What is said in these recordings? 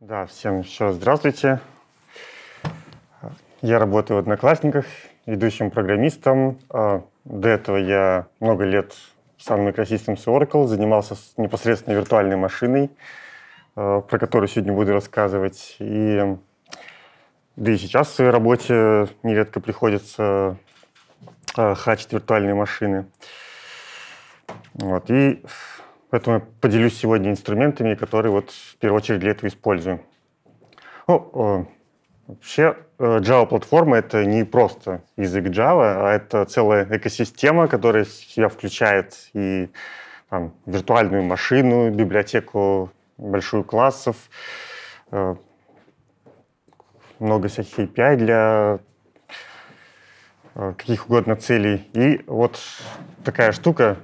Да, всем еще здравствуйте. Я работаю в «Одноклассниках» ведущим программистом. А, до этого я много лет сам микросистемс Oracle, занимался непосредственно виртуальной машиной, а, про которую сегодня буду рассказывать. И да и сейчас в своей работе нередко приходится а, хачить виртуальные машины. Вот. И Поэтому я поделюсь сегодня инструментами, которые вот в первую очередь для этого использую. Ну, вообще э, Java-платформа — это не просто язык Java, а это целая экосистема, которая в себя включает и там, виртуальную машину, библиотеку большую классов, э, много всяких API для э, каких угодно целей. И вот такая штука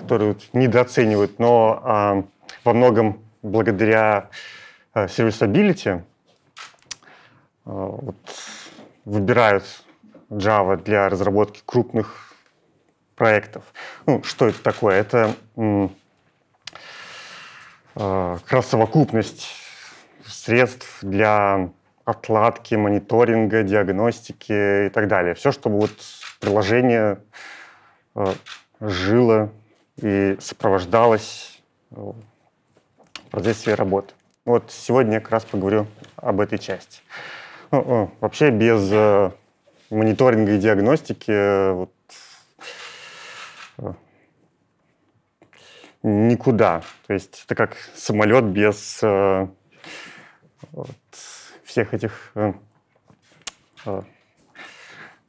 которые недооценивают, но а, во многом благодаря а, сервисабилити а, вот, выбирают Java для разработки крупных проектов. Ну, что это такое? Это м, а, как раз совокупность средств для отладки, мониторинга, диагностики и так далее. Все, чтобы вот приложение жило и сопровождалось э, в процессе работы. Вот сегодня я как раз поговорю об этой части. Ну, э, вообще без э, мониторинга и диагностики вот, никуда. То есть это как самолет без вот, всех этих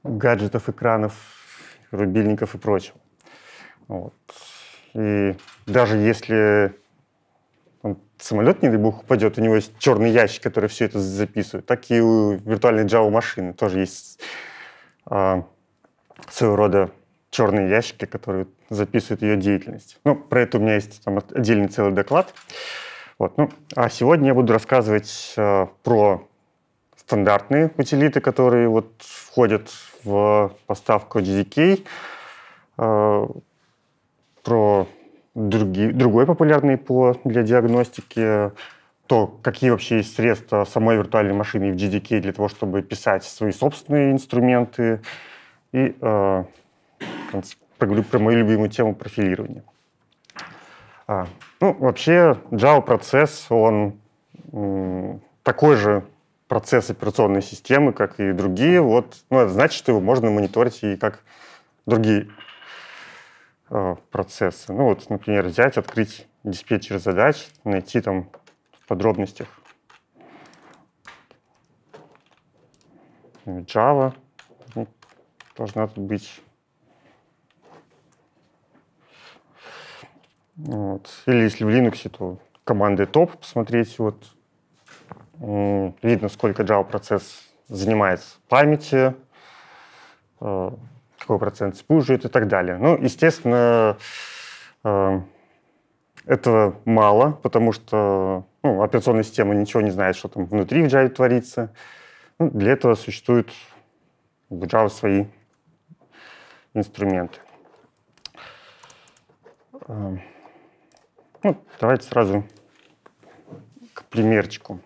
гаджетов, экранов, рубильников и прочего. Вот. И даже если самолет, не дай бог, упадет, у него есть черный ящик, который все это записывает, так и у виртуальной Java-машины тоже есть а, своего рода черные ящики, которые записывают ее деятельность. Ну, про это у меня есть там, отдельный целый доклад. Вот, ну, а сегодня я буду рассказывать а, про стандартные утилиты, которые вот входят в поставку GDK. А, про другие, другой популярный ПЛО для диагностики, то, какие вообще есть средства самой виртуальной машины в GDK для того, чтобы писать свои собственные инструменты. И э, поговорю про мою любимую тему профилирования. А, ну, вообще, Java-процесс, он м, такой же процесс операционной системы, как и другие. Вот, ну, это значит, что его можно мониторить и как другие Э, процессы. Ну вот, например, взять, открыть диспетчер задач, найти там в подробностях Java ну, должна тут быть. Вот. Или если в Linux, то команды топ посмотреть. Вот. Видно, сколько Java процесс занимает памяти, э, какой процент спужит и так далее. Ну, естественно, э, этого мало, потому что ну, операционная система ничего не знает, что там внутри в Java творится. Ну, для этого существуют в Java свои инструменты. Э, ну, давайте сразу к примерчику.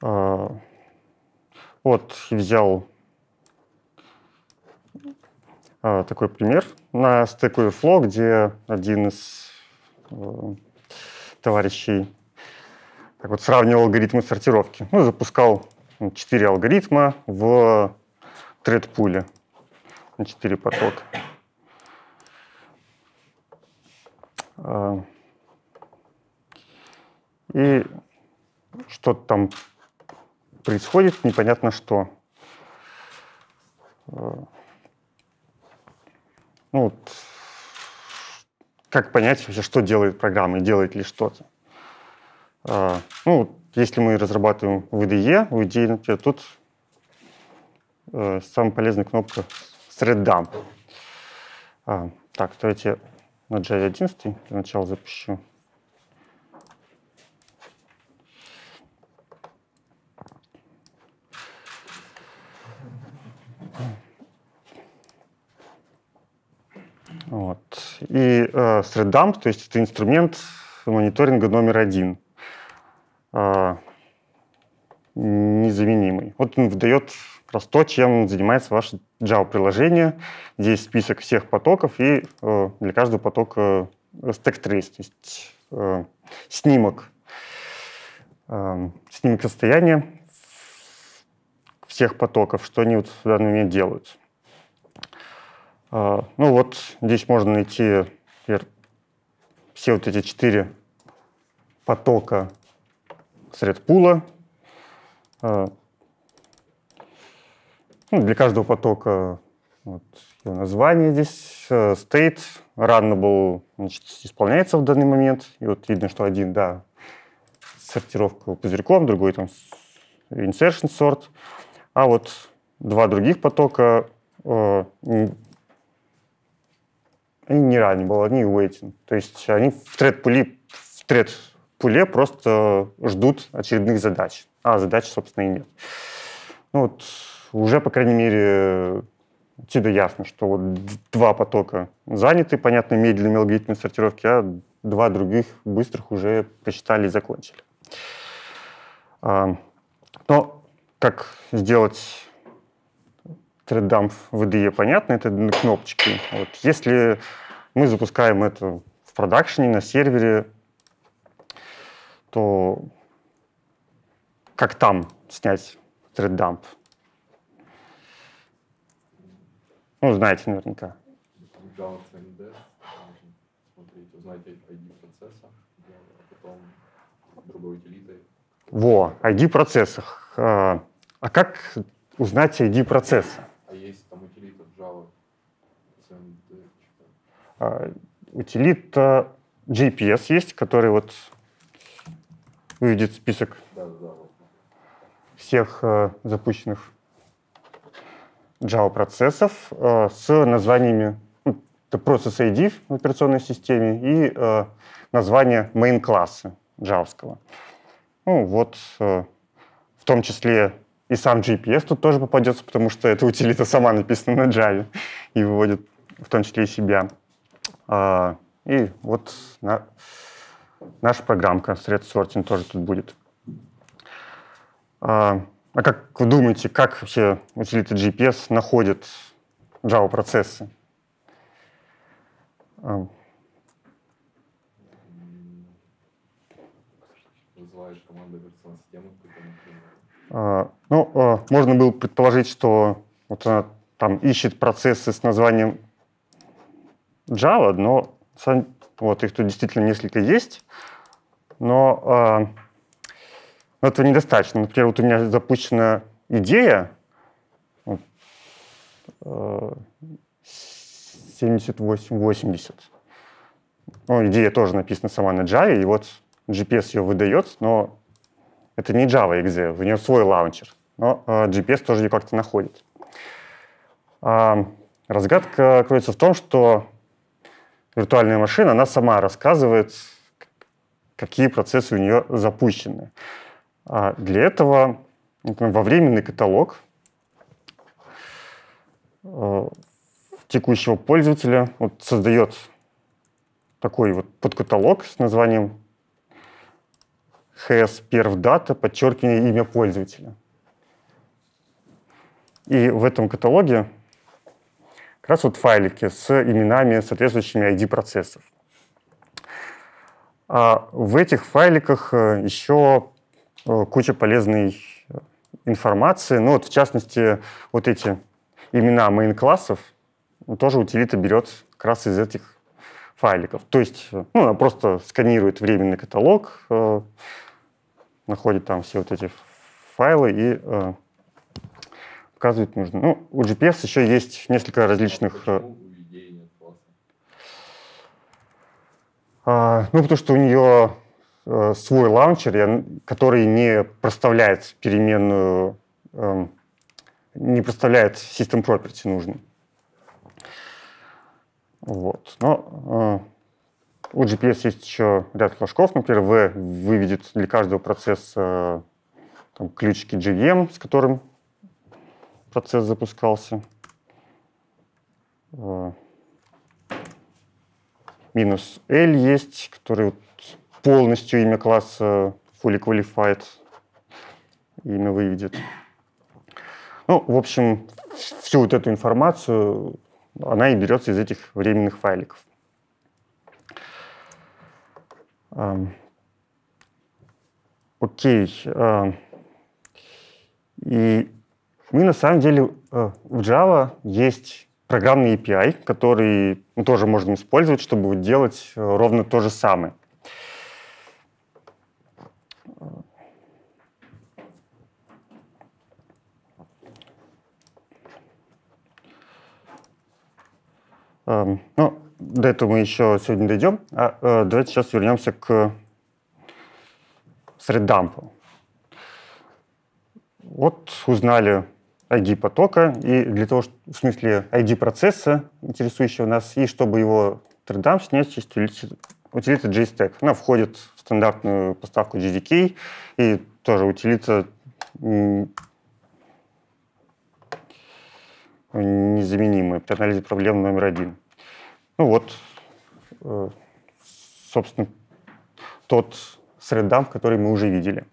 Э, вот взял а, такой пример на Stack Overflow, где один из э, товарищей так вот, сравнивал алгоритмы сортировки. Ну, запускал 4 алгоритма в тредпуле, пуле на 4 потока. А, и что-то там происходит, непонятно что. А, ну, вот, как понять вообще, что делает программа делает ли что-то? А, ну, если мы разрабатываем в IDE, у IDE, тут э, самая полезная кнопка thread А, так, давайте на Java 11 для начала запущу. И э, SthreadDump, то есть это инструмент мониторинга номер один, э, незаменимый. Вот он выдает раз чем занимается ваше Java-приложение. Здесь список всех потоков и э, для каждого потока э, стек-трейс, то есть э, снимок, э, снимок состояния всех потоков, что они вот в данный момент делают. А, ну вот здесь можно найти все вот эти четыре потока сред пула. А, ну, для каждого потока вот, его название здесь, э, state, runnable значит, исполняется в данный момент. И вот видно, что один, да, сортировка пузырьком, другой там insertion sort. А вот два других потока э, они не ранее было, они waiting. То есть они в тред пули в тред пуле просто ждут очередных задач. А задач, собственно, и нет. Ну вот уже, по крайней мере, отсюда ясно, что вот два потока заняты, понятно, медленными алгоритмами сортировки, а два других быстрых уже посчитали и закончили. А, но как сделать TreadDump VDE, понятно, это кнопочки. Вот. Если мы запускаем это в продакшене, на сервере, то как там снять ThreadDump? Ну, знаете наверняка. А Во, ID процессах. А как узнать ID процесса? А, утилита GPS есть, который вот выведет список всех э, запущенных Java процессов э, с названиями ну, это процесс ID в операционной системе и э, название main класса джавского. Ну вот, в том числе и сам GPS тут тоже попадется, потому что эта утилита сама написана на Java и выводит в том числе и себя. А, и вот на, наша программка средств сортинг тоже тут будет. А, а как вы думаете, как вообще утилиты GPS находят Java процессы? Вызываешь а. а, ну, а, можно было предположить, что вот она там ищет процессы с названием Java, но вот их тут действительно несколько есть, но э, этого недостаточно. Например, вот у меня запущена идея э, 80 Ну, идея тоже написана сама на Java, и вот GPS ее выдает, но это не Java .exe, у нее свой лаунчер, но э, а, GPS тоже ее как-то находит. Э, разгадка кроется в том, что виртуальная машина, она сама рассказывает, какие процессы у нее запущены. А для этого во временный каталог э, текущего пользователя вот, создает такой вот подкаталог с названием hs data подчеркивание имя пользователя. И в этом каталоге как раз вот файлики с именами соответствующими ID процессов. А в этих файликах э, еще э, куча полезной информации. Ну вот, в частности, вот эти имена main-классов тоже утилита берет как раз из этих файликов. То есть э, ну, она просто сканирует временный каталог, находит там все вот эти файлы и показывать нужно. Ну, у GPS еще есть несколько различных... Э, а ну, потому что у нее а, э, свой лаунчер, который не проставляет переменную, эм, не проставляет system property нужный. Вот. Но э, у GPS есть еще ряд флажков. Например, ну, V выведет для каждого процесса там, ключики GVM, с которым процесс запускался. Э, минус L есть, который полностью имя класса fully qualified имя выведет. Ну, в общем, всю вот эту информацию, она и берется из этих временных файликов. Эм, окей. Э, и мы ну на самом деле э, в Java есть программный API, который мы тоже можем использовать, чтобы делать э, ровно то же самое. Эм, ну, до этого мы еще сегодня дойдем. А, э, давайте сейчас вернемся к среддампу. Вот узнали ID потока и для того, что, в смысле ID процесса, интересующего нас, и чтобы его тредам снять через утилита JStack. Она входит в стандартную поставку GDK и тоже утилита незаменимая при анализе проблем номер один. Ну вот, э, собственно, тот среддам, который мы уже видели.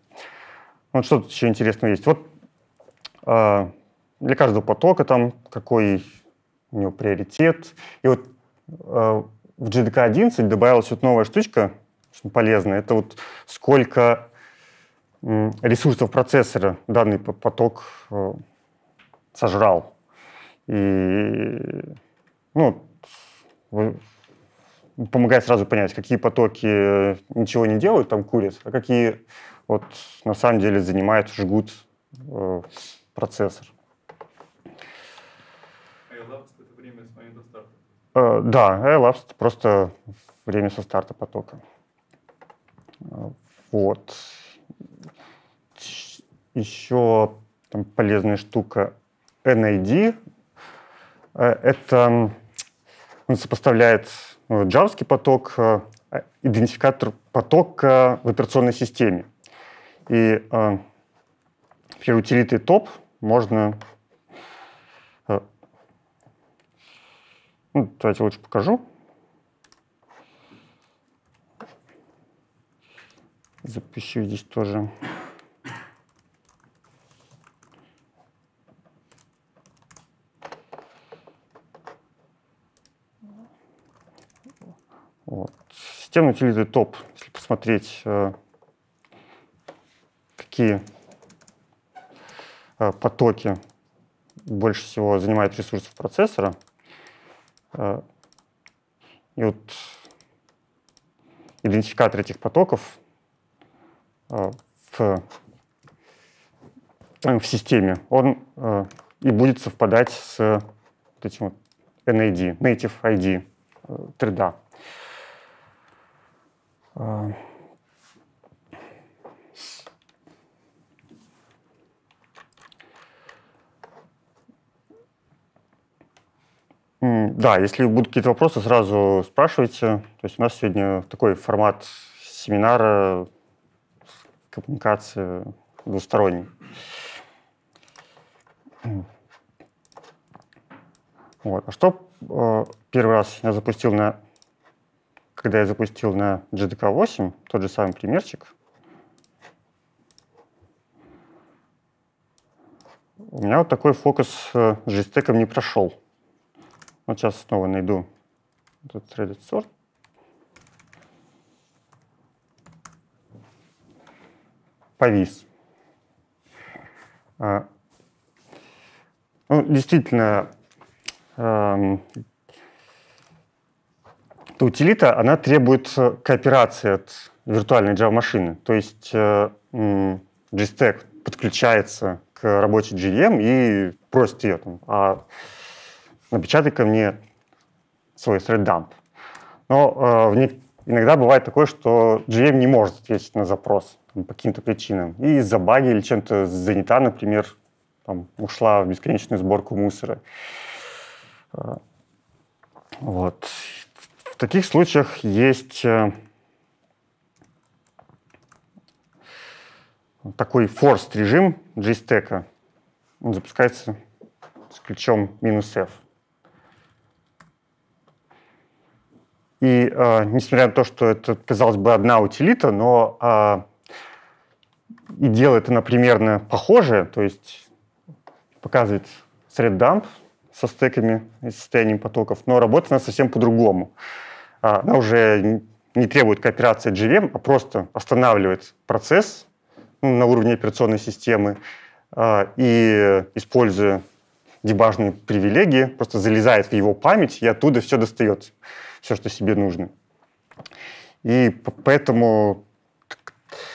Вот что тут еще интересного есть. Вот а, для каждого потока там какой у него приоритет. И вот э, в GDK 11 добавилась вот новая штучка, очень полезная. Это вот сколько э, ресурсов процессора данный поток э, сожрал. И ну, помогает сразу понять, какие потоки э, ничего не делают, там курят, а какие вот на самом деле занимают, жгут э, процессор. Э, да, iLabs — просто время со старта потока. Вот. Еще там полезная штука NID. А э, это он сопоставляет ну, джавский поток, э, идентификатор потока в операционной системе. И э, при утилиты топ можно Ну, давайте лучше покажу. Запущу здесь тоже. Вот. Системный утилиты топ. Если посмотреть, э, какие э, потоки больше всего занимают ресурсов процессора, а, и вот идентификатор этих потоков а, в, э, в системе, он э, и будет совпадать с вот этим вот NID, Native ID, 3D. Э, Да, если будут какие-то вопросы, сразу спрашивайте. То есть у нас сегодня такой формат семинара, коммуникации двусторонней. Вот. А что э, первый раз я запустил на, когда я запустил на GDK 8, тот же самый примерчик, у меня вот такой фокус э, с JSTEC не прошел. Вот ну, сейчас снова найду этот threaded sort. Повис. А, ну, действительно, эм, эта утилита, она требует э, кооперации от виртуальной Java-машины. То есть э, э, подключается к рабочей JVM e и просит ее. Там, а напечатай ко мне свой thread-dump. Но э, иногда бывает такое, что GVM не может ответить на запрос там, по каким-то причинам. И из-за баги или чем-то занята, например, там, ушла в бесконечную сборку мусора. Э, вот. В таких случаях есть э, такой forced режим JSTAC. Он запускается с ключом минус F. И э, несмотря на то, что это, казалось бы, одна утилита, но э, и делает она примерно похожее, то есть показывает thread dump со стеками и состоянием потоков, но работает она совсем по-другому. А, она уже не требует кооперации JVM, а просто останавливает процесс ну, на уровне операционной системы э, и, используя дебажные привилегии, просто залезает в его память и оттуда все достается все, что себе нужно. И поэтому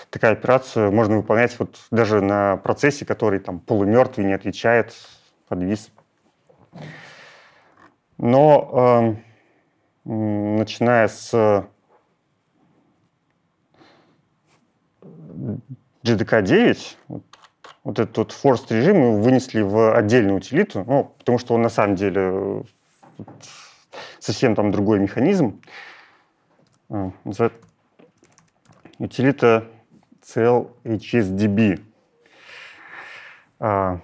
такая операция можно выполнять вот даже на процессе, который там полумертвый, не отвечает, подвис. Но э, начиная с GDK9, э, вот, вот этот вот forced режим мы вынесли в отдельную утилиту, ну, потому что он на самом деле э, совсем там другой механизм. А, утилита CLHSDB. А,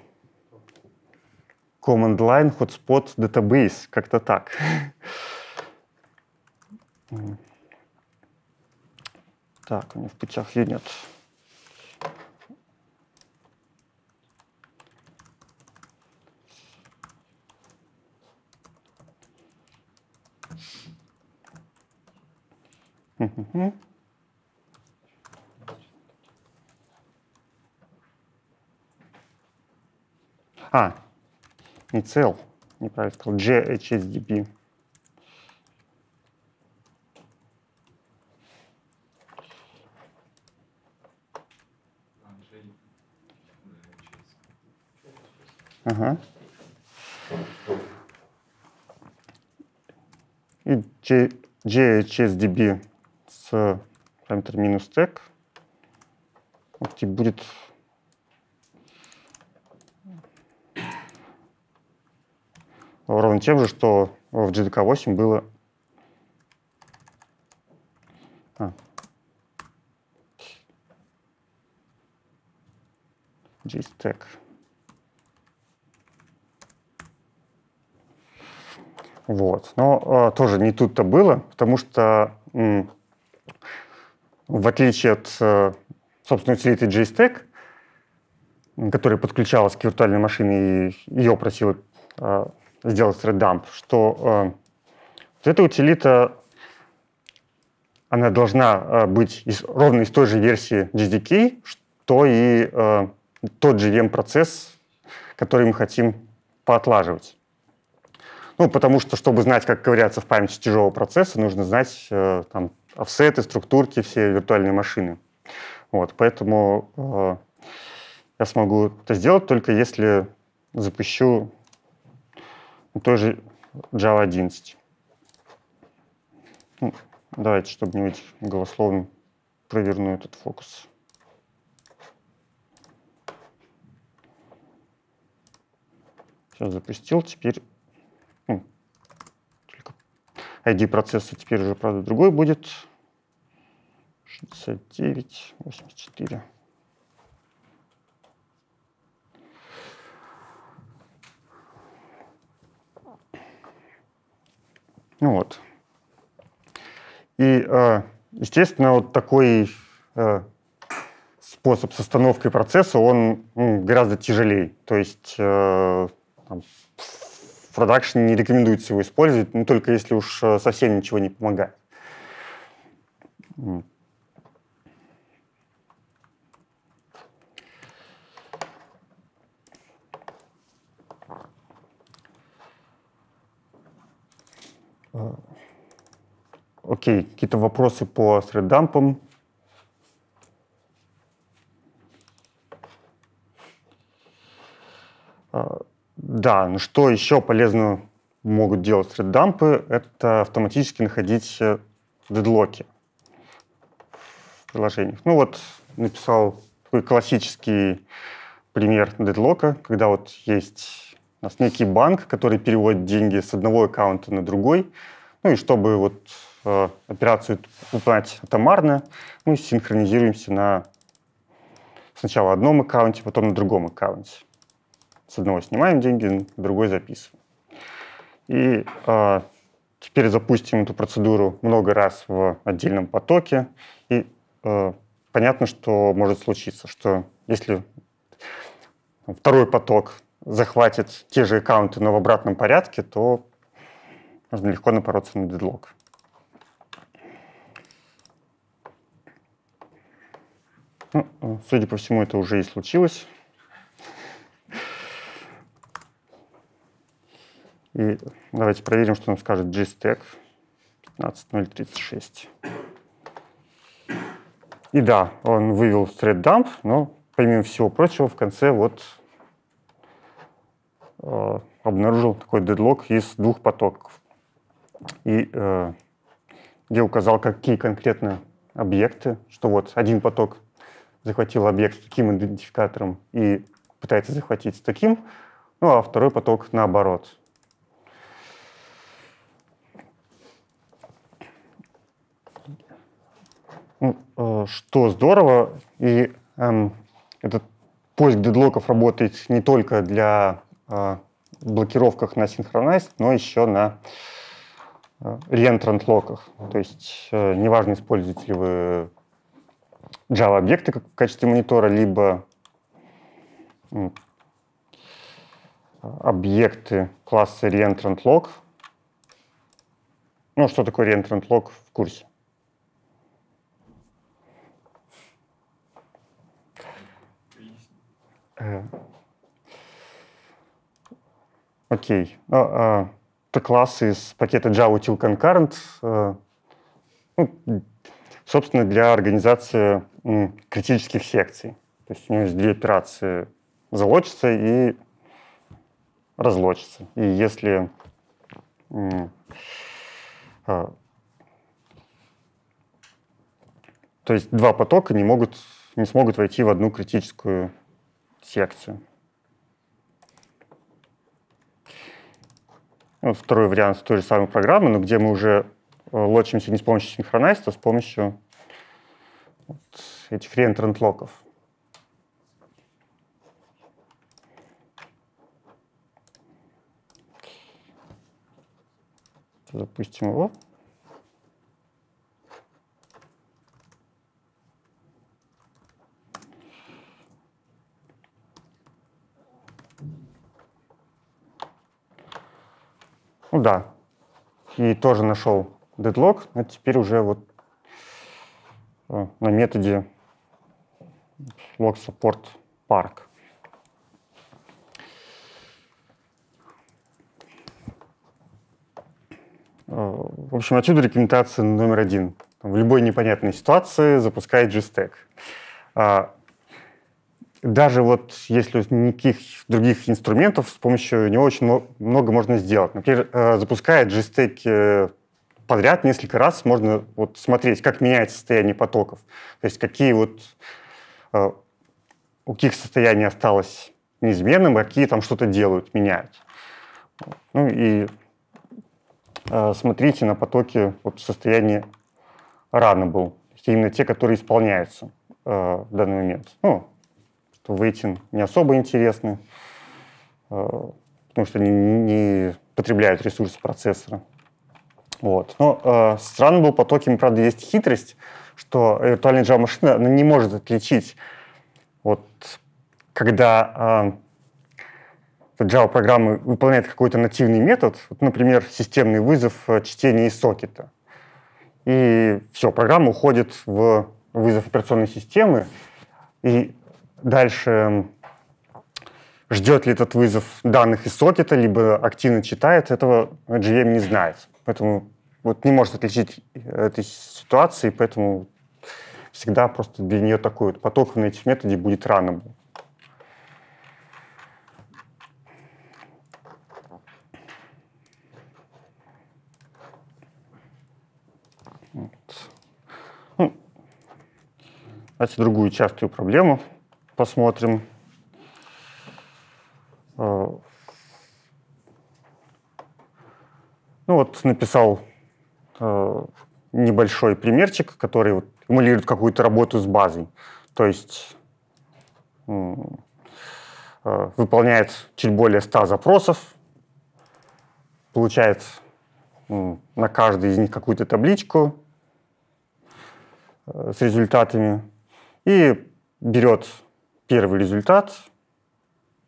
command Line Hotspot Database, как-то так. Так, у меня в путях ее нет. А, не цел, неправильно сказал, GHSDB. Ага. И GHSDB параметр минус тег тип будет ровно тем же, что в GDK8 было. А. GStack. Вот. Но э, тоже не тут-то было, потому что в отличие от, э, собственной утилиты JSTEC, которая подключалась к виртуальной машине и ее просила э, сделать thread что э, вот эта утилита она должна быть из, ровно из той же версии JDK, что и э, тот vm процесс который мы хотим поотлаживать. Ну, потому что, чтобы знать, как ковыряться в памяти тяжелого процесса, нужно знать э, там, офсеты, структурки, все виртуальные машины. Вот, поэтому э, я смогу это сделать только если запущу тоже Java 11. Ну, давайте, чтобы не быть голословным, проверну этот фокус. Все, запустил. Теперь ID процесса теперь уже, правда, другой будет. 69, 84. Ну вот. И, э, естественно, вот такой э, способ с остановкой процесса, он гораздо тяжелее. То есть э, там, в не рекомендуется его использовать, ну, только если уж э, совсем ничего не помогает. Э, окей, okay. какие-то вопросы по среддампам? Uh, э, да, ну что еще полезно могут делать среддампы, это автоматически находить э, дедлоки в приложениях. Ну вот написал такой классический пример дедлока, когда вот есть у нас некий банк, который переводит деньги с одного аккаунта на другой. Ну и чтобы вот э, операцию выполнять атомарно, мы синхронизируемся на сначала одном аккаунте, потом на другом аккаунте. С одного снимаем деньги, другой записываем. И э, теперь запустим эту процедуру много раз в отдельном потоке. И э, понятно, что может случиться, что если второй поток захватит те же аккаунты, но в обратном порядке, то можно легко напороться на дедлог. Ну, а, судя по всему, это уже и случилось. И давайте проверим, что нам скажет gstack 15036. И да, он вывел thread dump, но помимо всего прочего в конце вот э, обнаружил такой дедлог из двух потоков. И э, где указал, какие конкретно объекты, что вот один поток захватил объект с таким идентификатором и пытается захватить с таким, ну а второй поток наоборот. Ну, э, что здорово, и эм, этот поиск дедлоков работает не только для э, блокировках на синхронайз, но еще на э, локах. То есть э, неважно, используете ли вы Java объекты в качестве монитора, либо объекты класса reentrant log. Ну, что такое reentrant log в курсе? Э, окей. Ну, а, это класс из пакета Java Util Concurrent, э, ну, собственно, для организации критических секций. То есть у него есть две операции залочиться и разлочиться. И если а, то есть два потока не, могут, не смогут войти в одну критическую секцию. Вот ну, второй вариант той же самой программы, но где мы уже э, лочимся не с помощью синхронайста, а с помощью вот этих реэнтрант-локов. Запустим его. Ну да. И тоже нашел дедлог, но а теперь уже вот э, на методе log support park. Э, в общем, отсюда рекомендация номер один. В любой непонятной ситуации запускай GStack. А, даже вот если никаких других инструментов, с помощью него очень много можно сделать. Например, э, запуская GSTEC э, подряд несколько раз, можно вот смотреть, как меняется состояние потоков. То есть какие вот э, у каких состояние осталось неизменным, а какие там что-то делают, меняют. Ну и смотрите на потоки вот, состояния рано был. именно те, которые исполняются в данный момент. Ну, что вейчин не особо интересны, э, потому что они не потребляют ресурсы процессора. Вот. Но э, странно был потоками, правда, есть хитрость, что виртуальная Java машина она не может отличить, вот, когда э, Java программы выполняет какой-то нативный метод, вот, например, системный вызов э, чтения из сокета. И все, программа уходит в вызов операционной системы, и дальше ждет ли этот вызов данных из сокета, либо активно читает, этого JVM не знает. Поэтому вот не может отличить э, этой ситуации, поэтому всегда просто для нее такой вот поток на этих методе будет random. Вот. Ну, давайте другую частую проблему посмотрим. Э, ну вот написал э, небольшой примерчик, который вот эмулирует какую-то работу с базой. То есть э, выполняет чуть более 100 запросов, получает на каждый из них какую-то табличку с результатами и берет первый результат,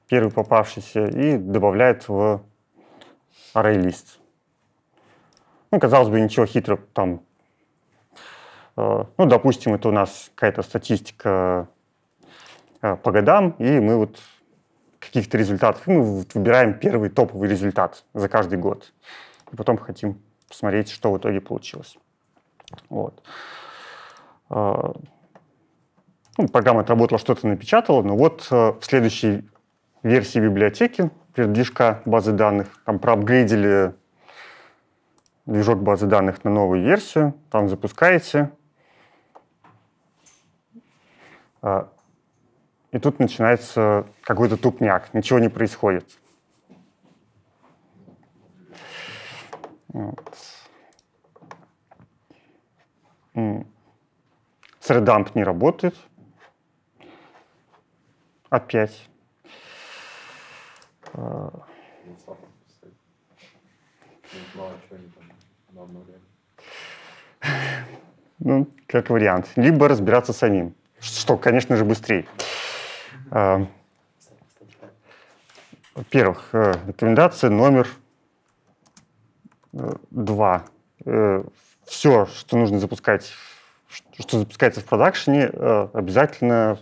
первый попавшийся, и добавляет в ArrayList. Ну, казалось бы, ничего хитрого там. Э, ну, допустим, это у нас какая-то статистика э, по годам, и мы вот каких-то результатов, и мы вот выбираем первый топовый результат за каждый год. И потом хотим посмотреть, что в итоге получилось. Вот. Э, ну, программа отработала, что-то напечатала, но вот э, в следующей версии библиотеки движка базы данных, там проапгрейдили движок базы данных на новую версию, там запускаете. А, и тут начинается какой-то тупняк, ничего не происходит. Вот. Threadump не работает. Опять. Э. Ну, как вариант. Либо разбираться самим, что, конечно же, быстрее. Э. Во-первых, э, рекомендация номер два. Все, что нужно запускать, что запускается в продакшене, обязательно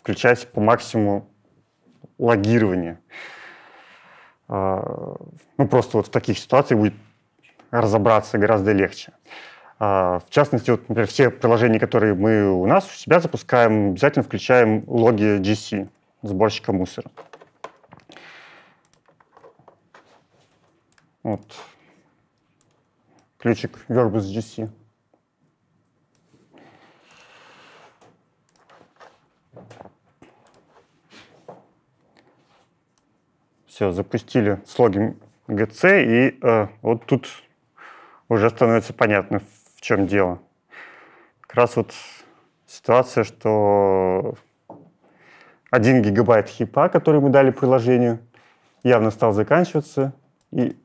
включать по максимуму логирование. А, ну, просто вот в таких ситуациях будет разобраться гораздо легче. А, в частности, вот, например, все приложения, которые мы у нас у себя запускаем, обязательно включаем логи GC, сборщика мусора. Вот. Ключик Verbus GC. Все, запустили слоги GC, и э, вот тут уже становится понятно, в чем дело. Как раз вот ситуация, что 1 гигабайт хипа, который мы дали приложению, явно стал заканчиваться, и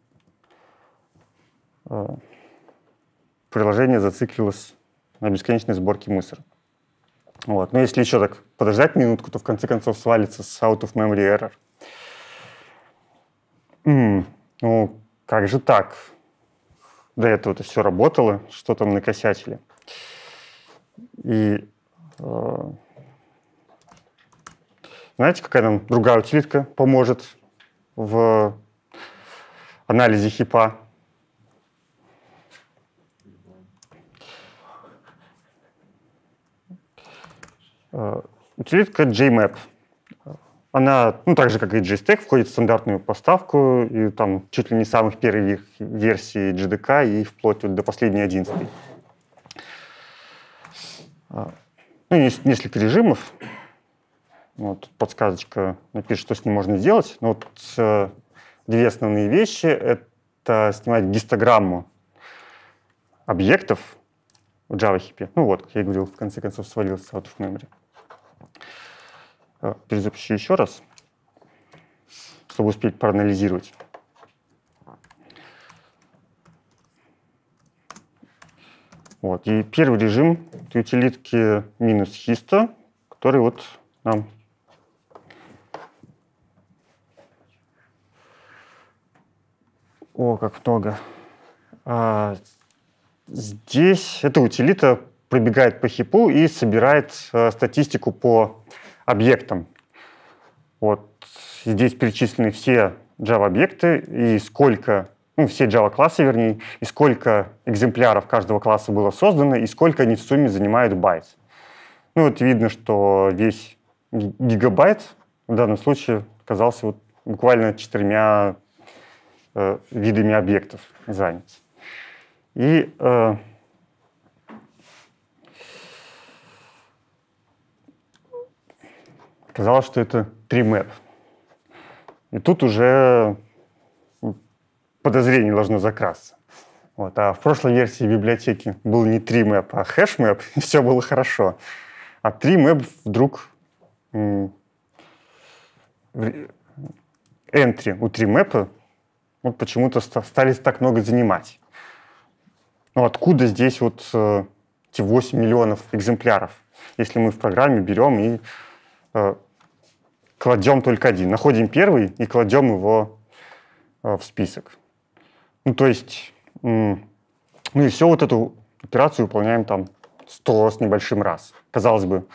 э, приложение зациклилось на бесконечной сборке мусора. Вот. Но если еще так подождать минутку, то в конце концов свалится с out of memory error м ну, как же так? До этого-то все работало, что там накосячили. И э, знаете, какая нам другая утилитка поможет в анализе хипа? Э, утилитка JMap. Она, ну, так же, как и JSTEC, входит в стандартную поставку, и там чуть ли не самых первых версий JDK и вплоть вот до последней 11. А, ну, есть несколько режимов. Вот подсказочка напишет, что с ним можно сделать. Но вот э, две основные вещи — это снимать гистограмму объектов в JavaHip. Ну вот, как я говорил, в конце концов, свалился вот в номере. Э, перезапущу еще раз, чтобы успеть проанализировать. Вот. И первый режим — это утилитки минус хиста, который вот нам О, как много. А, здесь эта утилита пробегает по хипу и собирает а, статистику по объектом. Вот здесь перечислены все Java-объекты и сколько, ну, все Java-классы, вернее, и сколько экземпляров каждого класса было создано, и сколько они в сумме занимают байт. Ну, вот видно, что весь гигабайт в данном случае оказался вот буквально четырьмя э, видами объектов занят. И э, казалось, что это 3MAP. И тут уже подозрение должно закрасться. Вот. А в прошлой версии библиотеки был не 3MAP, а HashMap, и все было хорошо. А 3MAP вдруг энтри у 3MAP вот почему-то стали так много занимать. Но ну, откуда здесь вот эти 8 миллионов экземпляров, если мы в программе берем и э, кладем только один. Находим первый и кладем его э, в список. Ну, то есть мы ну, всю вот эту операцию выполняем там 100 с небольшим раз. Казалось бы,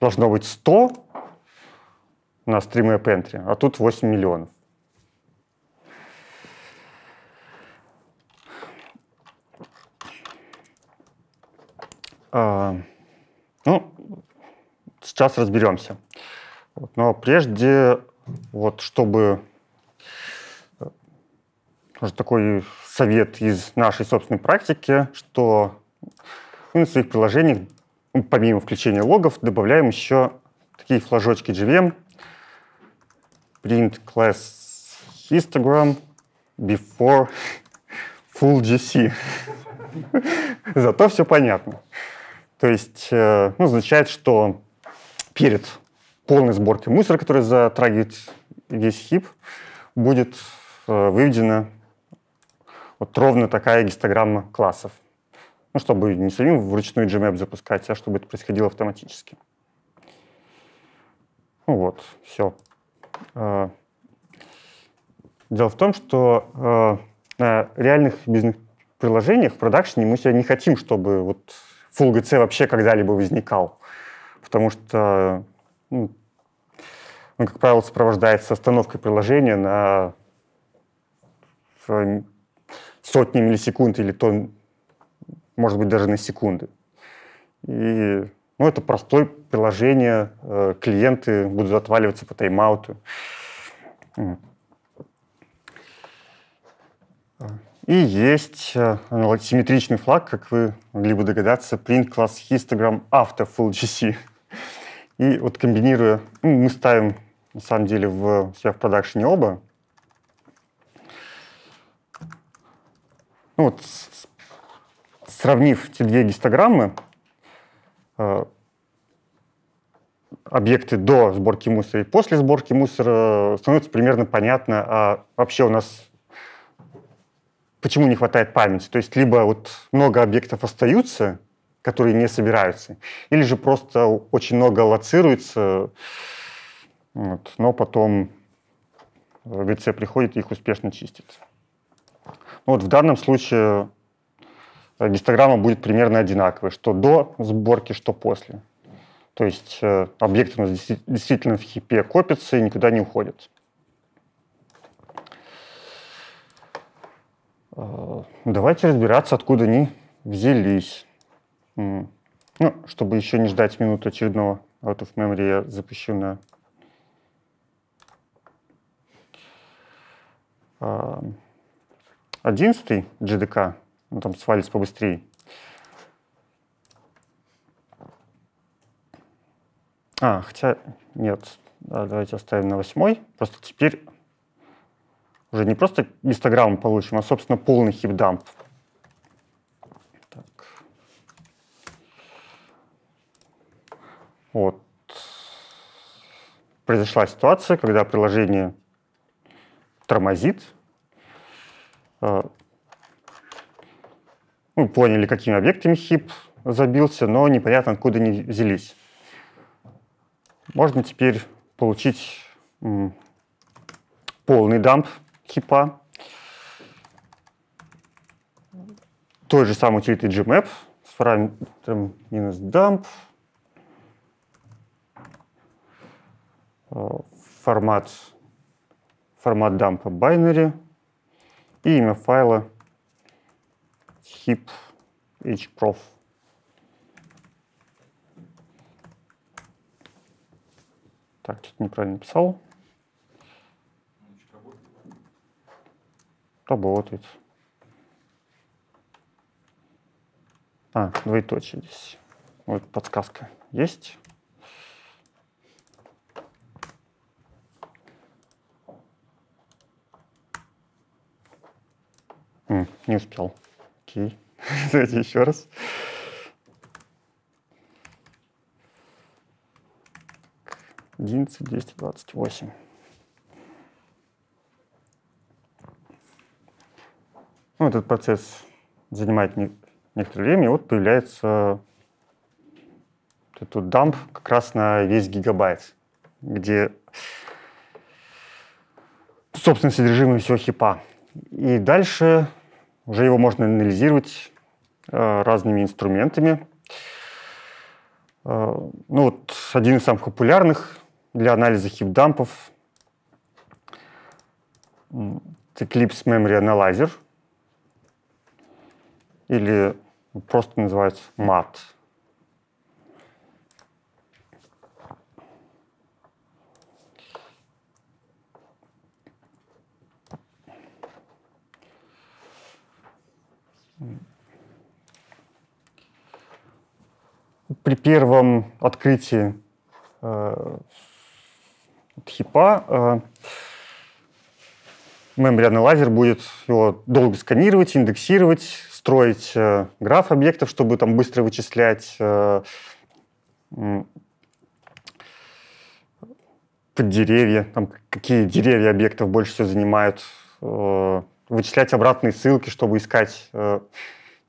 должно быть 100 на StreamApp пентри, а тут 8 миллионов. А, ну, сейчас разберемся. Но прежде, вот чтобы тоже э, такой совет из нашей собственной практики, что мы на своих приложениях, ну, помимо включения логов, добавляем еще такие флажочки JVM, print class histogram before full GC. Зато все понятно. То есть, э, ну, означает, что перед полной сборки мусора, который затрагивает весь хип, будет э, выведена вот ровно такая гистограмма классов. Ну, чтобы не самим вручную GMAP запускать, а чтобы это происходило автоматически. Ну вот, все. Э, дело в том, что э, на реальных бизнес-приложениях в продакшене мы сегодня не хотим, чтобы вот full GC вообще когда-либо возникал. Потому что ну, он, как правило, сопровождается остановкой приложения на сотни миллисекунд или то, может быть, даже на секунды. И ну, это простое приложение, э, клиенты будут отваливаться по тайм-ауту. И есть э, симметричный флаг, как вы могли бы догадаться, print class histogram after full GC. И вот комбинируя, ну, мы ставим на самом деле в, себя в продакшене оба. Ну, вот, сравнив эти две гистограммы, э, объекты до сборки мусора и после сборки мусора, э, становится примерно понятно, а вообще у нас почему не хватает памяти. То есть либо вот много объектов остаются, которые не собираются, или же просто очень много лоцируется, вот. Но потом ГЦ э, приходит и их успешно чистит. Ну вот в данном случае э, гистограмма будет примерно одинаковой, что до сборки, что после. То есть э, объекты у нас действительно в хипе копятся и никуда не уходят. Э, давайте разбираться, откуда они взялись. Ну, чтобы еще не ждать минуту очередного out of memory, я запущу на 11 а, GDK, ну там свалится побыстрее. А, хотя нет, да, давайте оставим на 8. Просто теперь уже не просто гистограмму получим, а, собственно, полный хипдамп. Так. Вот. Произошла ситуация, когда приложение тормозит. Мы э, ну, поняли, какими объектами хип забился, но непонятно, откуда они взялись. Можно теперь получить полный дамп хипа. Той же самой утилиты gmap с параметром минус dump. Э, формат формат дампа binary и имя файла hip hprof. Так, что-то неправильно написал. Работает. А, двоеточие здесь. Вот подсказка есть. не успел. Окей. Давайте еще раз. Одиннадцать двести двадцать восемь. Ну, этот процесс занимает не, некоторое время, и вот появляется этот дамп как раз на весь гигабайт, где, собственно, содержимое всего хипа. И дальше уже его можно анализировать э, разными инструментами. Э, ну вот один из самых популярных для анализа хипдампов – дампов – Eclipse Memory Analyzer, или просто называется MAT. при первом открытии э, хипа э, мембрианный лазер будет его долго сканировать, индексировать, строить э, граф объектов, чтобы там быстро вычислять, э, под деревья, там, какие деревья объектов больше всего занимают, э, вычислять обратные ссылки, чтобы искать э,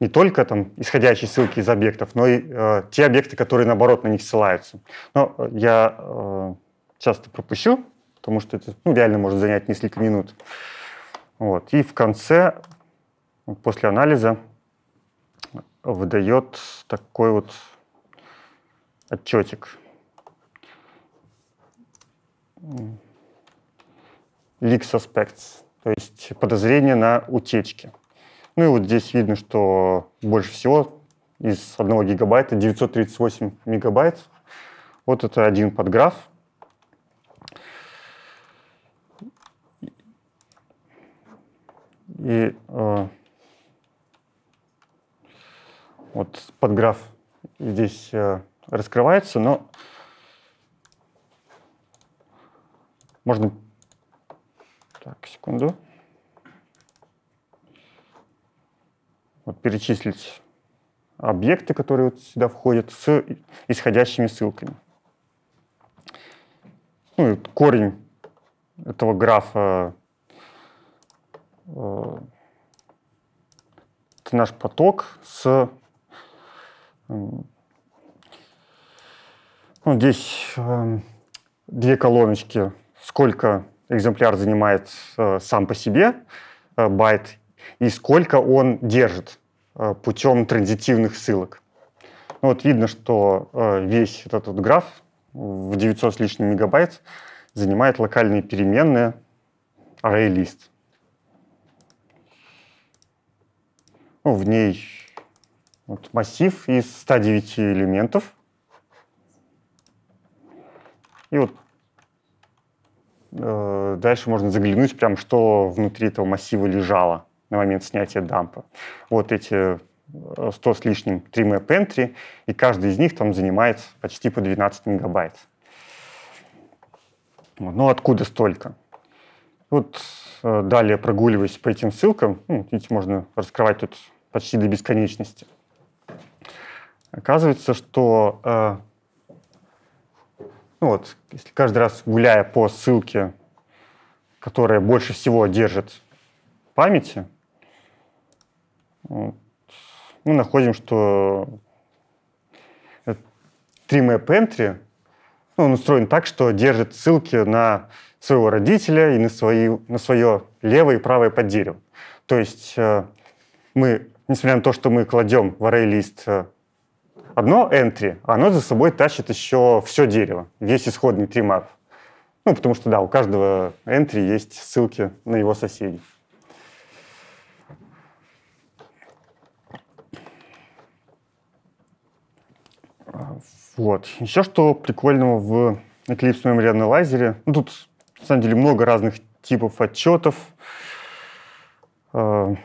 не только там исходящие ссылки из объектов, но и э, те объекты, которые наоборот на них ссылаются. Но э, я э, часто пропущу, потому что это ну, реально может занять несколько минут. Вот. И в конце, после анализа, выдает такой вот отчетик. Leak suspects, то есть подозрение на утечки. Ну и вот здесь видно, что больше всего из 1 гигабайта 938 мегабайт. Вот это один подграф. И э, вот подграф здесь э, раскрывается, но можно... Так, секунду. вот, перечислить объекты, которые вот сюда входят, с исходящими ссылками. Ну, и корень этого графа э, это наш поток с... Э, ну, здесь э, две колоночки, сколько экземпляр занимает э, сам по себе, э, байт и сколько он держит э, путем транзитивных ссылок. Ну, вот видно, что э, весь этот вот граф в 900 с лишним мегабайт занимает локальные переменные ArrayList. Ну, в ней вот массив из 109 элементов. И вот э, дальше можно заглянуть прям, что внутри этого массива лежало на момент снятия дампа. Вот эти 100 э, с лишним 3 map entry, и каждый из них там занимает почти по 12 мегабайт. Вот. Ну, откуда столько? Вот э, далее прогуливаясь по этим ссылкам, ну, видите, можно раскрывать тут почти до бесконечности. Оказывается, что э, ну вот, если каждый раз гуляя по ссылке, которая больше всего держит памяти, мы находим, что TreeMap Entry ну, он устроен так, что держит ссылки на своего родителя и на, свои, на свое левое и правое под дерево. То есть э, мы, несмотря на то, что мы кладем в ArrayList э, одно entry, оно за собой тащит еще все дерево, весь исходный TreeMap. Ну, потому что, да, у каждого entry есть ссылки на его соседей. Вот. Еще что прикольного в Eclipse Memory Analyzer. Ну, тут, на самом деле, много разных типов отчетов. Э,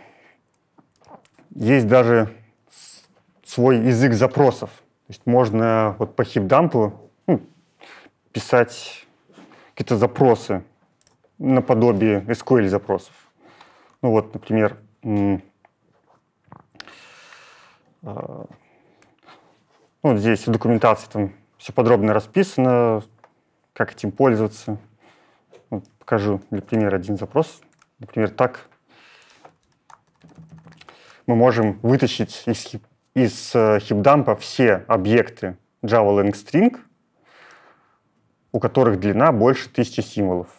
есть даже свой язык запросов. То есть можно вот по хипдампу ну, писать какие-то запросы наподобие SQL запросов. Ну вот, например, э, ну, здесь в документации там все подробно расписано, как этим пользоваться. Вот покажу для примера один запрос. Например, так мы можем вытащить из, из э, хипдампа все объекты Java String, у которых длина больше тысячи символов.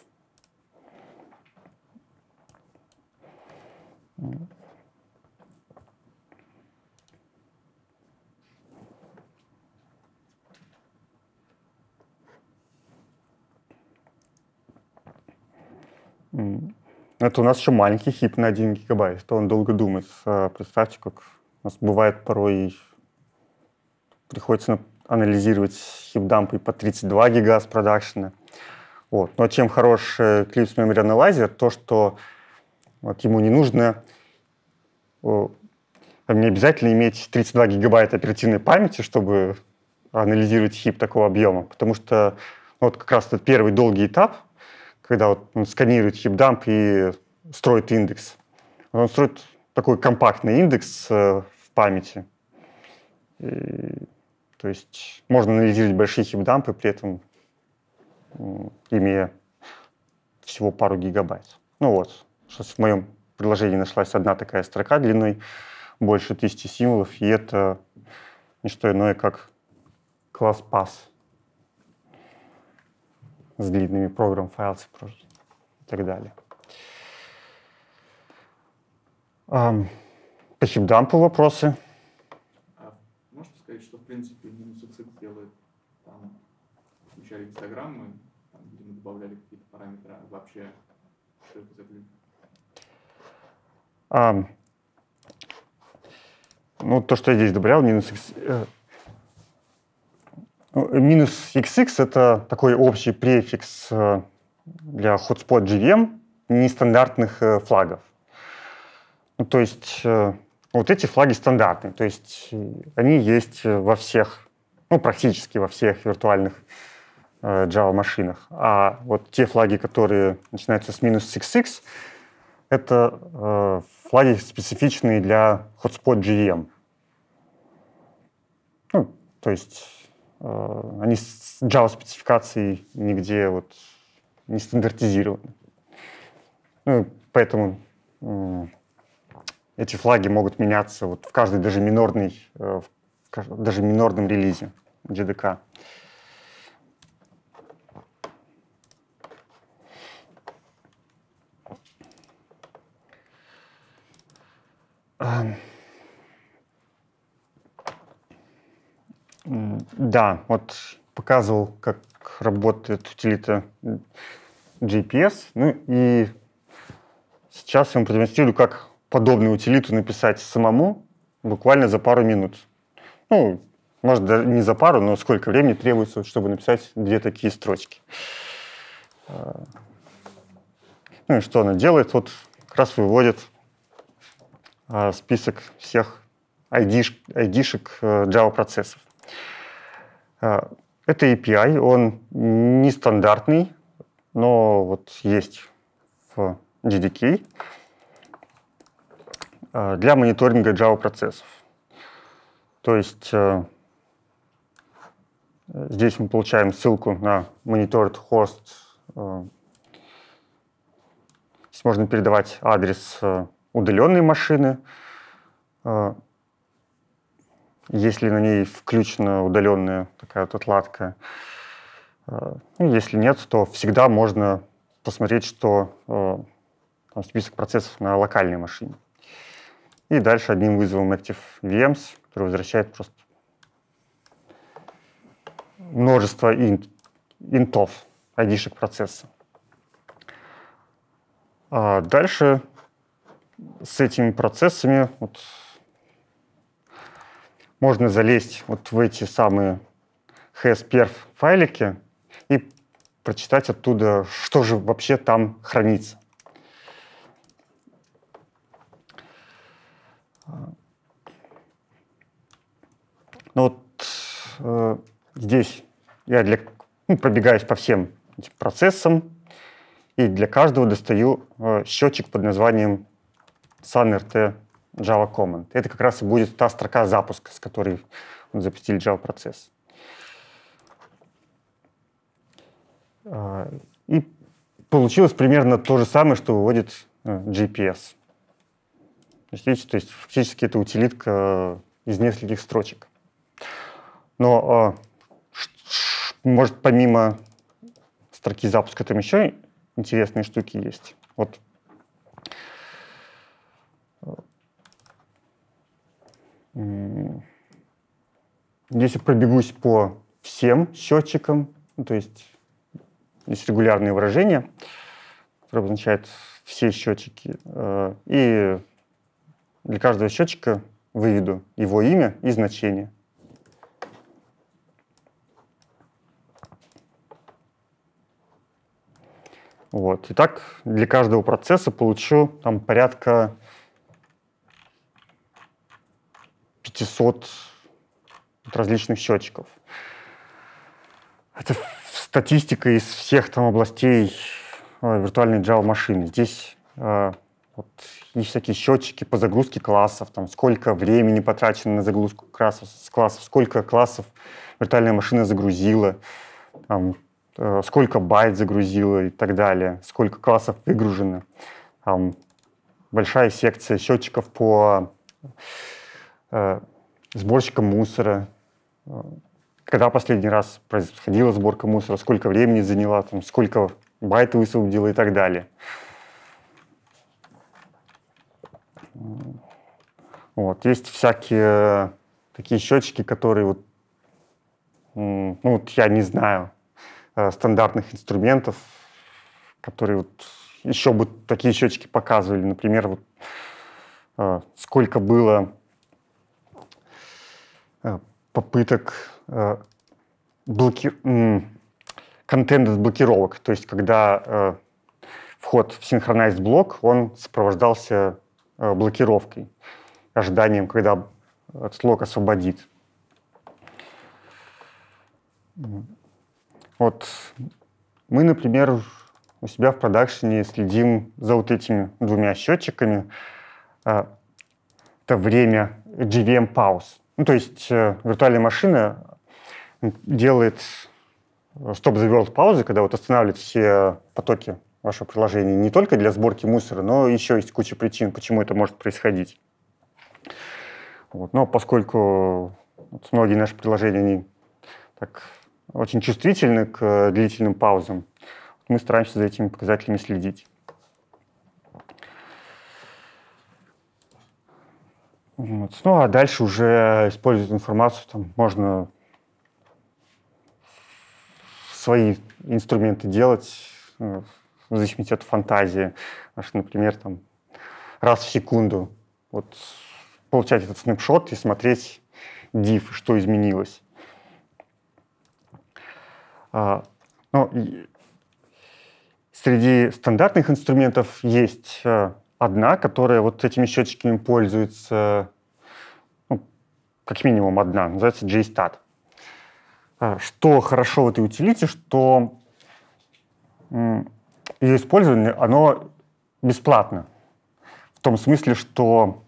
Это у нас еще маленький хип на 1 гигабайт, то он долго думает. Э, представьте, как у нас бывает порой приходится анализировать хип-дампы по 32 гига с продакшена. Вот. Но чем хорош Clips э, Memory Analyzer, то, что вот ему не нужно а не обязательно иметь 32 гигабайта оперативной памяти, чтобы анализировать хип такого объема, потому что ну, вот как раз этот первый долгий этап, когда вот сканирует хипдамп и строит индекс. Он строит такой компактный индекс э, в памяти. И, то есть можно анализировать большие хипдампы, при этом имея всего пару гигабайт. Ну вот, сейчас в моем приложении нашлась одна такая строка длиной, больше тысячи символов, и это не что иное, как класс пас с длинными программ файлов и так далее. По хипдампу вопросы. А можете сказать, что в принципе минусоцик делает там, включали Инстаграм, где мы добавляли какие-то параметры, а вообще что это за А, ну, то, что я здесь добавлял, минус X, ну, минус XX — это такой общий префикс э, для hotspot GVM нестандартных э, флагов. Ну, то есть э, вот эти флаги стандартные, то есть они есть во всех, ну, практически во всех виртуальных Java-машинах. А вот те флаги, которые начинаются с минус xx, это флаги, специфичные для hotspot GVM. Ну, то есть Э, они с Java-спецификацией нигде вот не стандартизированы. Ну, поэтому эти флаги могут меняться вот в каждой даже минорной, э, в даже минорном релизе JDK. Um... Эм. Да, вот показывал, как работает утилита GPS, ну и сейчас я вам продемонстрирую, как подобную утилиту написать самому буквально за пару минут. Ну, может, даже не за пару, но сколько времени требуется, чтобы написать две такие строчки. А, ну и что она делает? Вот как раз выводит а, список всех ID-шек э, Java-процессов. А, это API, он нестандартный, но вот есть в DDK а, для мониторинга Java процессов. То есть а, здесь мы получаем ссылку на monitored host. Здесь можно передавать адрес удаленной машины. Если на ней включена удаленная такая вот отладка, э, ну, если нет, то всегда можно посмотреть, что э, там, список процессов на локальной машине. И дальше одним вызовом Active ActiveVMs, который возвращает просто множество инт, интов, id процесса. А дальше с этими процессами вот, можно залезть вот в эти самые hsperf файлики и прочитать оттуда, что же вообще там хранится. Ну вот э, здесь я для, ну, пробегаюсь по всем этим процессам и для каждого достаю э, счетчик под названием SunRT Java Command. Это как раз и будет та строка запуска, с которой запустили Java процесс. А, и получилось примерно то же самое, что выводит э, GPS. То то есть фактически это утилитка э, из нескольких строчек. Но э, может помимо строки запуска там еще интересные штуки есть. Вот Если пробегусь по всем счетчикам, ну, то есть есть регулярные выражения, которые обозначают все счетчики, э, и для каждого счетчика выведу его имя и значение. Вот. Итак, для каждого процесса получу там порядка 500 различных счетчиков. Это статистика из всех там областей э, виртуальной Java машины. Здесь э, вот, есть всякие счетчики по загрузке классов, там сколько времени потрачено на загрузку классов, классов сколько классов виртуальная машина загрузила, там, э, сколько байт загрузила и так далее, сколько классов выгружено. Там, большая секция счетчиков по Э, сборщиком мусора, э, когда последний раз происходила сборка мусора, сколько времени заняла, там, сколько байт высвободила и так далее. Вот. Есть всякие такие счетчики, которые вот, ну, вот я не знаю э, стандартных инструментов, которые вот еще бы такие счетчики показывали. Например, вот, сколько было Э, попыток э, блоки... контент из блокировок, то есть когда э, вход в synchronized блок, он сопровождался блокировкой, ожиданием, когда слог освободит. Вот мы, например, у себя в продакшене следим за вот этими двумя счетчиками. Это время GVM пауз. Ну, то есть э, виртуальная машина делает э, стоп the world паузы, когда вот останавливает все потоки вашего приложения, не только для сборки мусора, но еще есть куча причин, почему это может происходить. Вот. Но поскольку вот многие наши приложения они так, очень чувствительны к э, длительным паузам, мы стараемся за этими показателями следить. Вот. Ну, а дальше уже использовать информацию там можно свои инструменты делать, э, в зависимости от фантазии. Аж, например, там раз в секунду вот получать этот снапшот и смотреть div, что изменилось. А, ну, среди стандартных инструментов есть э, одна, которая вот этими счетчиками пользуется, ну, как минимум одна, называется JSTAT. Э, что хорошо в этой утилите, что ее использование, оно бесплатно. В том смысле, что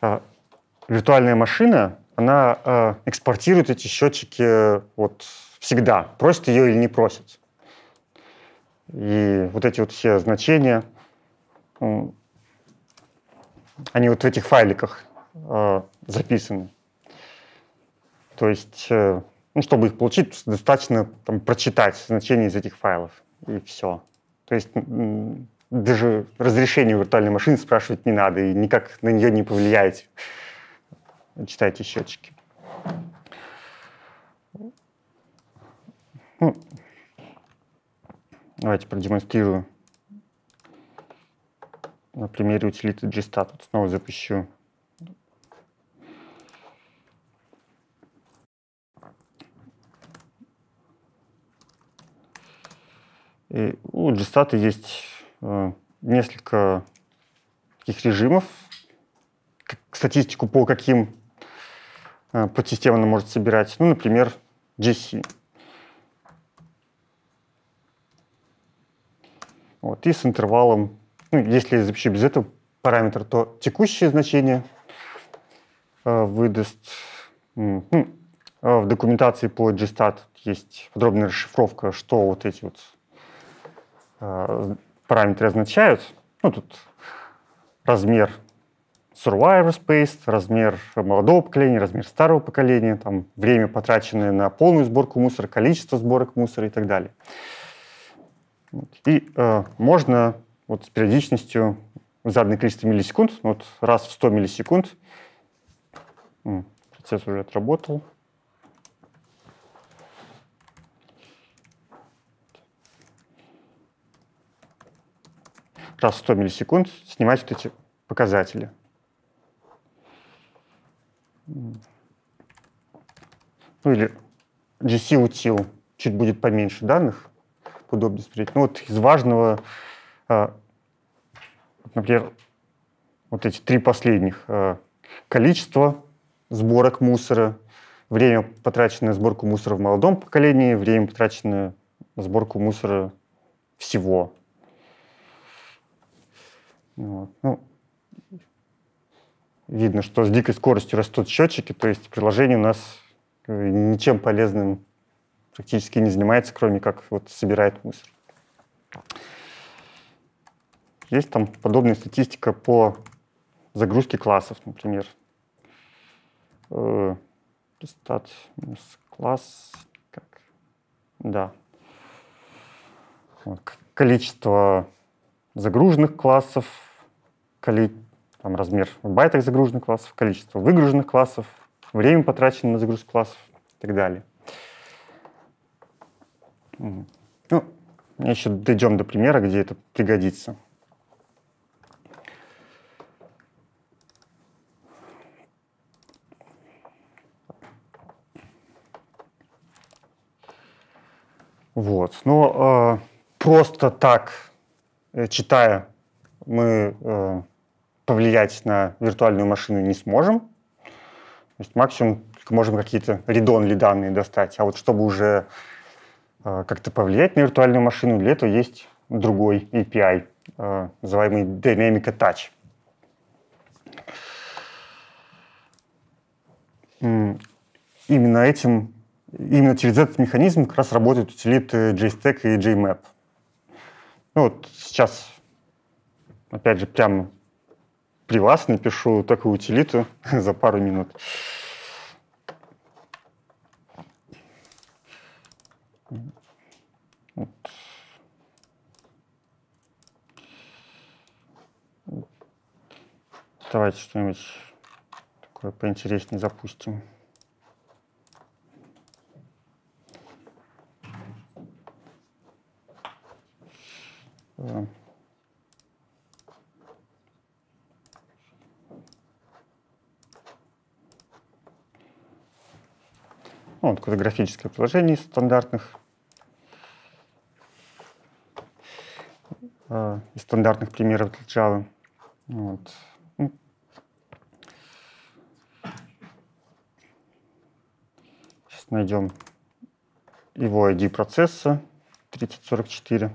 э, виртуальная машина, она э, экспортирует эти счетчики вот всегда, просит ее или не просит. И вот эти вот все значения, они вот в этих файликах э, записаны. То есть, э, ну, чтобы их получить, достаточно там, прочитать значение из этих файлов, и все. То есть даже разрешение виртуальной машины спрашивать не надо, и никак на нее не повлияете. Читайте счетчики. Ну, давайте продемонстрирую на примере утилиты gstat вот снова запущу. И у GSTAT есть э, несколько таких режимов, статистику по каким э, подсистемам она может собирать. Ну, например, GC. Вот, и с интервалом ну, если я запишу без этого параметра, то текущее значение э, выдаст... Ну, э, в документации по GSTAT есть подробная расшифровка, что вот эти вот э, параметры означают. Ну, тут размер Survivor Space, размер молодого поколения, размер старого поколения, там, время, потраченное на полную сборку мусора, количество сборок мусора и так далее. И э, можно вот с периодичностью заданное количество миллисекунд, ну вот раз в 100 миллисекунд. Процесс уже отработал. Раз в 100 миллисекунд снимать вот эти показатели. Ну или GC-утил чуть будет поменьше данных, удобнее смотреть. Ну вот из важного а, например, вот эти три последних. Э, количество сборок мусора, время, потраченное на сборку мусора в молодом поколении, время, потраченное на сборку мусора всего. Вот. Ну, видно, что с дикой скоростью растут счетчики, то есть приложение у нас э, ничем полезным практически не занимается, кроме как вот собирает мусор. Есть там подобная статистика по загрузке классов, например. Start э, класс, как, да. Количество загруженных классов, коли, там, размер в байтах загруженных классов, количество выгруженных классов, время потрачено на загрузку классов и так далее. Ну, еще дойдем до примера, где это пригодится. Вот. Но ну, э, просто так, э, читая, мы э, повлиять на виртуальную машину не сможем. То есть максимум можем какие-то редонли данные достать. А вот чтобы уже э, как-то повлиять на виртуальную машину, для этого есть другой API, э, называемый Dynamic Touch. Именно этим именно через этот механизм как раз работают утилиты JSTEC и JMap. Ну вот сейчас, опять же, прямо при вас напишу такую утилиту за пару минут. Вот. Давайте что-нибудь такое поинтереснее запустим. Ну, вот вот, графическое приложение из стандартных, а, из стандартных примеров для Java. Вот. Ну. Сейчас найдем его ID процесса 3044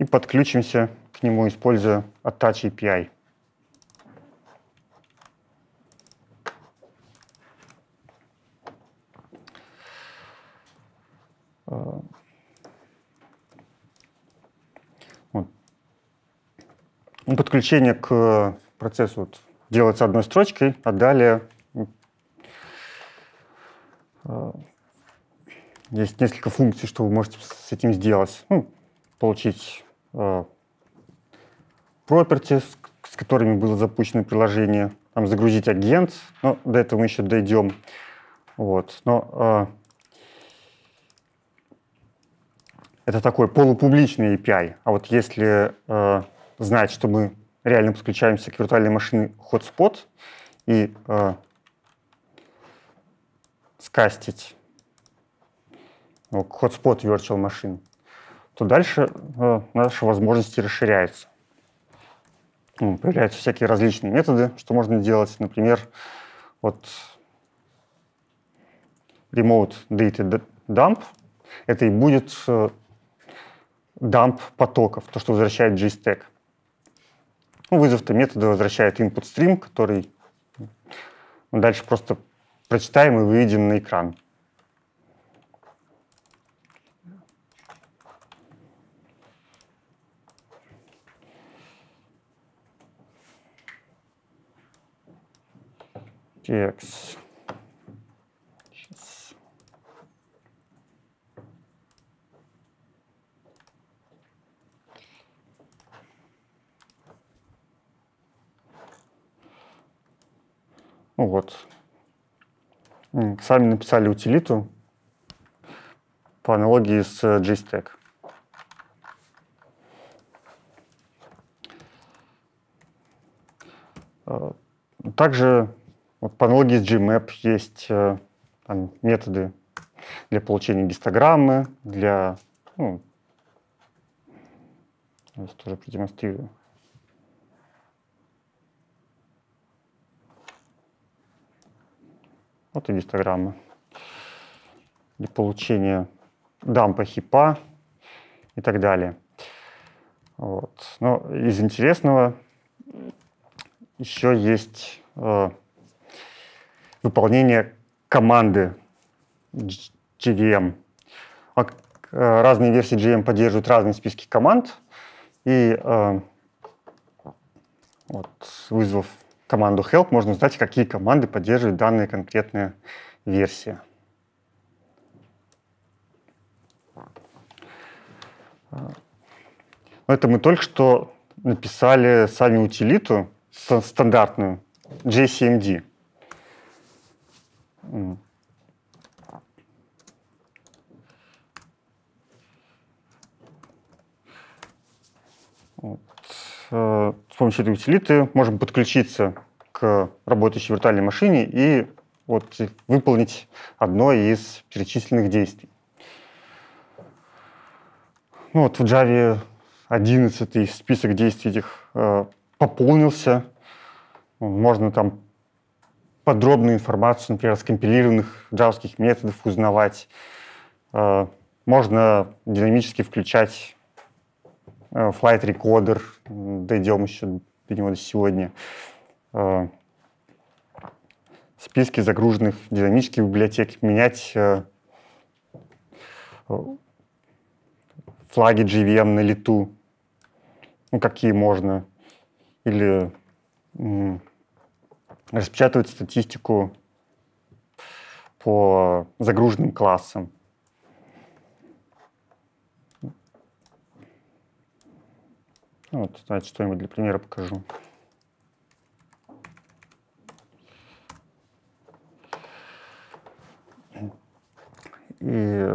и подключимся к нему, используя Attach API. Э, вот. Ну, подключение к процессу делается одной строчкой, а далее э, есть несколько функций, что вы можете с этим сделать. Ну, получить а, properties, с которыми было запущено приложение, там загрузить агент, но до этого мы еще дойдем. Вот. Но э, это такой полупубличный API. А вот если э, знать, что мы реально подключаемся к виртуальной машине Hotspot и э, скастить ну, к Hotspot Virtual Machine, то дальше э, наши возможности расширяются. Ну, появляются всякие различные методы, что можно делать. Например, вот remote data dump — это и будет э, дамп потоков, то, что возвращает JStack. Ну, Вызов-то метода возвращает input stream, который дальше просто прочитаем и выведем на экран. текст. Сейчас. Ну вот. Сами написали утилиту по аналогии с э, JStack. Э, также вот по аналогии с GMAP есть э, там, методы для получения гистограммы, для... Ну, сейчас тоже продемонстрирую. Вот и гистограмма. Для получения дампа хипа и так далее. Вот. Но из интересного еще есть э, выполнение команды GVM. А, э, разные версии GVM поддерживают разные списки команд, и э, вот, вызвав команду help, можно узнать, какие команды поддерживают данная конкретная версия. Это мы только что написали сами утилиту стандартную JCMD. Вот. Э, с помощью этой утилиты можем подключиться к работающей виртуальной машине и вот, выполнить одно из перечисленных действий. Ну, вот в Java 11 список действий этих э, пополнился. Можно там подробную информацию, например, скомпилированных джавских методов узнавать. Э, можно динамически включать э, Flight Recorder, дойдем еще до него до сегодня. Э, списки загруженных динамических библиотек, менять флаги JVM на лету, ну, какие можно, или распечатывают статистику по загруженным классам. Вот, давайте что-нибудь для примера покажу. И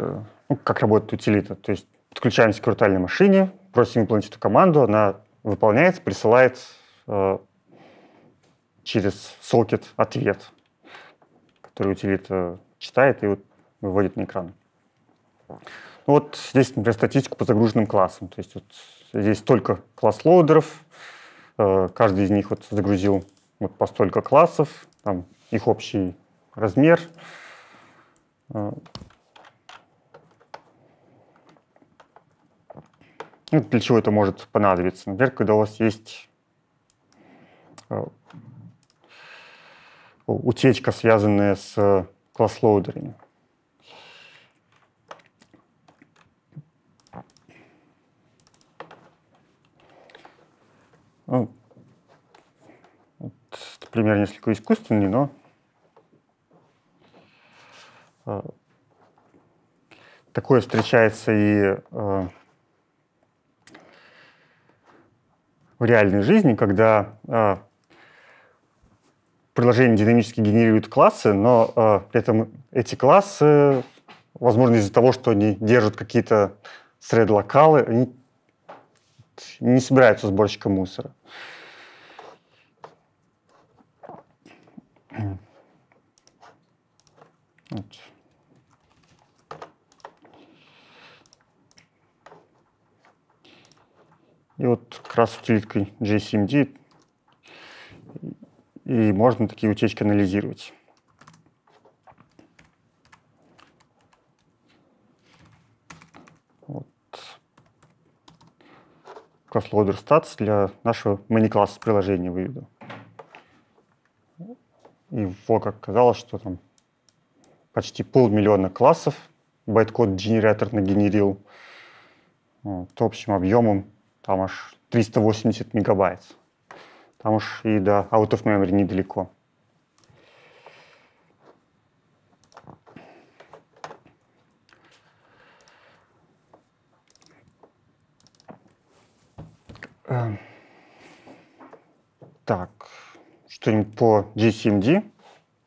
ну, как работает утилита. То есть подключаемся к виртуальной машине, просим выполнить эту команду, она выполняется, присылает э, через сокет ответ, который утилита читает и вот выводит на экран. Ну вот здесь, например, статистику по загруженным классам. То есть вот здесь только класс лоудеров, э, каждый из них вот загрузил вот по столько классов, там их общий размер. Э, ну, для чего это может понадобиться? Например, когда у вас есть э, утечка, связанная с э, класс-лоудерами. Ну, вот, пример несколько искусственный, но э, такое встречается и э, в реальной жизни, когда э, приложения динамически генерируют классы, но э, при этом эти классы, возможно, из-за того, что они держат какие-то сред-локалы, они не собираются сборщиком мусора. Вот. И вот как раз утилиткой JCMD и можно такие утечки анализировать. Вот. Classloader stats для нашего many-класс приложения выведу. И вот как казалось, что там почти полмиллиона классов байткод-генератор нагенерил. Вот, общим объемом там аж 380 мегабайт. Потому что и до out of memory недалеко. Эм. Так, что-нибудь по GCMD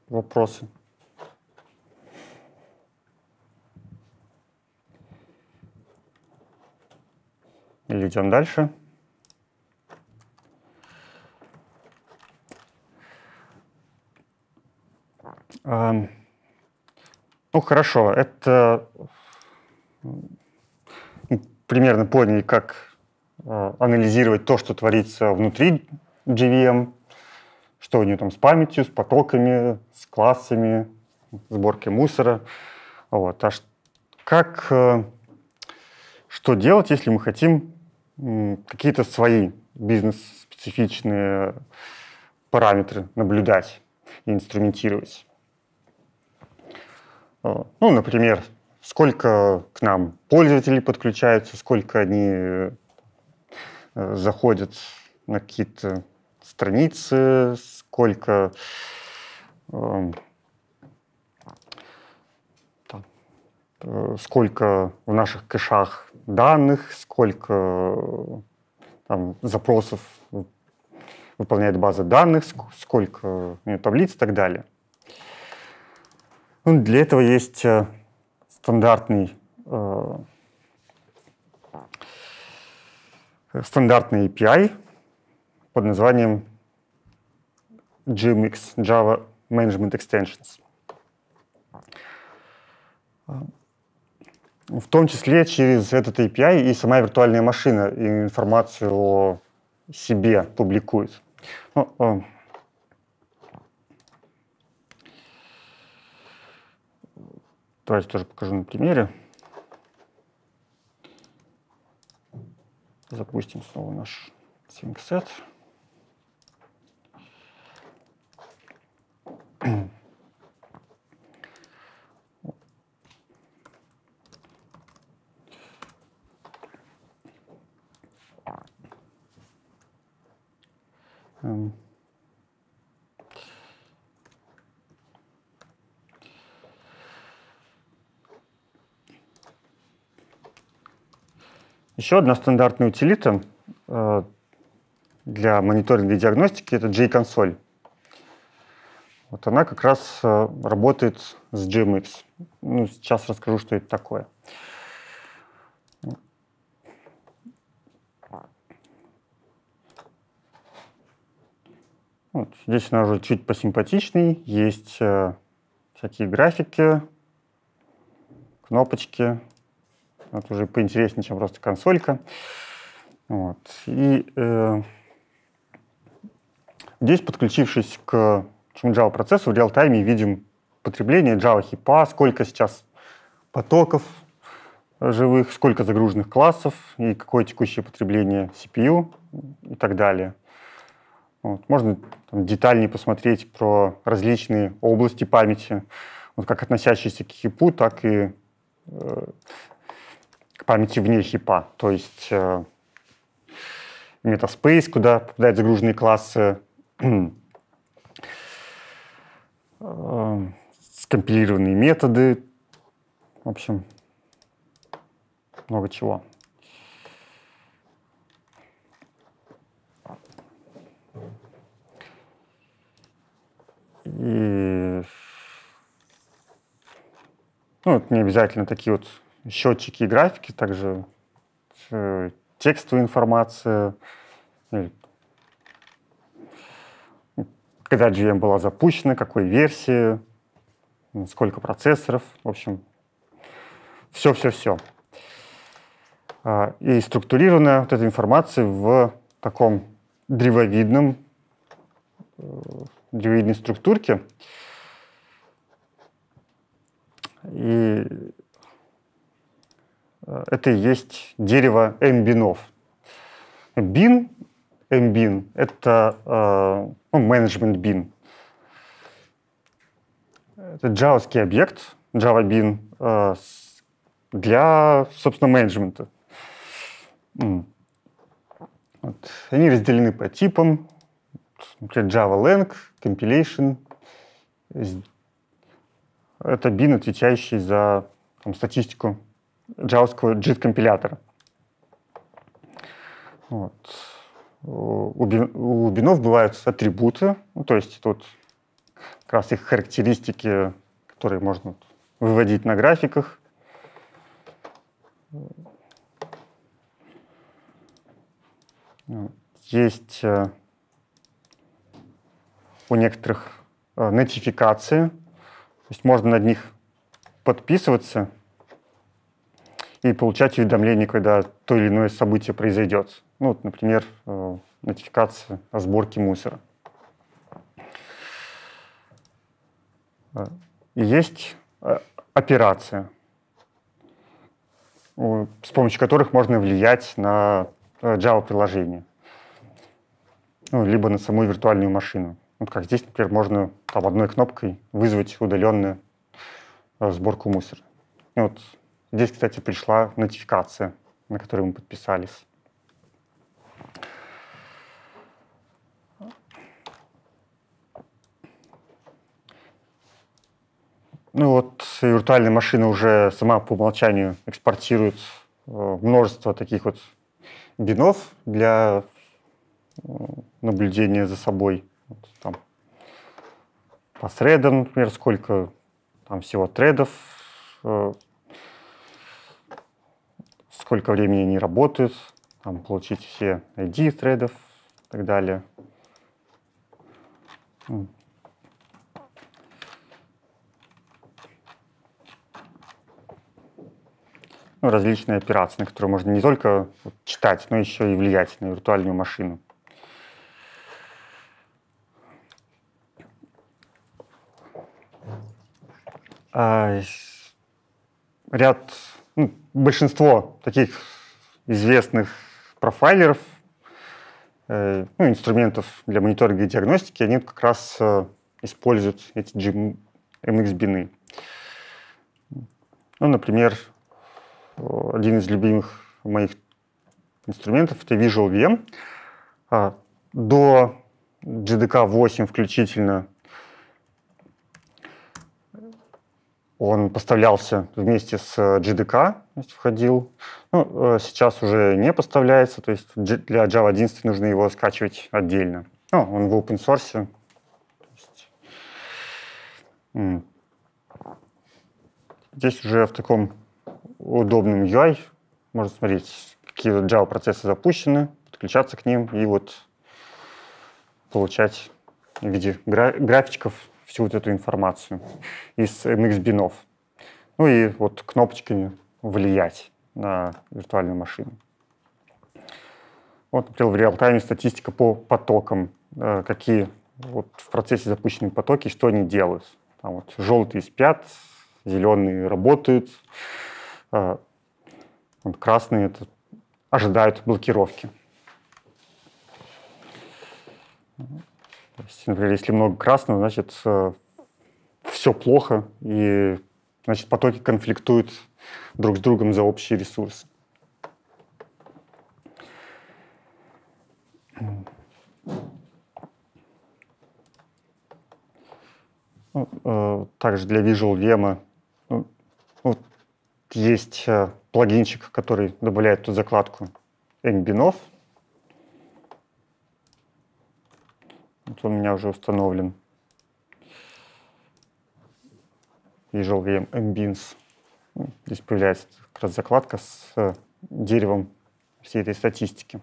вопросы? Или идем дальше? Ну хорошо, это примерно поняли, как а, анализировать то, что творится внутри JVM, что у нее там с памятью, с потоками, с классами, сборкой мусора. Вот. А как, э, что делать, если мы хотим какие-то свои бизнес-специфичные параметры наблюдать и инструментировать? Э, ну, например, сколько к нам пользователей подключаются, сколько они э, заходят на какие-то страницы, сколько эм, э, сколько в наших кэшах данных, сколько там, запросов выполняет база данных, сколько у таблиц и так далее. Ну, для этого есть э, стандартный, э, стандартный API под названием JMX, Java Management Extensions. Э, в том числе через этот API и сама виртуальная машина информацию о себе публикует. Ну, э, Давайте тоже покажу на примере. Запустим снова наш SyncSet. Um... Эм. Еще одна стандартная утилита э, для мониторинга и диагностики – это J-консоль. Вот она как раз э, работает с GMX. Ну, сейчас расскажу, что это такое. Вот, здесь она уже чуть посимпатичней. Есть э, всякие графики, кнопочки, это уже поинтереснее, чем просто консолька. Вот. И э, здесь, подключившись к чему-то Java процессу, в реал-тайме видим потребление Java хипа, сколько сейчас потоков живых, сколько загруженных классов и какое текущее потребление CPU и так далее. Вот. Можно там, детальнее посмотреть про различные области памяти, вот как относящиеся к хипу, так и э, памяти вне хипа. То есть метаспейс, э, куда попадают загруженные классы, э, скомпилированные методы, в общем, много чего. И ну, это не обязательно такие вот счетчики и графики, также э, текстовая информация. Когда GM была запущена, какой версии, сколько процессоров, в общем, все-все-все. А, и структурирована вот эта информация в таком древовидном, э, древовидной структурке. И Э, это и есть дерево эмбинов. Бин, эмбин – это э, ну, менеджмент бин. Это джавовский объект, Java Bean, э, для, собственно, менеджмента. Вот. Они разделены по типам. Например, Java Lang, Compilation. Это бин, отвечающий за там, статистику JavaScript JIT-компилятора. Вот. У бинов бывают атрибуты, ну, то есть тут как раз их характеристики, которые можно выводить на графиках. Есть э, у некоторых э, нотификации, то есть можно на них подписываться и получать уведомления, когда то или иное событие произойдет. Ну, вот, например, э, нотификация о сборке мусора. Э, есть э, операция, с помощью которых можно влиять на Java-приложение, ну, либо на саму виртуальную машину. Вот как здесь, например, можно там, одной кнопкой вызвать удаленную сборку мусора. И вот Здесь, кстати, пришла нотификация, на которую мы подписались. Ну вот, виртуальная машина уже сама по умолчанию экспортирует э, множество таких вот бинов для э, наблюдения за собой. Вот, там, по средам, например, сколько там всего тредов, э, сколько времени они работают, там, получить все ID трейдов и так далее. ну, различные операции, на которые можно не только читать, но еще и влиять на виртуальную машину. А, ряд ну, большинство таких известных профайлеров, э, ну, инструментов для мониторинга и диагностики, они как раз э, используют эти MX-бины. Ну, например, один из любимых моих инструментов — это Visual VM. А, до GDK 8 включительно Он поставлялся вместе с GDK, э, то есть входил. Ну, э, сейчас уже не поставляется, то есть для Java 11 нужно его скачивать отдельно. Ну, он в open source. Здесь уже в таком удобном UI можно смотреть, какие Java процессы запущены, подключаться к ним и вот получать в виде гра графичков всю вот эту информацию из MX-бинов. Ну и вот кнопочками влиять на виртуальную машину. Вот, например, в реал-тайме статистика по потокам, э, какие вот в процессе запущены потоки, что они делают. Там вот желтые спят, зеленые работают, э, красные это ожидают блокировки есть, например, если много красного, значит, э, все плохо, и значит, потоки конфликтуют друг с другом за общие ресурсы. Ну, э, также для Visual VM ну, есть э, плагинчик, который добавляет тут закладку Eggbinov, Вот он у меня уже установлен. Visual VM Beans. Ну, здесь появляется как раз закладка с э, деревом всей этой статистики.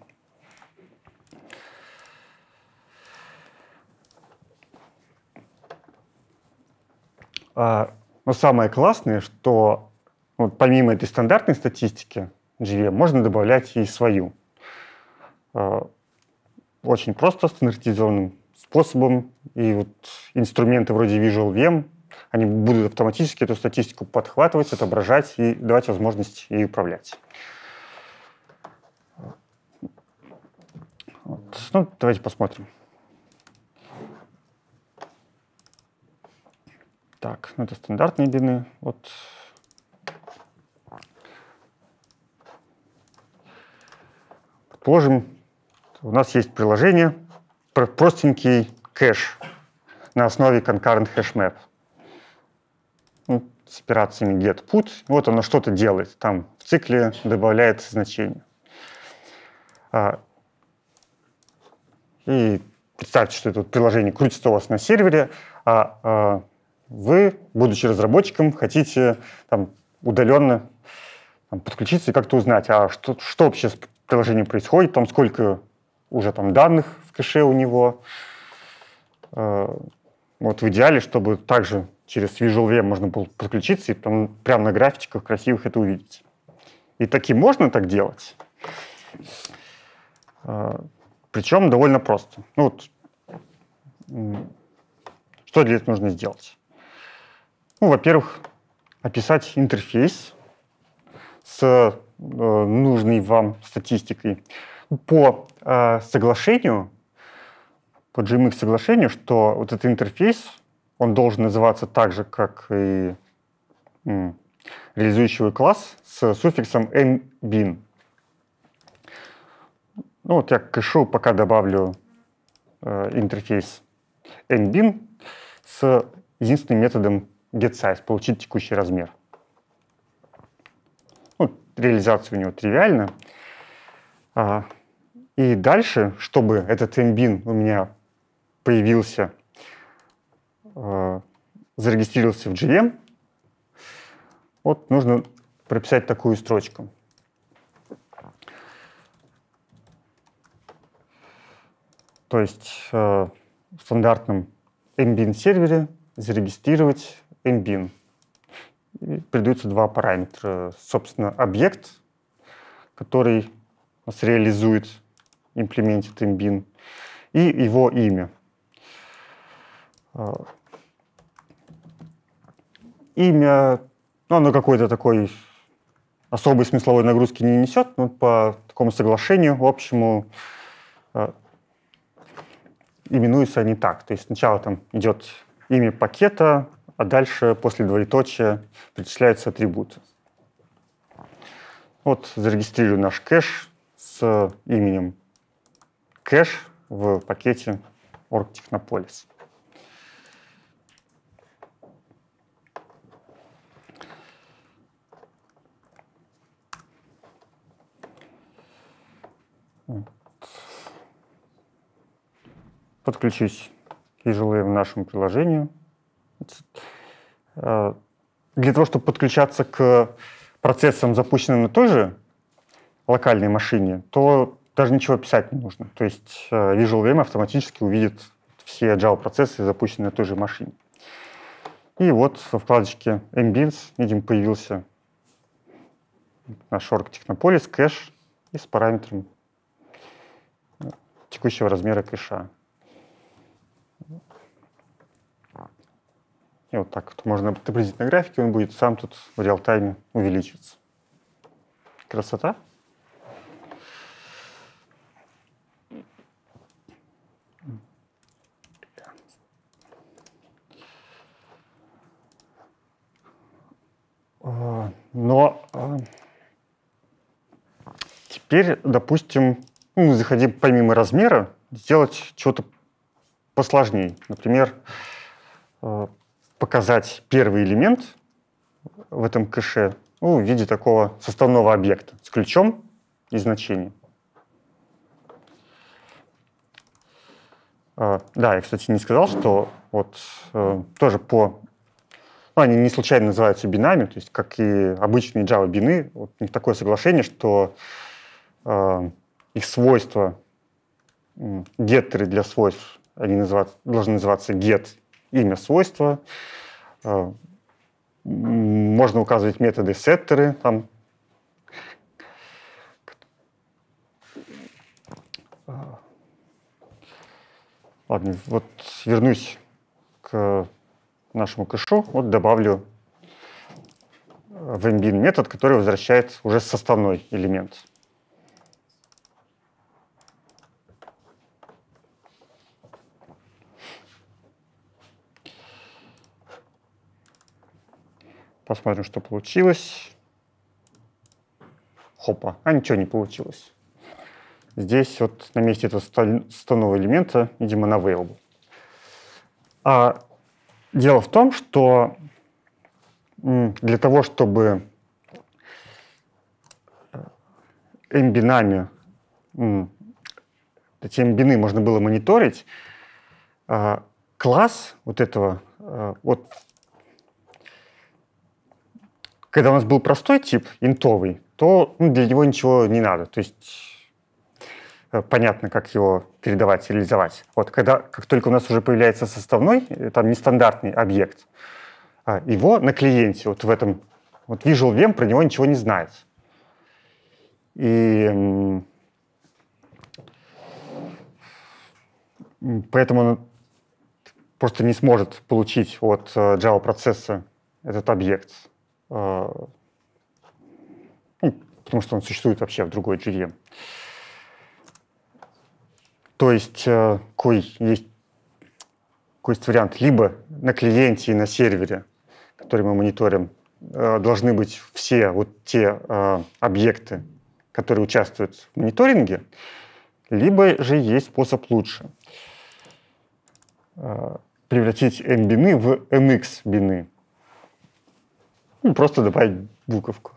А, но самое классное, что вот помимо этой стандартной статистики GVM можно добавлять и свою. А, очень просто стандартизированным способом. И вот инструменты вроде Visual VM, они будут автоматически эту статистику подхватывать, отображать и давать возможность ей управлять. Вот. Ну, давайте посмотрим. Так, ну это стандартные бины. Вот. Предположим, у нас есть приложение, простенький кэш на основе concurrent hashmap ну, с операциями get, put. Вот оно что-то делает, там в цикле добавляет значение. А, и представьте, что это приложение крутится у вас на сервере, а, а вы, будучи разработчиком, хотите там, удаленно там, подключиться и как-то узнать, а что, что вообще с приложением происходит, там сколько уже там данных кэше у него. Э, вот в идеале, чтобы также через Visual VM можно было подключиться и там прямо на графиках красивых это увидеть. И таки можно так делать. Э, Причем довольно просто. Ну, вот, что для этого нужно сделать? Ну, во-первых, описать интерфейс с э, нужной вам статистикой. По э, соглашению по GMX соглашению, что вот этот интерфейс, он должен называться так же, как и реализующий класс с суффиксом nbin. Ну вот я к кэшу пока добавлю э, интерфейс nbin с единственным методом getSize, получить текущий размер. Ну, реализация у него тривиальна. А, и дальше, чтобы этот nbin у меня появился, э, зарегистрировался в GM, вот нужно прописать такую строчку. То есть э, в стандартном MBIN сервере зарегистрировать MBIN. И придаются два параметра. Собственно, объект, который у нас реализует, имплементит MBIN, и его имя – а, имя, ну, оно какой-то такой особой смысловой нагрузки не несет, но по такому соглашению общему а, именуются они так. То есть сначала там идет имя пакета, а дальше после двоеточия причисляются атрибуты. Вот зарегистрирую наш кэш с именем кэш в пакете org Technopolis. подключить KGLA в нашем приложении. Э, для того, чтобы подключаться к процессам, запущенным на той же локальной машине, то даже ничего писать не нужно. То есть э, VisualVM автоматически увидит все java процессы запущенные на той же машине. И вот во вкладочке Ambience, видим, появился наш орг Технополис, кэш и с параметром текущего размера кэша. И вот так вот можно отобразить на графике, он будет сам тут в реал-тайме увеличиваться. Красота. А, но а, теперь, допустим, ну, заходи помимо размера, сделать что-то посложнее. Например, а, показать первый элемент в этом кэше ну, в виде такого составного объекта с ключом и значением. А, да, я, кстати, не сказал, что вот э, тоже по... Ну, они не случайно называются бинами, то есть, как и обычные Java бины, вот у них такое соглашение, что э, их свойства, геттеры для свойств, они называются, должны называться get имя свойства. Э, можно указывать методы сеттеры, там, а. Ладно, вот вернусь к нашему кэшу, вот добавлю э, в MBIN метод, который возвращает уже составной элемент. Посмотрим, что получилось. Хопа, а ничего не получилось. Здесь вот на месте этого стального элемента, видимо, на available. А дело в том, что для того, чтобы э, эмбинами, эти эмбины можно было мониторить, а, класс вот этого, э, вот когда у нас был простой тип, интовый, то ну, для него ничего не надо. То есть э, понятно, как его передавать, реализовать. Вот когда, как только у нас уже появляется составной, э, там нестандартный объект, а, его на клиенте, вот в этом, вот Visual VM про него ничего не знает. И поэтому он просто не сможет получить от э, Java процесса этот объект. А, ну, потому что он существует вообще в другой JVM. То есть, э, кой есть, кой есть вариант либо на клиенте и на сервере, который мы мониторим, э, должны быть все вот те э, объекты, которые участвуют в мониторинге, либо же есть способ лучше превратить m-бины в mx-бины. Ну, просто добавить буковку.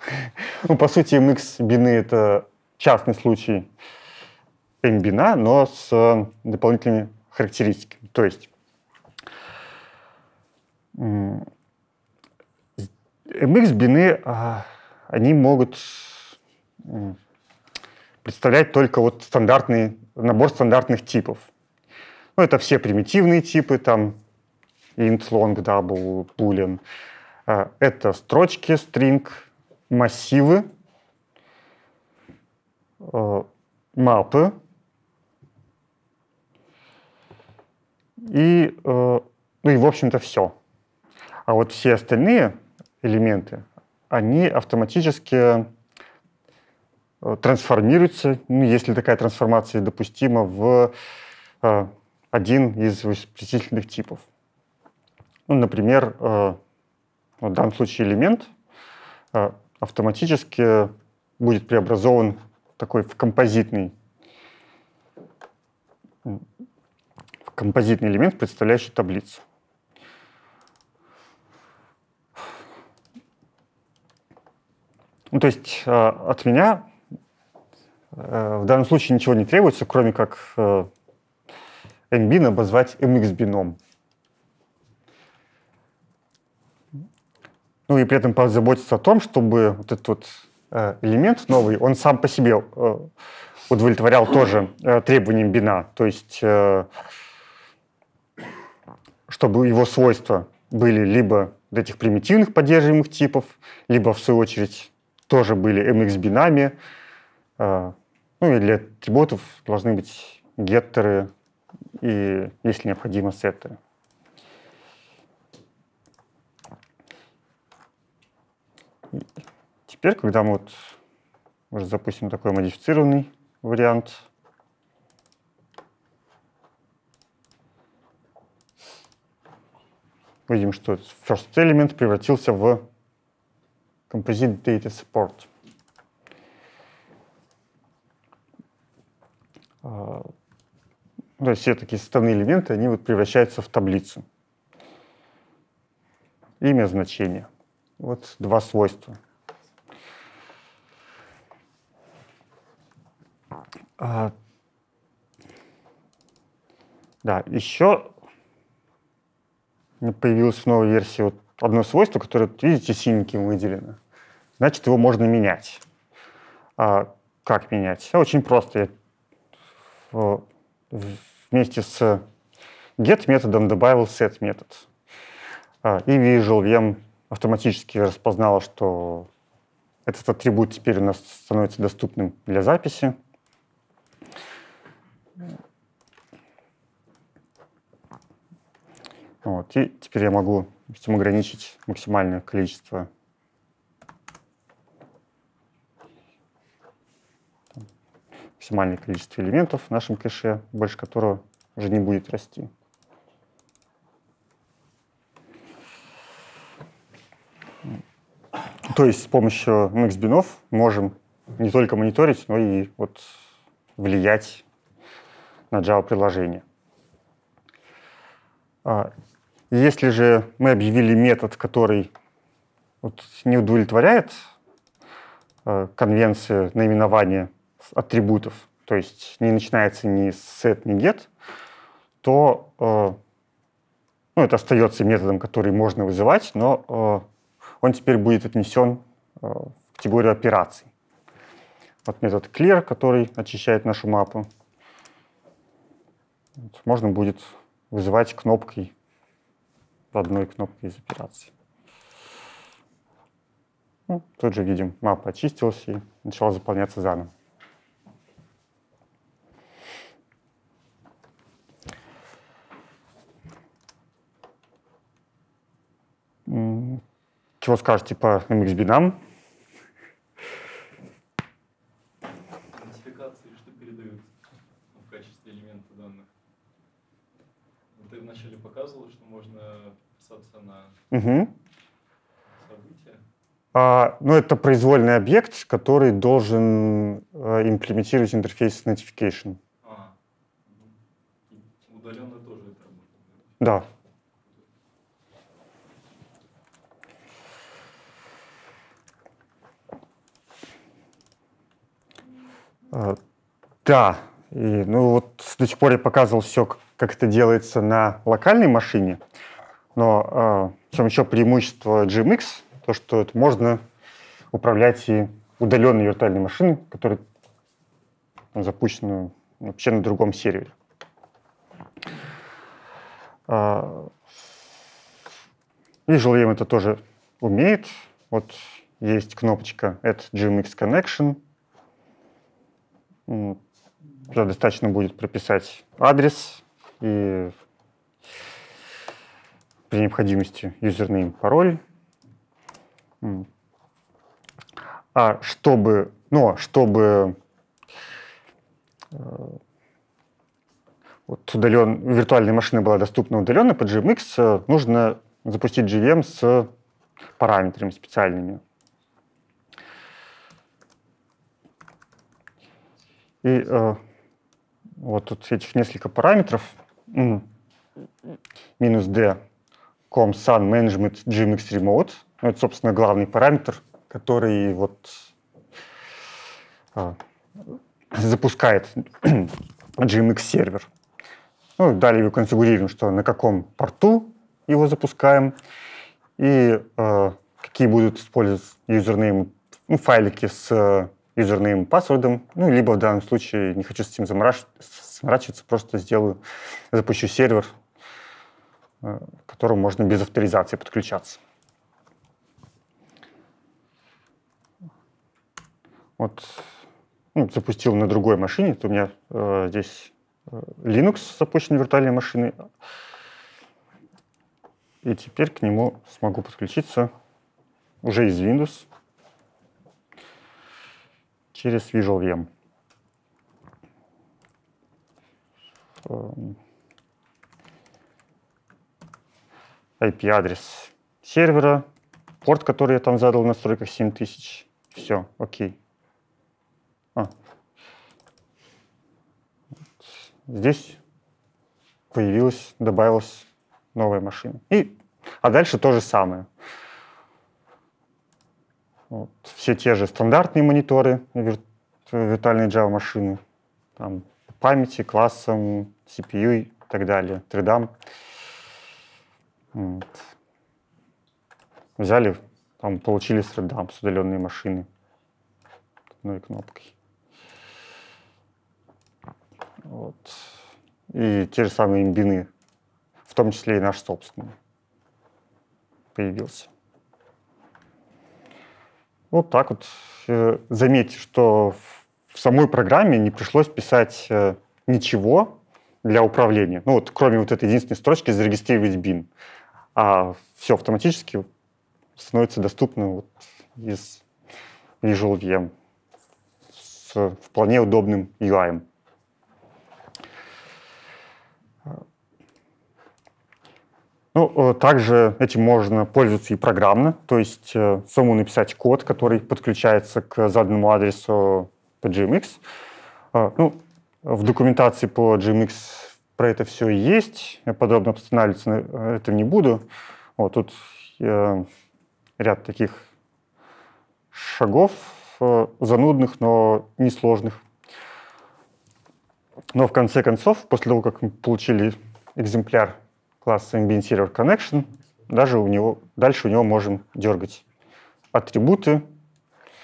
ну, по сути, MX бины — это частный случай MBINA, но с э, дополнительными характеристиками. То есть MX-бины, а, они могут представлять только вот стандартный, набор стандартных типов. Ну, это все примитивные типы, там int, long, double, boolean. А, это строчки, string, массивы, э, мапы и, э, ну и, в общем-то, все. А вот все остальные элементы, они автоматически э, трансформируются, ну, если такая трансформация допустима, в один из вычислительных типов. Ну, например, в данном случае элемент, э, автоматически будет преобразован такой в композитный в композитный элемент, представляющий таблицу. Ну, то есть э, от меня э, в данном случае ничего не требуется, кроме как э, mbin обозвать mxbiном ну и при этом позаботиться о том, чтобы вот этот вот э, элемент новый, он сам по себе э, удовлетворял тоже э, требованиям бина, то есть чтобы его свойства были либо вот этих примитивных поддерживаемых типов, либо, в свою очередь, тоже были mx-бинами. Ну и для атрибутов должны быть геттеры и, если необходимо, сеттеры. теперь, когда мы вот уже запустим такой модифицированный вариант, видим, что first element превратился в composite data support. А, то есть все такие составные элементы, они вот превращаются в таблицу. Имя, значения. Вот два свойства. А, да, еще появилась в новой версии вот одно свойство, которое, видите, синеньким выделено. Значит, его можно менять. А, как менять? Очень просто. Я вместе с get методом добавил set метод. А, и visual vm автоматически распознала, что этот атрибут теперь у нас становится доступным для записи. Вот, и теперь я могу допустим, ограничить максимальное количество максимальное количество элементов в нашем кэше, больше которого уже не будет расти. То есть с помощью MXBinов можем не только мониторить, но и вот влиять на Java-приложение. А, если же мы объявили метод, который вот не удовлетворяет а, конвенции наименования атрибутов, то есть не начинается ни set, ни get, то а, ну, это остается методом, который можно вызывать, но он теперь будет отнесен э, в категорию операций. Вот метод clear, который очищает нашу мапу. Можно будет вызывать кнопкой, одной кнопкой из операций. Ну, тут же видим, мапа очистилась и начала заполняться заново. Чего скажете типа, по MXB нам? Идентификации, что передают в качестве элемента данных. Ну, ты вначале показывал, что можно писаться на угу. события. А, ну, это произвольный объект, который должен а, имплементировать интерфейс notification. А, ну, удаленно тоже это работает. Да. А, да, и, ну вот до сих пор я показывал все, как это делается на локальной машине, но э, в чем еще преимущество GMX, то что это можно управлять и удаленной виртуальной машиной, которая ну, запущена вообще на другом сервере. Э, Visual Aim это тоже умеет. Вот есть кнопочка Add GMX Connection – достаточно будет прописать адрес и при необходимости юзернейм, пароль. А чтобы, ну, а чтобы э, вот удален, виртуальная машина была доступна удаленно по GMX, э, нужно запустить GVM с параметрами специальными. И э, вот тут этих несколько параметров. Минус d com sun management gmx remote. Ну, это, собственно, главный параметр, который вот э, запускает gmx сервер. Ну, далее его конфигурируем, что на каком порту его запускаем и э, какие будут использоваться юзернеймы, ну, файлики с э, юзернейм, паспордом, ну, либо в данном случае не хочу с этим заморачиваться, просто сделаю, запущу сервер, к э, которому можно без авторизации подключаться. Вот ну, запустил на другой машине, то у меня э, здесь э, Linux запущен виртуальной машиной, и теперь к нему смогу подключиться уже из Windows через VisualVM. Эм, IP-адрес сервера, порт, который я там задал в настройках 7000. Все, окей. А. Здесь появилась, добавилась новая машина. И, а дальше то же самое. Вот. Все те же стандартные мониторы вир виртуальной Java машины, там, памяти, классом, CPU и так далее, 3 Вот. Взяли, там, получили с редам с удаленной машины одной кнопкой. Вот. И те же самые имбины, в том числе и наш собственный, появился. Вот ну, так вот. Э, заметьте, что в самой программе не пришлось писать э, ничего для управления. Ну вот, кроме вот этой единственной строчки «зарегистрировать BIN». А все автоматически становится доступно вот из Visual VM с э, вполне удобным UI. -м. Ну, э, также этим можно пользоваться и программно, то есть э, самому написать код, который подключается к заданному адресу по GMX. Э, ну, в документации по GMX про это все есть, я подробно останавливаться на этом не буду. Вот тут ряд таких шагов, занудных, но несложных. Но в конце концов, после того, как мы получили экземпляр класс Ambient Server Connection, даже у него, дальше у него можем дергать атрибуты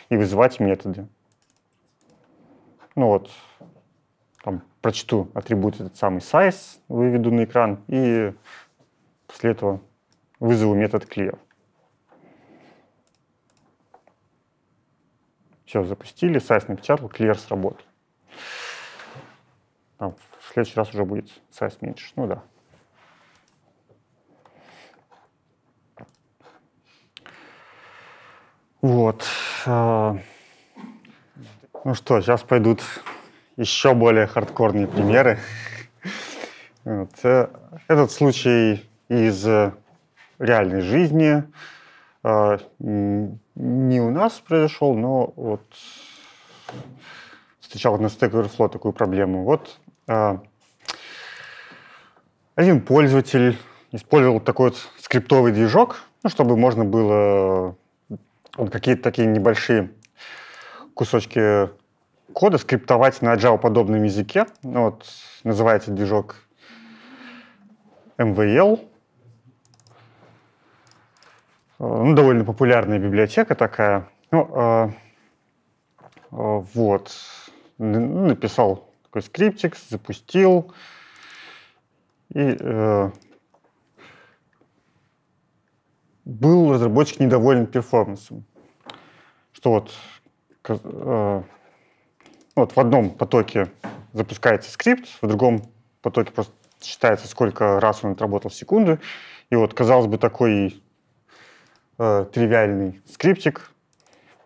и вызывать методы. Ну вот, там, прочту атрибут этот самый size, выведу на экран, и после этого вызову метод clear. Все, запустили, size напечатал, clear сработал. Там, в следующий раз уже будет size меньше. Ну да. Вот. А, ну что, сейчас пойдут еще более хардкорные примеры. Вот. Э, этот случай из э, реальной жизни э, не у нас произошел, но вот встречал на Stack Overflow такую проблему. Вот один пользователь использовал такой вот скриптовый движок, ну, чтобы можно было вот какие-то такие небольшие кусочки кода скриптовать на Java-подобном языке. Ну вот, называется движок MVL. Ну, довольно популярная библиотека такая. Ну, э, э, вот. Написал такой скриптик, запустил. И э, был разработчик недоволен перформансом. Что вот, э, вот в одном потоке запускается скрипт, в другом потоке просто считается, сколько раз он отработал в секунду. И вот, казалось бы, такой э, тривиальный скриптик,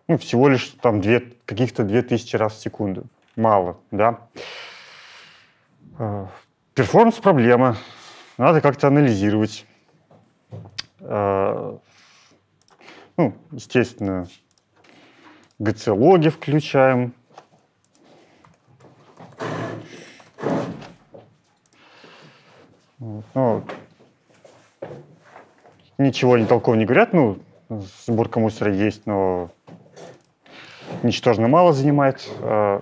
ну, всего лишь там две, каких-то 2000 раз в секунду. Мало, да? Э, перформанс-проблема. Надо как-то анализировать. Э, ну, естественно, гцлоги включаем. ну, ничего они толково не говорят, ну, сборка мусора есть, но ничтожно мало занимает. Э,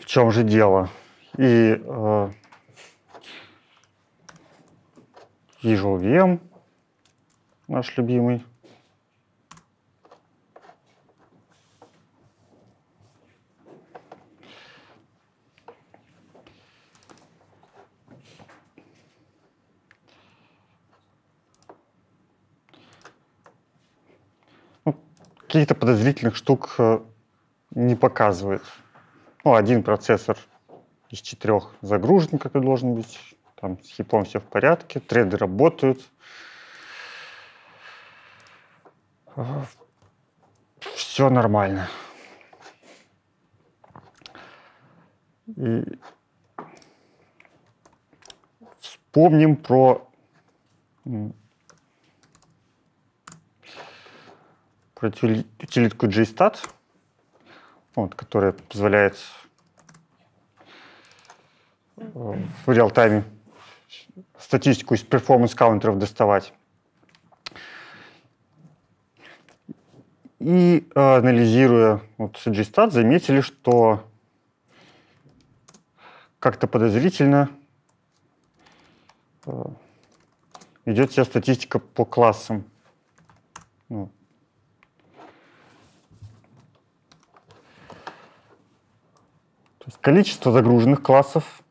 в чем же дело? И э, Visual VM, наш любимый. Ну, каких-то подозрительных штук э, не показывает. Ну, один процессор из четырех загружен, как и должен быть там с хипом все в порядке, треды работают. Все нормально. И вспомним про про утилитку JStat, вот, которая позволяет э, в реал-тайме статистику из performance каунтеров доставать. И э, анализируя вот CGStat, заметили, что как-то подозрительно э, идет вся статистика по классам. Ну. То есть количество загруженных классов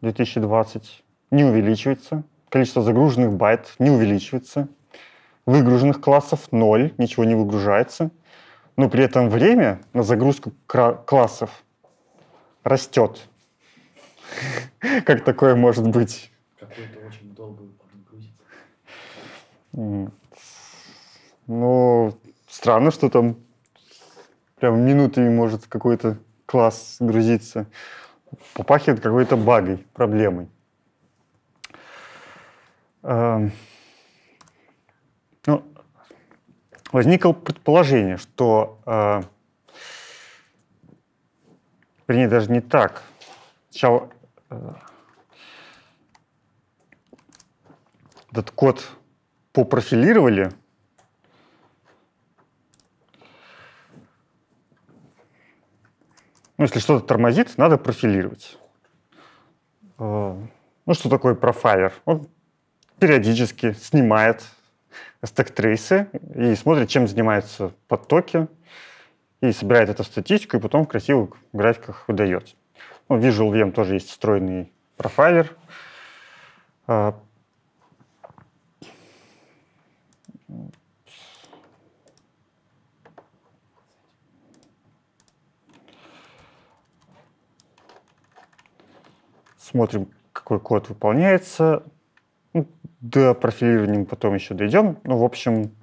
2020 не увеличивается, количество загруженных байт не увеличивается, выгруженных классов ноль ничего не выгружается, но при этом время на загрузку классов растет. Как такое может быть? Какой-то очень долго подгрузится. Ну, странно, что там прям минутами может какой-то класс грузиться. Попахивает какой-то багой, проблемой. Эм, ну, возникло предположение, что, э, вернее, даже не так. Сначала э, этот код попрофилировали, Ну, если что-то тормозит, надо профилировать. Э, ну, что такое профайлер? Он периодически снимает стэк-трейсы и смотрит, чем занимаются потоки, и собирает это в статистику, и потом в красивых графиках выдает. Ну, в Visual VM тоже есть встроенный профайлер. А, смотрим, какой код выполняется. Ну, до профилирования потом еще дойдем. Ну, в общем,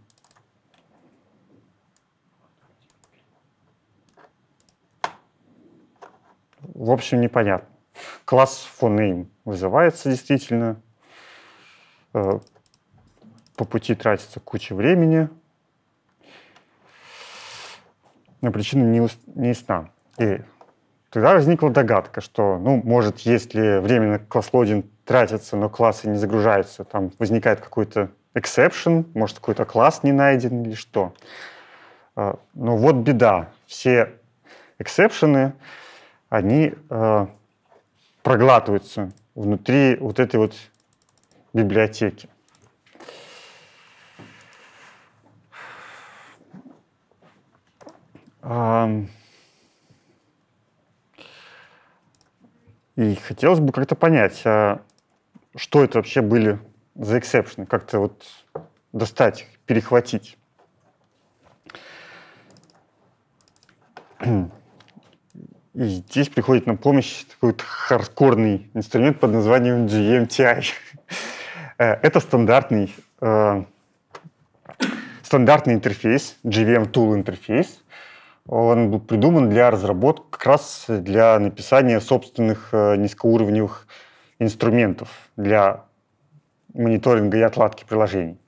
в общем, непонятно. Класс FoneName вызывается действительно. Э, по пути тратится куча времени. Но причина не, не ясна. И тогда возникла догадка, что, ну, может, если временно класслодинг тратятся, но классы не загружаются, там возникает какой-то exception, может, какой-то класс не найден или что. А, но ну вот беда. Все эксепшены, они а, проглатываются внутри вот этой вот библиотеки. И хотелось бы как-то понять, а что это вообще были за эксепшены, как-то вот достать их, перехватить. И здесь приходит на помощь такой вот хардкорный инструмент под названием GMTI. Э, это стандартный, э, стандартный интерфейс, GVM Tool интерфейс. Он был придуман для разработки, как раз для написания собственных э, низкоуровневых инструментов для мониторинга и отладки приложений.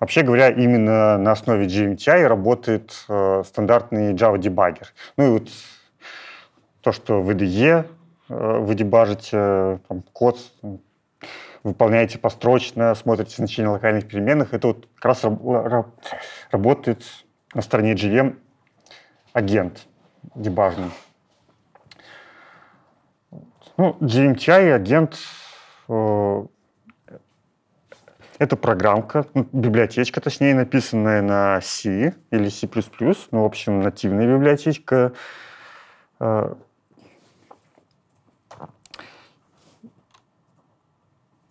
Вообще говоря, именно на основе GMTI работает э, стандартный Java Debugger. Ну и вот то, что в IDE э, вы дебажите там, код, выполняете построчно, смотрите значения локальных переменных, это вот как раз раб- раб- работает на стороне GVM агент дебажный. Ну, GMTI агент э, это программка, библиотечка, точнее, написанная на C или C++, ну, в общем, нативная библиотечка. Э,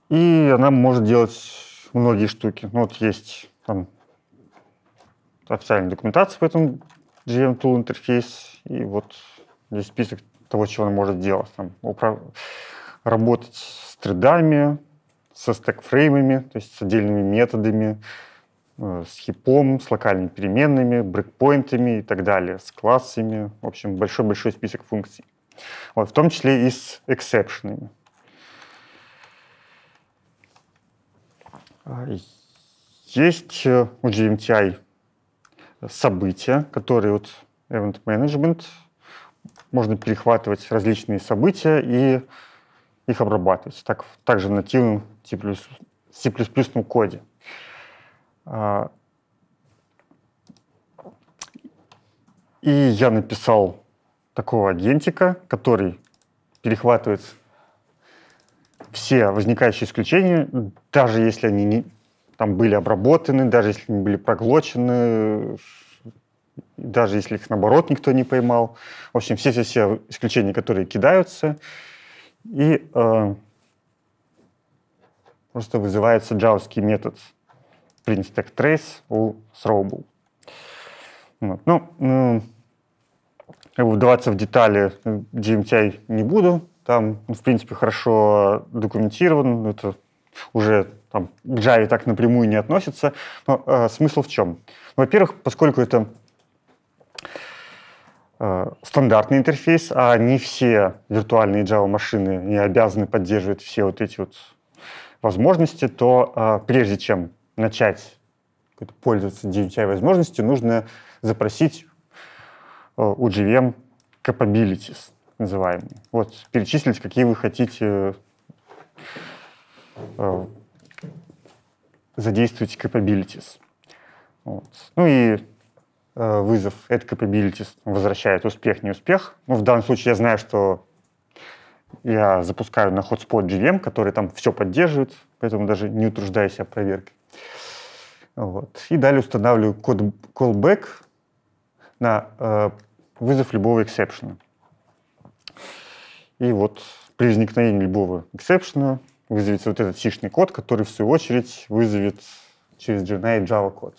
и она может делать многие штуки. Ну, вот есть там официальная документация по этому GM Tool интерфейс, и вот здесь список того, чего он может делать. Там, управ... Работать с тредами, со стекфреймами, то есть с отдельными методами, э, с хипом, с локальными переменными, брейкпоинтами и так далее, с классами. В общем, большой-большой список функций. Вот, в том числе и с эксепшенами. Есть э, у GMTI события, которые вот event management можно перехватывать различные события и их обрабатывать. Так, также в нативном C++, C++ коде. А, и я написал такого агентика, который перехватывает все возникающие исключения, даже если они не, там были обработаны, даже если они были проглочены, даже если их, наоборот, никто не поймал. В общем, все-все-все исключения, которые кидаются, и э, просто вызывается джавский метод print stack trace у throwable. Вот. Ну, ну, как бы вдаваться в детали э, GMTI не буду. Там, ну, в принципе, хорошо документирован. Это уже там, к Java так напрямую не относится. Но э, смысл в чем? Во-первых, поскольку это Э, стандартный интерфейс, а не все виртуальные Java машины не обязаны поддерживать все вот эти вот возможности, то э, прежде чем начать пользоваться DMTI возможностью, нужно запросить э, у JVM capabilities называемые. Вот перечислить, какие вы хотите задействовать capabilities. Вот. Ну и Э, вызов, это capabilities, возвращает успех, не успех. Ну, в данном случае я знаю, что я запускаю на Hotspot GVM, который там все поддерживает, поэтому даже не утруждаю себя проверкой. Вот. И далее устанавливаю код callback на э, вызов любого эксепшена. И вот при возникновении любого эксепшена вызовется вот этот сишный код, который в свою очередь вызовет через GNI Java код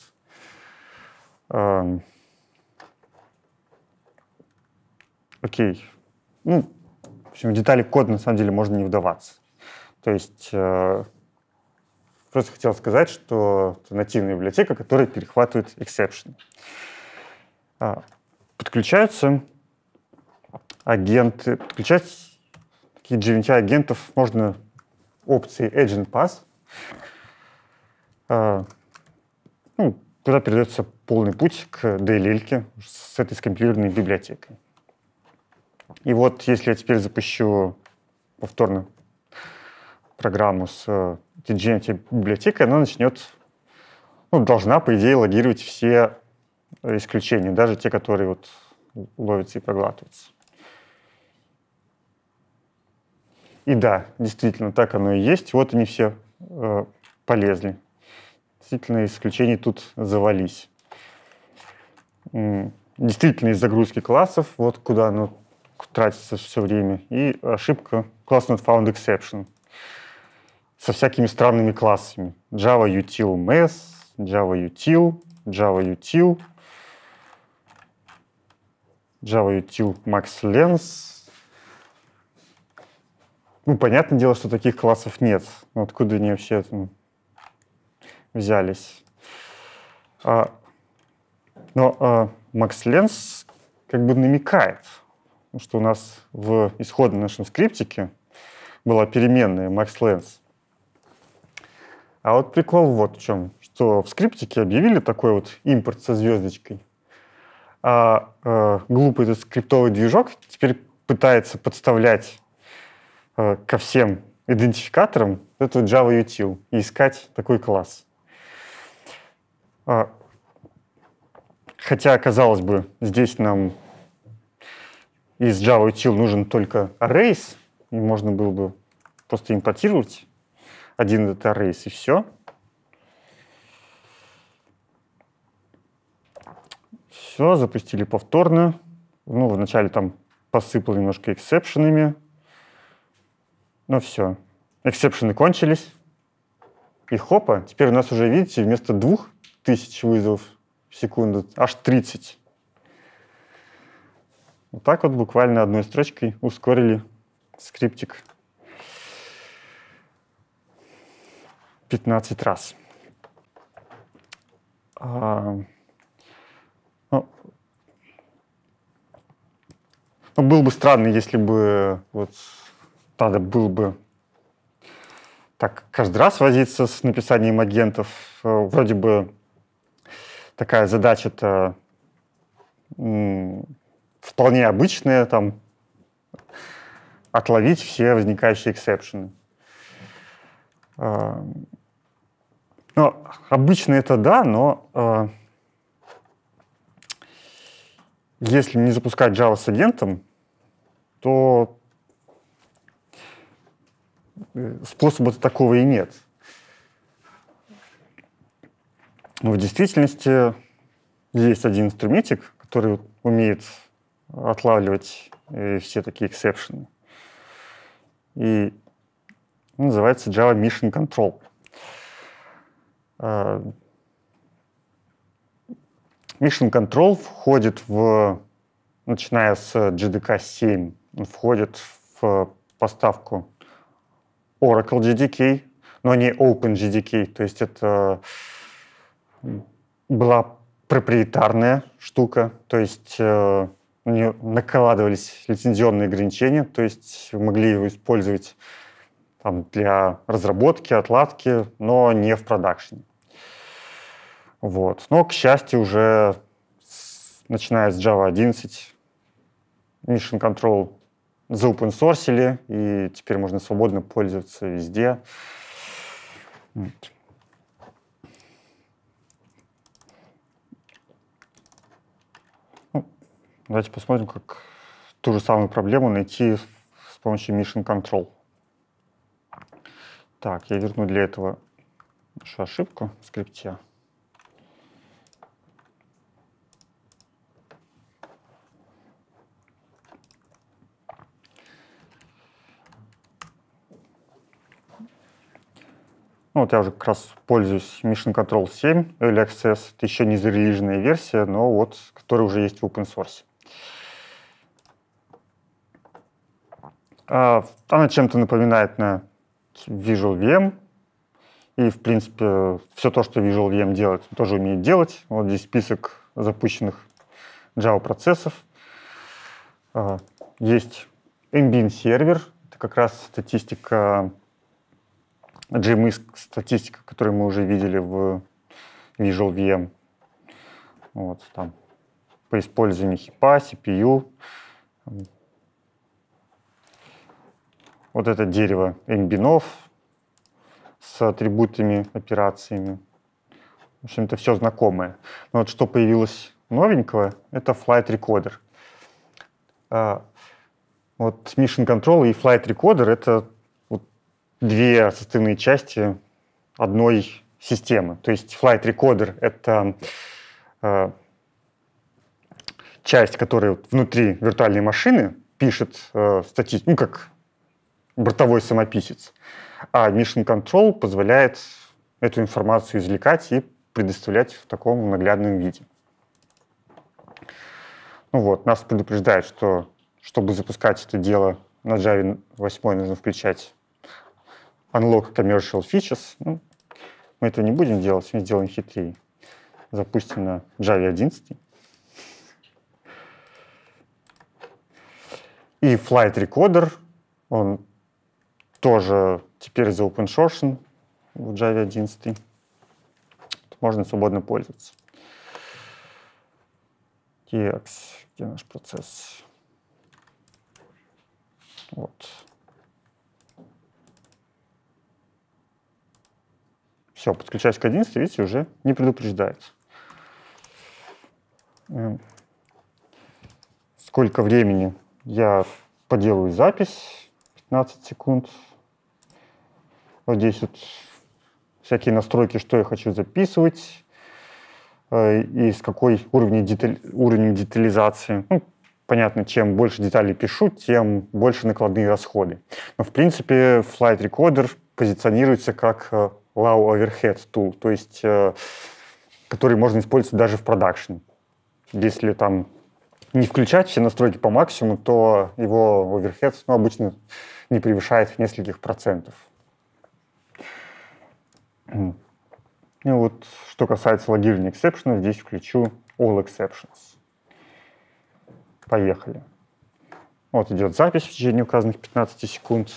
окей. Ну, в общем, детали кода на самом деле можно не вдаваться. То есть э, просто хотел сказать, что это нативная библиотека, которая перехватывает эксепшн. А, подключаются агенты, подключать такие GVT агентов можно опции Agent Pass. А, ну, Туда передается полный путь к DLL с этой скомпилированной библиотекой. И вот если я теперь запущу повторно программу с TGNT э, библиотекой, она начнет, ну, должна, по идее, логировать все э, исключения, даже те, которые вот ловятся и проглатываются. И да, действительно, так оно и есть. Вот они все э, полезли действительно исключений тут завались. Действительно из загрузки классов, вот куда оно тратится все время, и ошибка класс not found exception со всякими странными классами. Java util mess, Java util, Java util, Java util max lens. Ну, понятное дело, что таких классов нет. Но откуда они вообще ну, взялись. А, но а, Макс Ленс как бы намекает, что у нас в исходном нашем скриптике была переменная Макс Ленс. А вот прикол вот в чем, что в скриптике объявили такой вот импорт со звездочкой, а э, глупый этот скриптовый движок теперь пытается подставлять э, ко всем идентификаторам этот Java util и искать такой класс. А, хотя, казалось бы, здесь нам из Java util нужен только arrays, и можно было бы просто импортировать один этот arrays, и все. Все, запустили повторно. Ну, вначале там посыпал немножко эксепшенами. но ну, все. Эксепшены кончились. И хопа, теперь у нас уже, видите, вместо двух тысяч вызовов в секунду, аж 30. Вот так вот буквально одной строчкой ускорили скриптик 15 раз. А, ну, ну, было бы странно, если бы вот надо было бы так каждый раз возиться с написанием агентов. Э, вроде бы такая задача-то вполне обычная, там, отловить все возникающие эксепшены. А, но ну, обычно это да, но а, если не запускать Java с агентом, то э, способа такого и нет. Но в действительности есть один инструментик, который умеет отлавливать э, все такие эксепшены. И называется Java Mission Control. Э, Mission Control входит в, начиная с GDK 7, входит в поставку Oracle GDK, но не Open OpenGDK, то есть это была проприетарная штука, то есть э, на нее накладывались лицензионные ограничения, то есть могли его использовать там, для разработки, отладки, но не в продакшене. Вот. Но, к счастью, уже с, начиная с Java 11 Mission Control заопенсорсили, и теперь можно свободно пользоваться везде. Вот. Давайте посмотрим, как ту же самую проблему найти с помощью Mission Control. Так, я верну для этого нашу ошибку в скрипте. Ну, вот я уже как раз пользуюсь Mission Control 7 Early Это еще не зарелиженная версия, но вот, которая уже есть в open source. А, она чем-то напоминает на Visual VM. И, в принципе, все то, что Visual VM делает, тоже умеет делать. Вот здесь список запущенных Java процессов. А, есть Ambient сервер. Это как раз статистика JMIS, статистика, которую мы уже видели в Visual VM. Вот там по использованию хипа, CPU, вот это дерево эмбинов с атрибутами, операциями. В общем, это все знакомое. Но вот что появилось новенького, это Flight Recorder. А, вот Mission Control и Flight Recorder — это вот две составные части одной системы. То есть Flight Recorder — это а, часть, которая внутри виртуальной машины пишет э, статистику, ну, как бортовой самописец. А Mission Control позволяет эту информацию извлекать и предоставлять в таком наглядном виде. Ну вот, нас предупреждает, что чтобы запускать это дело на Java 8 нужно включать Unlock Commercial Features. Ну, мы этого не будем делать, мы сделаем хитрее. Запустим на Java 11. И Flight Recorder, он тоже теперь за OpenSource в Java 11. Можно свободно пользоваться. TX, где наш процесс? Вот. Все, подключаюсь к 11, видите, уже не предупреждает. Эм, сколько времени я поделаю запись, 15 секунд. Вот здесь вот всякие настройки, что я хочу записывать э, и с какой уровнем, деталь, уровнем детализации. Ну, понятно, чем больше деталей пишу, тем больше накладные расходы. Но, в принципе, Flight Recorder позиционируется как э, Low Overhead Tool, то есть э, который можно использовать даже в продакшн. Если там не включать все настройки по максимуму, то его overhead ну, обычно не превышает нескольких процентов. Ну и вот что касается логирования эксепшенов, здесь включу all exceptions. Поехали. Вот идет запись в течение указанных 15 секунд.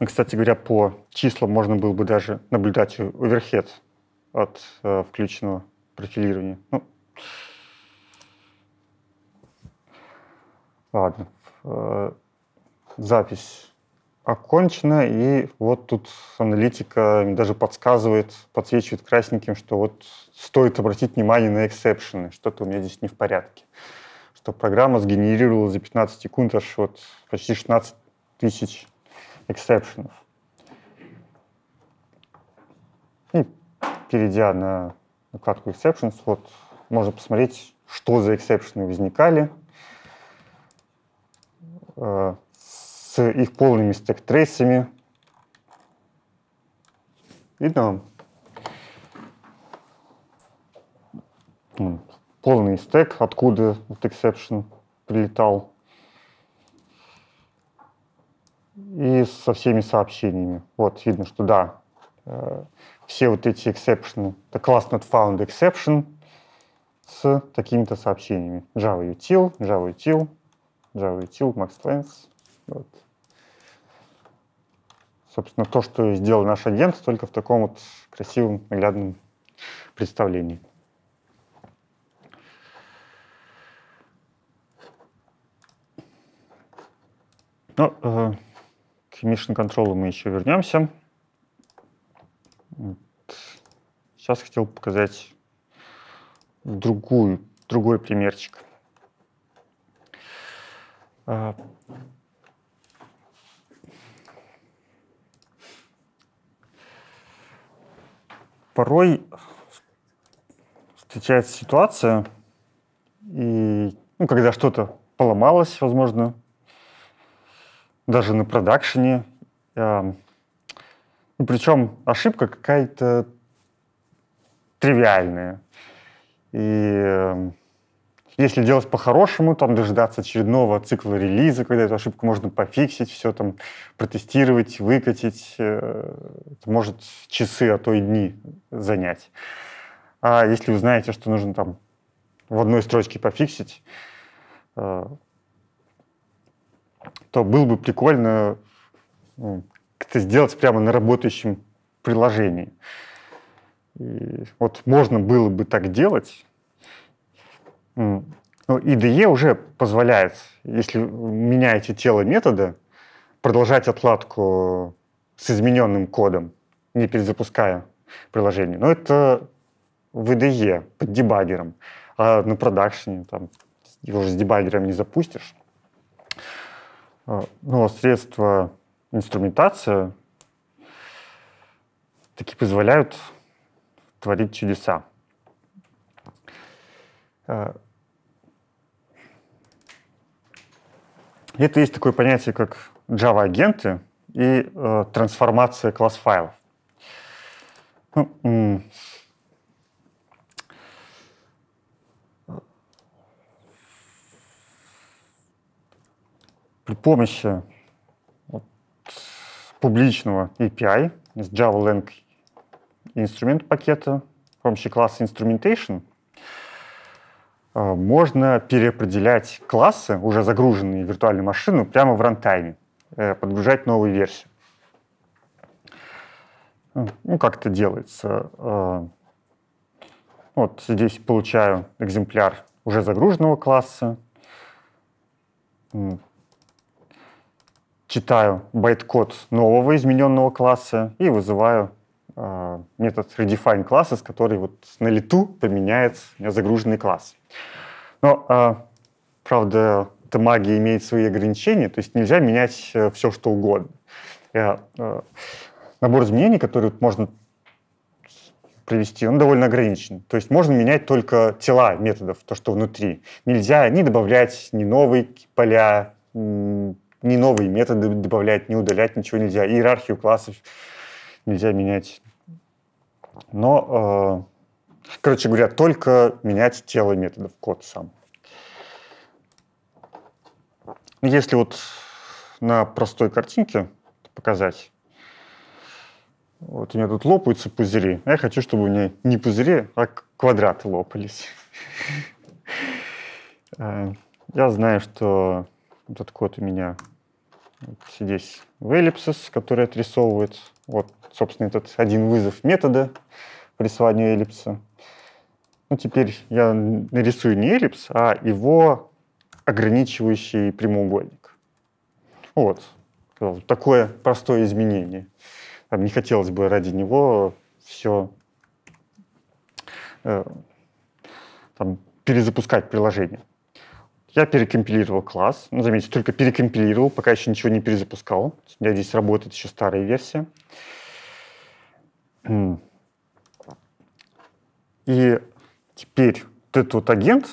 И, ну, кстати говоря, по числам можно было бы даже наблюдать оверхед от э, включенного профилирования. Ну, ладно. Э, запись окончена, и вот тут аналитика даже подсказывает, подсвечивает красненьким, что вот стоит обратить внимание на эксепшены, что-то у меня здесь не в порядке. Что программа сгенерировала за 15 секунд аж вот почти 16 тысяч эксепшенов. И перейдя на вкладку exceptions, вот можно посмотреть, что за эксепшены возникали э, с их полными стек трейсами Видно вам? Полный стек, откуда этот exception прилетал. и со всеми сообщениями. Вот видно, что да, э, все вот эти эксепшены, это классно not found exception с такими-то сообщениями. Java util, Java util, Java util, max trends. Вот. Собственно, то, что сделал наш агент, только в таком вот красивом, наглядном представлении. Ну, э, к Mission Control мы еще вернемся. Сейчас хотел показать другую, другой примерчик. А, порой встречается ситуация, и, ну, когда что-то поломалось, возможно, даже на продакшене. Эм, ну, причем ошибка какая-то тривиальная. И эм, если делать по-хорошему, там дожидаться очередного цикла релиза, когда эту ошибку можно пофиксить, все там протестировать, выкатить, э, может часы, а то и дни занять. А если вы знаете, что нужно там в одной строчке пофиксить, э, то было бы прикольно ну, это сделать прямо на работающем приложении. И вот можно было бы так делать. Но ну, IDE уже позволяет, если меняете тело метода, продолжать отладку с измененным кодом, не перезапуская приложение. Но это в IDE под дебаггером, а на продакшене там его же с дебаггером не запустишь. А, ну, а средства инструментация таки позволяют творить чудеса. А, это есть такое понятие, как Java-агенты и э, трансформация класс-файлов. Ну, при помощи вот публичного API из JavaLang инструмент пакета, при помощи класса Instrumentation э, можно переопределять классы, уже загруженные в виртуальную машину, прямо в рантайме, э, подгружать новые версии. Э, ну, как это делается? Вот здесь получаю экземпляр уже загруженного класса, читаю байткод нового измененного класса и вызываю э, метод redefine класса, с который вот на лету поменяет у меня загруженный класс. Но, э, правда, эта магия имеет свои ограничения, то есть нельзя менять э, все, что угодно. Я, э, набор изменений, которые вот можно привести, он довольно ограничен. То есть можно менять только тела методов, то, что внутри. Нельзя ни добавлять ни новые поля, ни новые методы добавлять, ни удалять ничего нельзя. Иерархию классов нельзя менять. Но, э, короче говоря, только менять тело методов, код сам. Ну, если вот на простой картинке показать, вот у меня тут лопаются пузыри, а я хочу, чтобы у меня не пузыри, а квадраты лопались. Э, я знаю, что этот код у меня вот здесь в эллипсис, который отрисовывает вот, собственно, этот один вызов метода по эллипса. Ну, теперь я нарисую не эллипс, а его ограничивающий прямоугольник. Вот, такое простое изменение. Там не хотелось бы ради него все э, там, перезапускать приложение. Я перекомпилировал класс. Ну, заметьте, только перекомпилировал, пока еще ничего не перезапускал. У меня здесь работает еще старая версия. И теперь вот этот вот агент,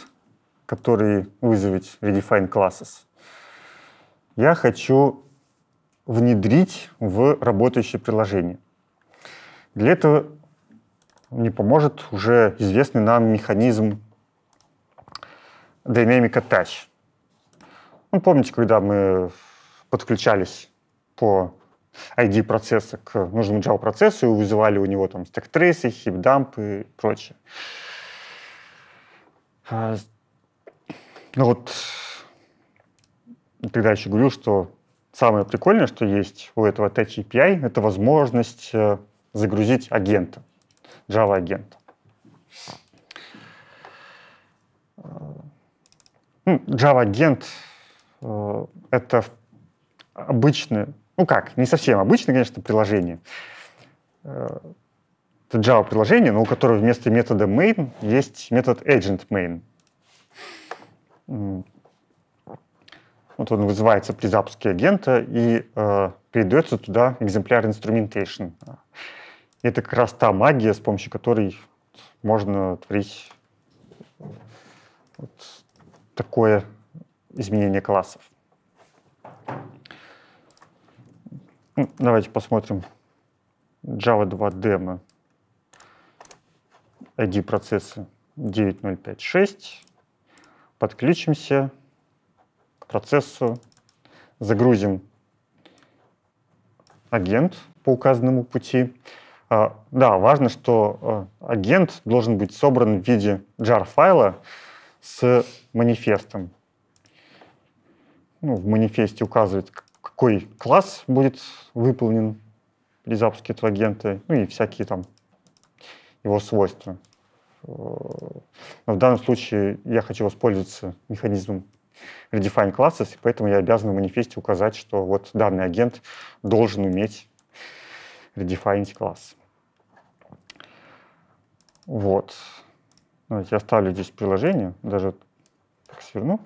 который вызовет redefine classes, я хочу внедрить в работающее приложение. Для этого мне поможет уже известный нам механизм динамика Touch. Ну, помните, когда мы подключались по ID процесса к нужному Java процессу и вызывали у него там stack trace, heap dump и прочее. А, ну вот, тогда еще говорил, что самое прикольное, что есть у этого Touch API, это возможность э, загрузить агента, Java агента. А, ну, Java-агент э, это обычное, ну как, не совсем обычное, конечно, приложение. Э, это Java-приложение, но у которого вместо метода main есть метод agent main. Вот он вызывается при запуске агента и э, передается туда экземпляр instrumentation. Это как раз та магия, с помощью которой можно творить э, вот, такое изменение классов. Ну, давайте посмотрим Java 2 демо ID процесса 9.0.5.6. Подключимся к процессу, загрузим агент по указанному пути. А, да, важно, что а, агент должен быть собран в виде jar-файла, с манифестом. Ну, в манифесте указывает, какой класс будет выполнен при запуске этого агента, ну и всякие там его свойства. Но в данном случае я хочу воспользоваться механизмом redefine classes, и поэтому я обязан в манифесте указать, что вот данный агент должен уметь redefine класс. Вот. Ну, Давайте я оставлю здесь приложение, даже так сверну,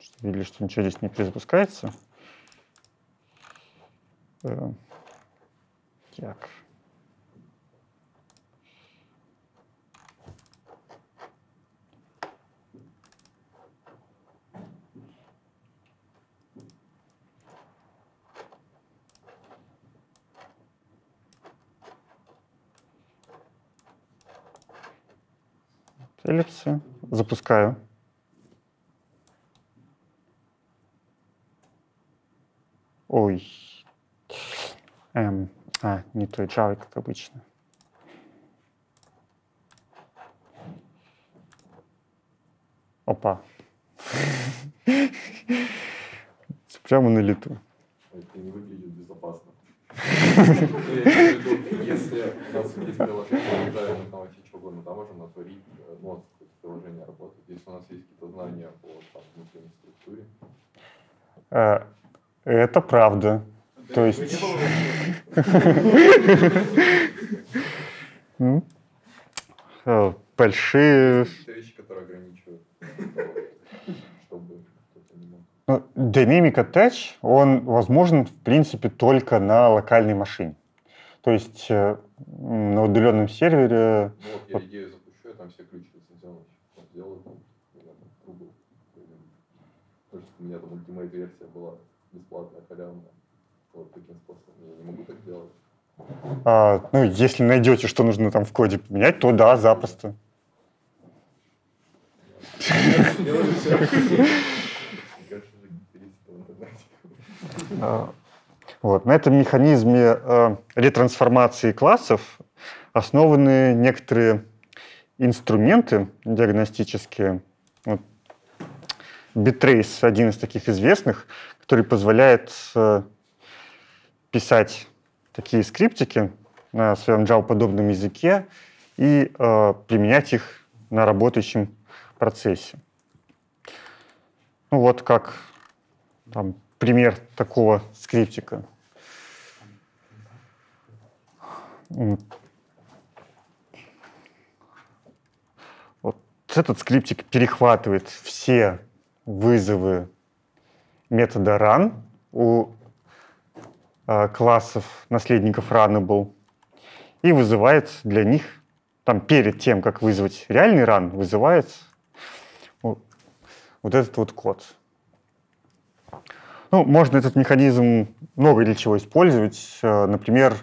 чтобы видели, что ничего здесь не перезапускается. Эм, так. Eclipse, запускаю. Ой. Эм, а, не той Java, как обычно. Опа. Прямо на лету. Это не выглядит безопасно. Если у нас есть приложение, мы можем натворить, ну, э, вот, приложение работает, если у нас есть какие-то знания по там, внутренней структуре. А, это правда. Да, То есть... Э, большие... вещи, которые ограничивают. Динамика ну, Touch, он возможен, в принципе, только на локальной машине. То есть на удаленном сервере. Вот, я идею запущу, я там все ключи сделаю. у меня там ультимейт версия была бесплатная, халявная. Вот таким способом. Я не могу так делать. А, ну, если найдете, что нужно там в коде поменять, то да, запросто. Uh, вот. На этом механизме э, ретрансформации классов основаны некоторые инструменты диагностические. Вот. Bittrace – один из таких известных, который позволяет э, писать такие скриптики на своем Java-подобном языке и э, применять их на работающем процессе. Ну вот как там, пример такого скриптика – Вот этот скриптик перехватывает все вызовы метода run у э, классов наследников runnable и вызывает для них, там перед тем, как вызвать реальный run, вызывает вот этот вот код. Ну, можно этот механизм много для чего использовать. Э, например,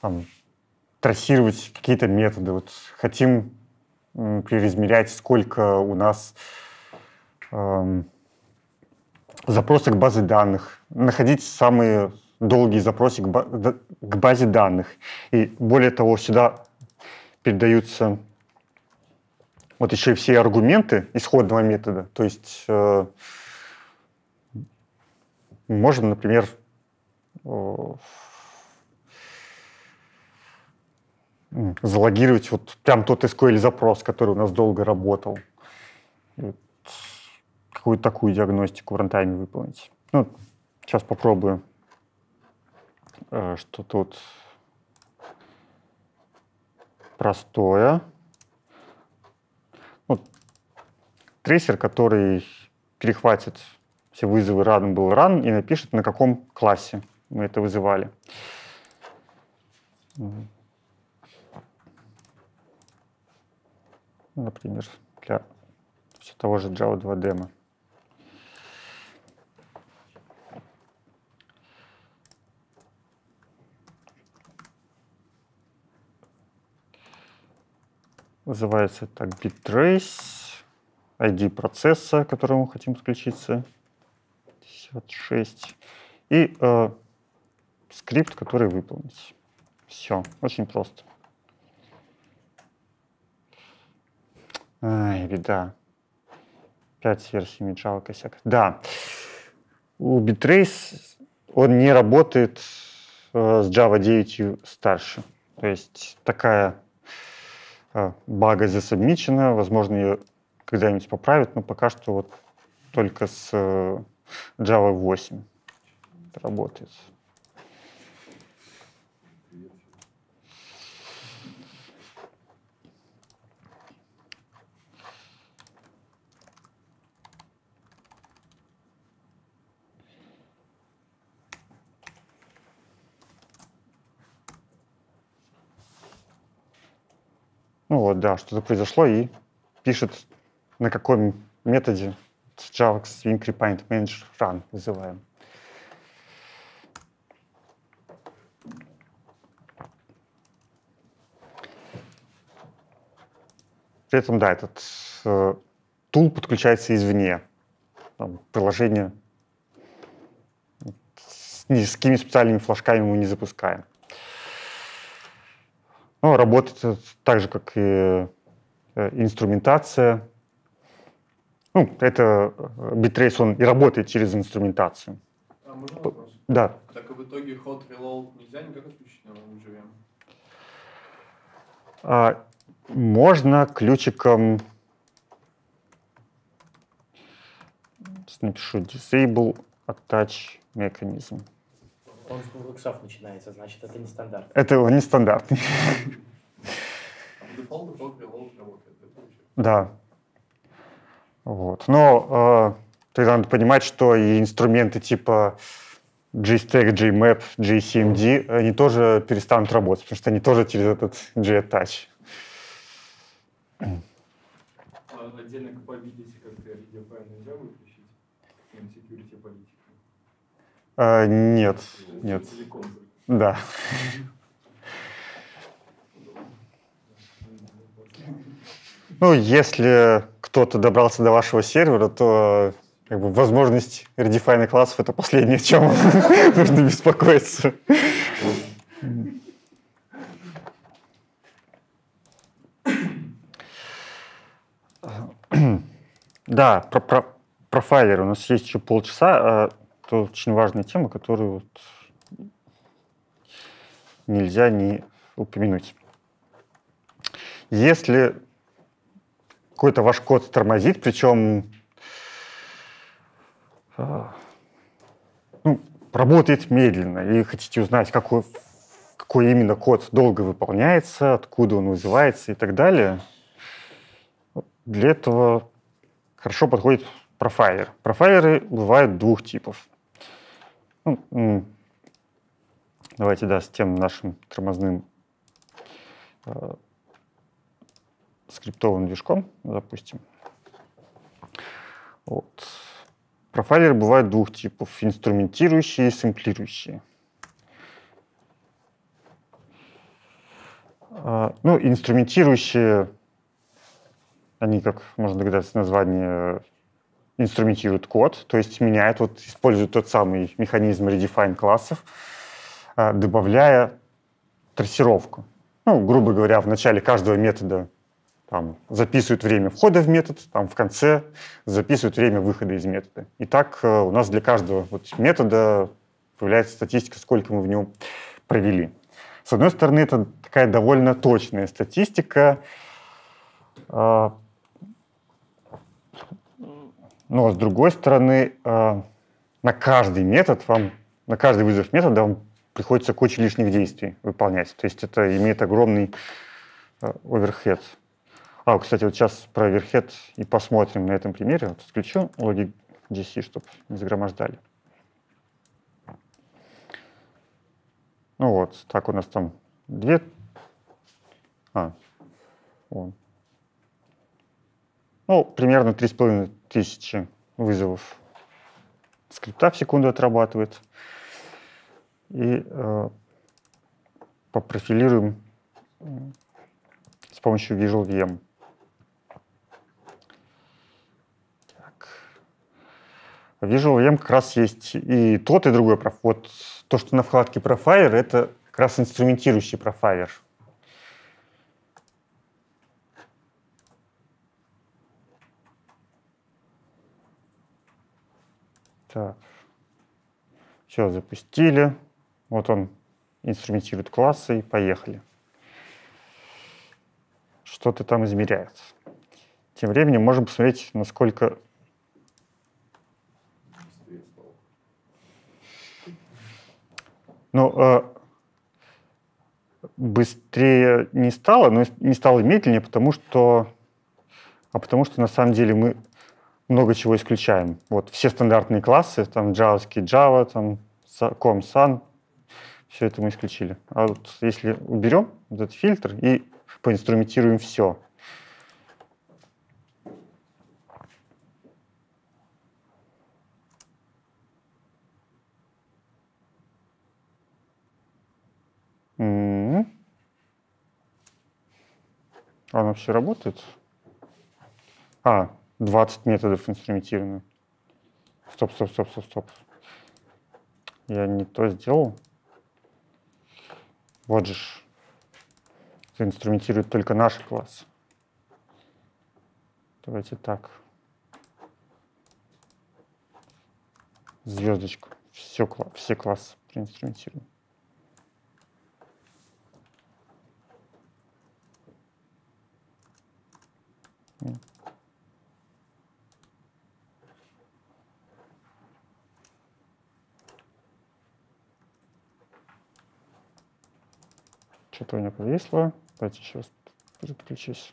там, трассировать какие-то методы. Вот хотим переизмерять, сколько у нас эм, запросы к базе данных, находить самые долгие запросы к, ба к базе данных. И более того, сюда передаются вот еще и все аргументы исходного метода. То есть э, можно, например, э, залогировать вот прям тот SQL запрос, который у нас долго работал. какую-то такую диагностику в рантайме выполнить. Ну, сейчас попробую, э, что тут простое. Вот, ну, трейсер, который перехватит все вызовы run был run и напишет, на каком классе мы это вызывали. например, для все того же Java 2 демо. Называется так bittrace, ID процесса, к которому мы хотим подключиться, 56, и э, скрипт, который выполнить. Все, очень просто. Ай, беда. Пять версий миджала косяк. Да. У Bitrace он не работает э, с Java 9 старше. То есть такая э, бага засобмичена. Возможно, ее когда-нибудь поправят, но пока что вот только с э, Java 8 работает. ну вот, да, что-то произошло, и пишет, на каком методе Java Swing Repaint Manager Run вызываем. При этом, да, этот э, тул подключается извне. Там, приложение с, ни с какими специальными флажками мы не запускаем. Ну, работает так же, как и э, инструментация. Ну, это э, битрейс, он и работает через инструментацию. А, можно Да. Так и а в итоге ход reload нельзя никак отключить на живем? А, можно ключиком Сейчас напишу disable attach mechanism. Он с двух иксов начинается, значит, это не стандарт. Это он не стандартный. Да. Вот. Но э, тогда надо понимать, что и инструменты типа JStack, JMap, JCMD, они тоже перестанут работать, потому что они тоже через этот JAttach. Отдельно к победе А, нет, нет. Да. Ну, если кто-то добрался до вашего сервера, то как бы, возможность редефайна классов — это последнее, о чем нужно беспокоиться. Да, про, про профайлеры. У нас есть еще полчаса. Э, это очень важная тема, которую вот нельзя не упомянуть. Если какой-то ваш код тормозит, причем а, ну, работает медленно, и хотите узнать, какой, какой именно код долго выполняется, откуда он вызывается и так далее, для этого хорошо подходит профайлер. Профайлеры бывают двух типов. Ну, давайте, да, с тем нашим тормозным э, скриптовым движком запустим. Вот. Профайлеры бывают двух типов – инструментирующие и сэмплирующие. Э, а, ну, инструментирующие, они, как можно догадаться, название инструментирует код, то есть меняет, вот использует тот самый механизм redefine классов, а, добавляя трассировку. Ну, грубо говоря, в начале каждого метода там, записывают время входа в метод, там, в конце записывают время выхода из метода. И так э, у нас для каждого вот метода появляется статистика, сколько мы в нем провели. С одной стороны, это такая довольно точная статистика, а, но с другой стороны, э, на каждый метод вам, на каждый вызов метода вам приходится куча лишних действий выполнять. То есть это имеет огромный э, оверхед. А, кстати, вот сейчас про оверхед и посмотрим на этом примере. Вот включу логи GC, чтобы не загромождали. Ну вот, так у нас там две... А, вон. Ну, примерно 3,5 тысячи вызовов. Скрипта в секунду отрабатывает. И э, попрофилируем с помощью Visual VM. Visual VM как раз есть и тот, и другой. Вот то, что на вкладке Profiler, это как раз инструментирующий профайлер. Так. Все, запустили. Вот он инструментирует классы и поехали. Что-то там измеряется. Тем временем можем посмотреть, насколько... Ну, э, быстрее не стало, но не стало медленнее, потому что... А потому что на самом деле мы много чего исключаем. Вот все стандартные классы, там джавовский Java, там com, sun, все это мы исключили. А вот если уберем этот фильтр и поинструментируем все, а оно все работает? А, 20 методов инструментировано. Стоп, стоп, стоп, стоп, стоп. Я не то сделал. Вот же ж. Это инструментирует только наш класс. Давайте так. Звездочка. Все, все классы проинструментируем. Нет. Что-то у меня повисло. Давайте еще раз переключусь.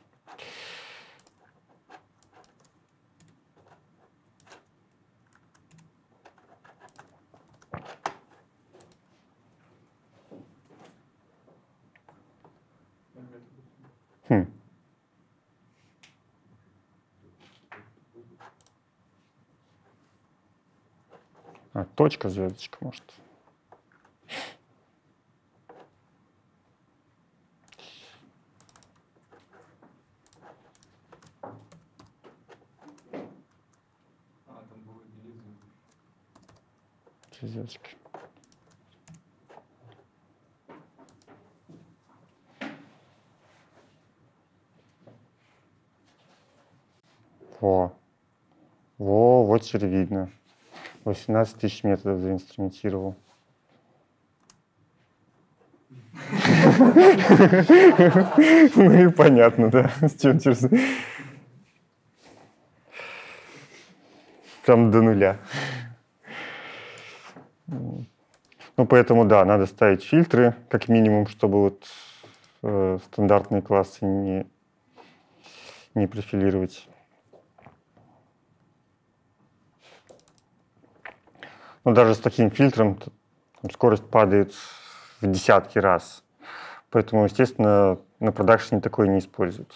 Хм. А, точка, звездочка, может. видно, 18 тысяч методов заинструментировал. Ну и понятно, да, с чем Там до нуля. Ну, поэтому, да, надо ставить фильтры, как минимум, чтобы вот э, стандартные классы не, не профилировать. Но ну, даже с таким фильтром там, скорость падает в десятки раз. Поэтому, естественно, на продакшене такое не используют.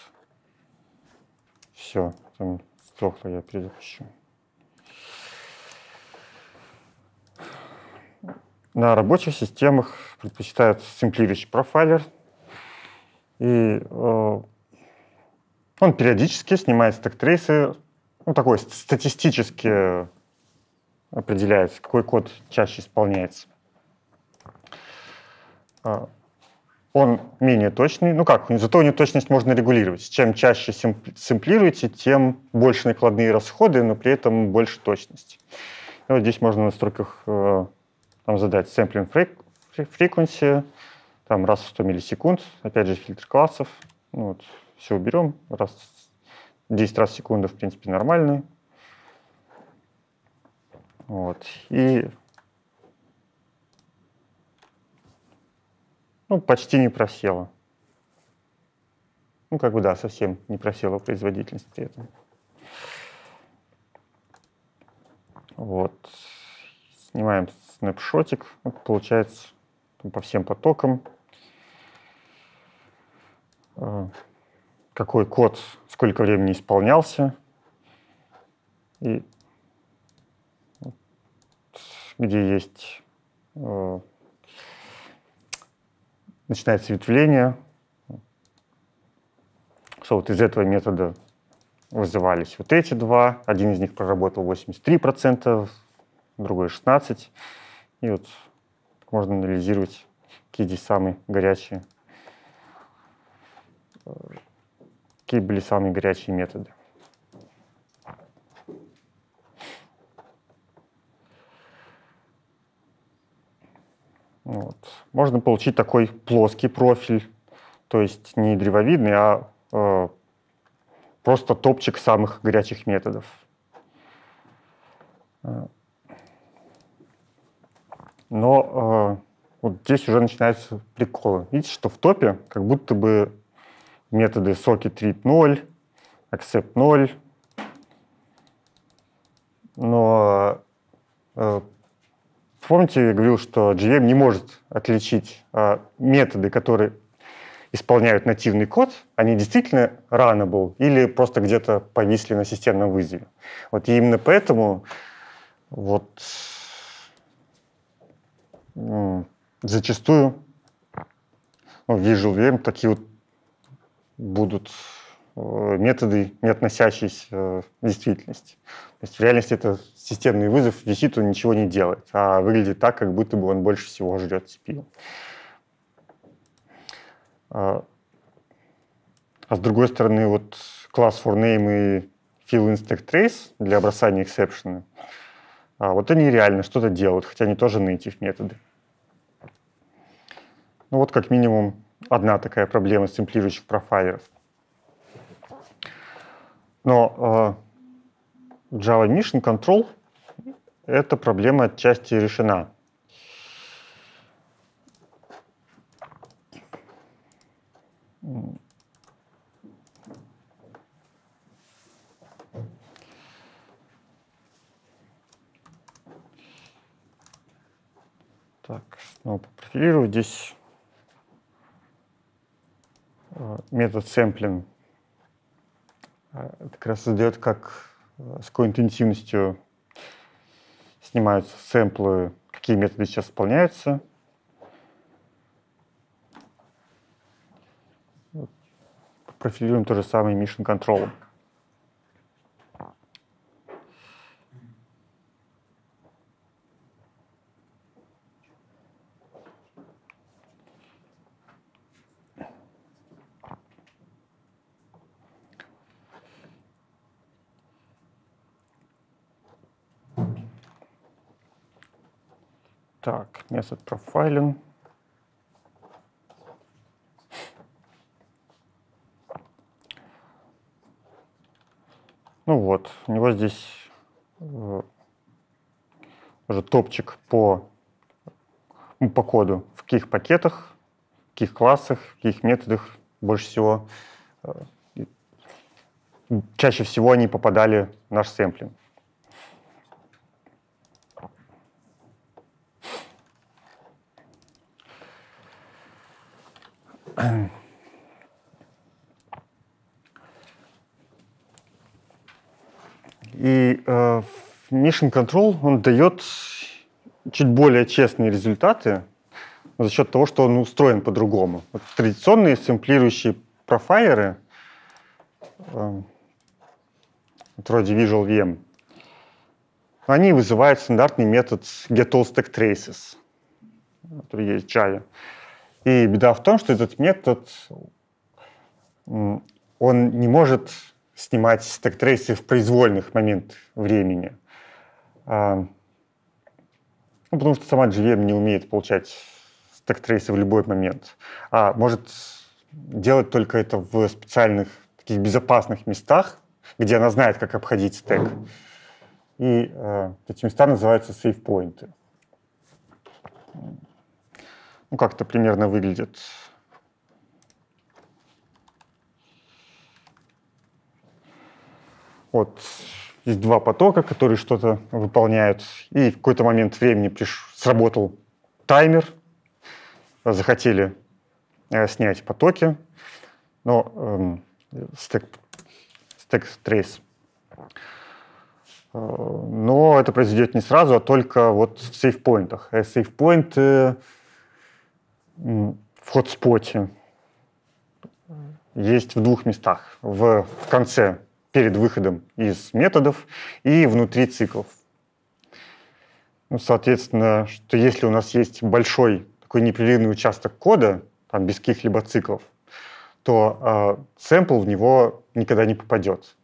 Все, там сдохло, я перезапущу. На рабочих системах предпочитают Simplivich Profiler, И э, он периодически снимает стек-трейсы, ну, такой статистический определяется, какой код чаще исполняется. А, он менее точный, ну как, зато точность можно регулировать. Чем чаще сэмплируете, тем больше накладные расходы, но при этом больше точности. И вот здесь можно в настройках э, там, задать sampling frequency, там раз в 100 миллисекунд, опять же фильтр классов, ну, вот, все уберем, раз, 10 раз в секунду, в принципе, нормальный. Вот. И ну, почти не просела. Ну, как бы да, совсем не просела производительность при этом. Вот. Снимаем снапшотик. Вот, получается по всем потокам. Э, какой код, сколько времени исполнялся. И где есть э, начинается ветвление, что вот из этого метода вызывались вот эти два. Один из них проработал 83%, другой 16%. И вот можно анализировать, какие здесь самые горячие, э, какие были самые горячие методы. Вот. Можно получить такой плоский профиль, то есть не древовидный, а э, просто топчик самых горячих методов. Э. Но э, вот здесь уже начинаются приколы. Видите, что в топе как будто бы методы socket read 0, accept 0, но э, помните, я говорил, что JVM не может отличить а, методы, которые исполняют нативный код, они действительно рано был или просто где-то повисли на системном вызове. Вот и именно поэтому вот зачастую ну, в Visual VM такие вот будут Э, методы, не относящиеся э, к действительности. То есть в реальности это системный вызов висит, он ничего не делает, а выглядит так, как будто бы он больше всего ждет CPU. А, а с другой стороны, вот класс forName и Trace для бросания эксепшена, вот они реально что-то делают, хотя они тоже native методы. Ну вот как минимум одна такая проблема с симплирующих профайлеров – но э, Java Mission Control эта проблема отчасти решена. Так, снова попрофилирую здесь э, метод сэмплинг. А, это как раз задает, как, э, с какой интенсивностью снимаются сэмплы, какие методы сейчас исполняются. Профилируем то же самое Mission Control. Так, метод профайлинг. Ну вот, у него здесь э, уже топчик по, ну, по коду, в каких пакетах, в каких классах, в каких методах больше всего. Э, чаще всего они попадали в наш сэмплинг. И э, Mission Control, он дает чуть более честные результаты за счет того, что он устроен по-другому. Вот традиционные сэмплирующие профайлеры, э, вроде Visual VM, они вызывают стандартный метод getAllStackTraces, который есть в Java. И беда в том, что этот метод, он не может снимать стэк-трейсы в произвольных момент времени. А, ну, потому что сама GVM не умеет получать стэк-трейсы в любой момент. А может делать только это в специальных, таких безопасных местах, где она знает, как обходить стэк. И э, эти места называются сейфпоинты. Ну, как то примерно выглядит. Вот есть два потока, которые что-то выполняют. И в какой-то момент времени приш... сработал таймер. Захотели э, снять потоки. Но эм, стек, стек трейс. Э, но это произойдет не сразу, а только вот в сейфпоинтах. Э, сейфпоинты... Э, в хотспоте есть в двух местах. В, в конце, перед выходом из методов и внутри циклов. Ну, соответственно, что если у нас есть большой такой непрерывный участок кода, там, без каких-либо циклов, то э, сэмпл в него никогда не попадет.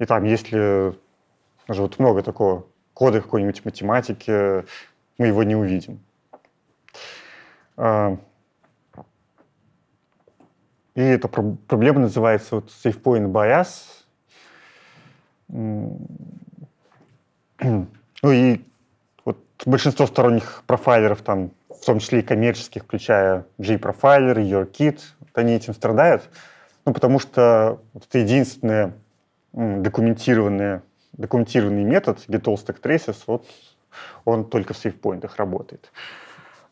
И там, если даже вот много такого кода какой-нибудь математики, мы его не увидим. Э, и эта проблема называется вот SafePoint Bias. Ну и вот большинство сторонних профайлеров, там, в том числе и коммерческих, включая G-профайлер, YourKit, вот они этим страдают, ну, потому что это единственный документированный, документированный метод, get all traces, вот он только в SafePoint работает.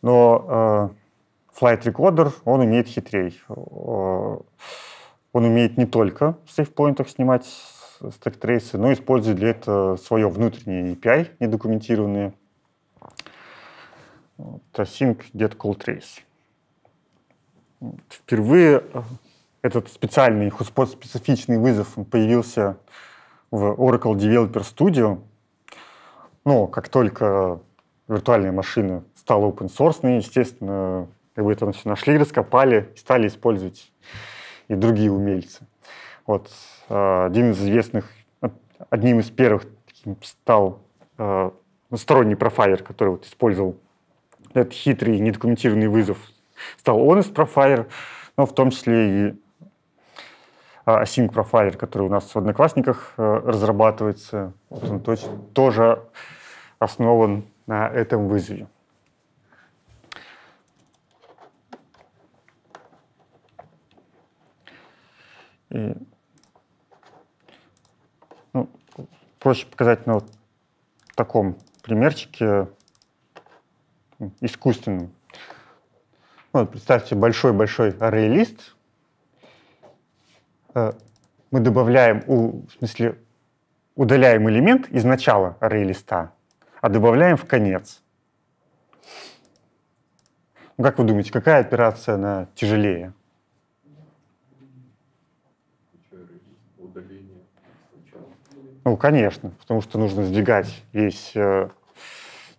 Но э, Flight Recorder, он умеет хитрей. Э, он умеет не только в сейфпоинтах снимать стэк-трейсы, но использует для этого свое внутреннее API, недокументированные. Async get call trace. Впервые э, этот специальный, специфичный вызов появился в Oracle Developer Studio. Но как только виртуальная машина стала open source, ну естественно, как бы это все нашли, раскопали, стали использовать и другие умельцы. Вот э, один из известных, одним из первых стал э, сторонний профайер, который вот использовал этот хитрый недокументированный вызов. Стал он из профайер, но в том числе и э, async профайер, который у нас в Одноклассниках э, разрабатывается, точно тоже основан на этом вызове. И, ну, проще показать на вот таком примерчике искусственном. Ну, вот, представьте большой-большой array-лист. Э, мы добавляем, у, в смысле, удаляем элемент из начала array-листа а добавляем в конец. Ну, как вы думаете, какая операция она тяжелее? Ну, конечно, потому что нужно сдвигать весь э,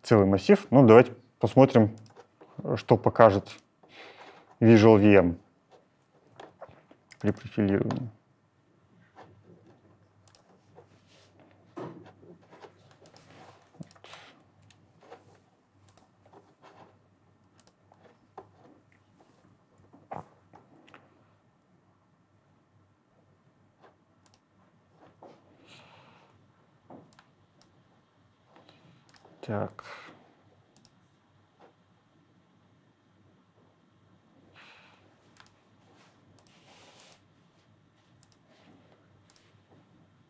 целый массив. Ну, давайте посмотрим, что покажет Visual VM при профилировании. Так.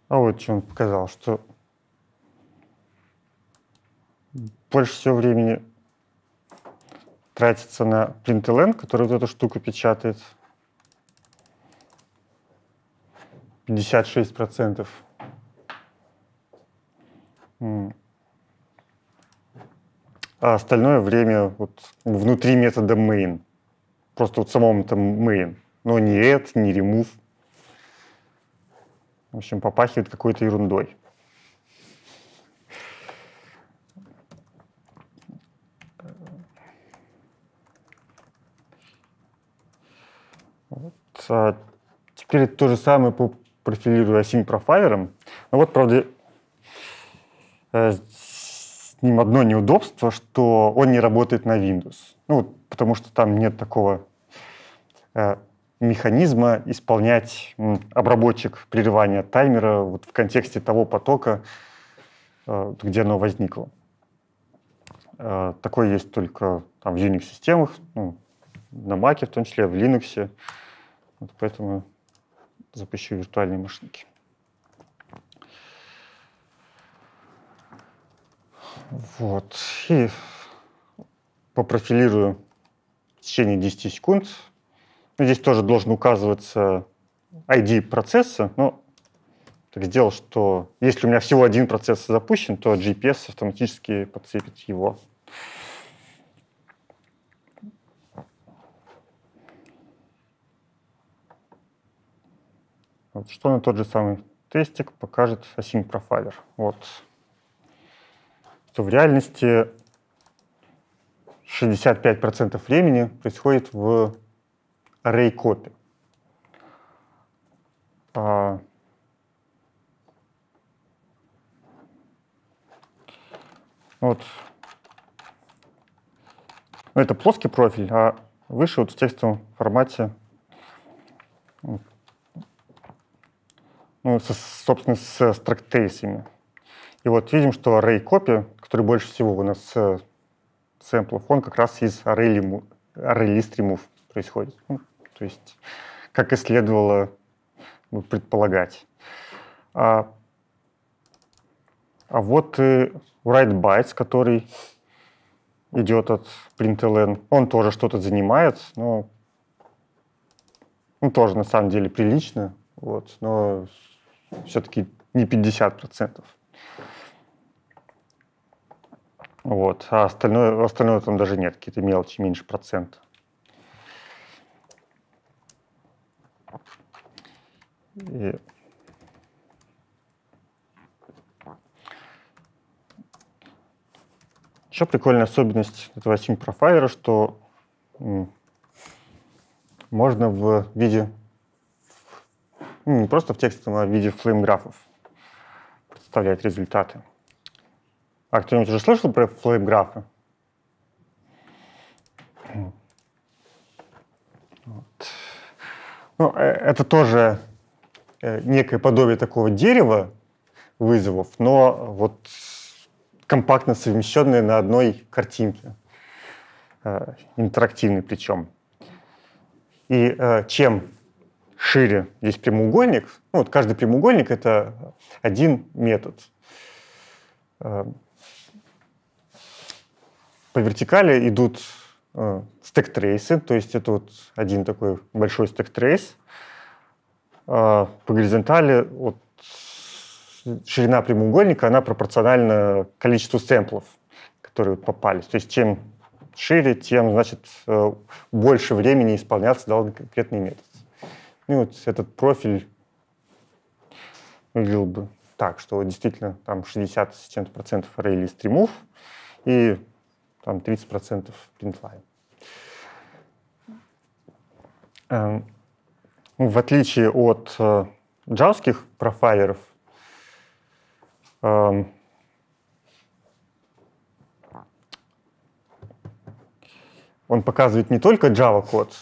А вот что он показал, что больше всего времени тратится на println, который вот эту штуку печатает. 56%. процентов а остальное время вот внутри метода main. Просто вот самом этом main. Но не add, не remove. В общем, попахивает какой-то ерундой. Вот. А теперь то же самое по профилирую async профайлером. Ну вот, правда, э, с ним одно неудобство, что он не работает на Windows. Ну, потому что там нет такого э, механизма исполнять м, обработчик прерывания таймера вот в контексте того потока, э, где оно возникло. Э, такое есть только там, в Unix-системах, ну, на Mac, в том числе в Linux. Вот поэтому запущу виртуальные машинки. Вот. И попрофилирую в течение 10 секунд. Ну, здесь тоже должен указываться ID процесса, но так сделал, что если у меня всего один процесс запущен, то GPS автоматически подцепит его. Вот, что на тот же самый тестик покажет async profiler. Вот что в реальности 65% времени происходит в array copy. А, вот. Ну, это плоский профиль, а выше вот в текстовом формате ну, со, собственно, с строктейсами. И вот видим, что array copy который больше всего у нас э, сэмплов, он как раз из ArrayList Remove происходит. Ну, то есть, как и следовало ну, предполагать. А, а вот э, WriteBytes, который идет от println, он тоже что-то занимает, но ну, тоже на самом деле прилично, вот, но все-таки не 50%. Вот. А остальное, остальное там даже нет, какие-то мелочи, меньше процент. И... Еще прикольная особенность этого async профайлера, что можно в виде, ну, не просто в текстовом, а в виде флейм-графов представлять результаты. А кто-нибудь уже слышал про флейп Вот. Ну, э, это тоже э, некое подобие такого дерева вызовов, но вот компактно совмещенные на одной картинке, э, интерактивный, причем. И чем шире здесь прямоугольник, ну, вот каждый прямоугольник — это один метод по вертикали идут э, стек-трейсы, то есть это вот один такой большой стек-трейс. Э, по горизонтали вот, ширина прямоугольника, она пропорциональна количеству сэмплов, которые попались. То есть чем шире, тем, значит, э, больше времени исполняться дал конкретный метод. Ну, вот этот профиль выглядел бы так, что действительно там 60 с чем-то процентов array стримов, и там 30% принтлайн. Эм, ну, в отличие от э, джавских профайлеров, эм, он показывает не только Java код,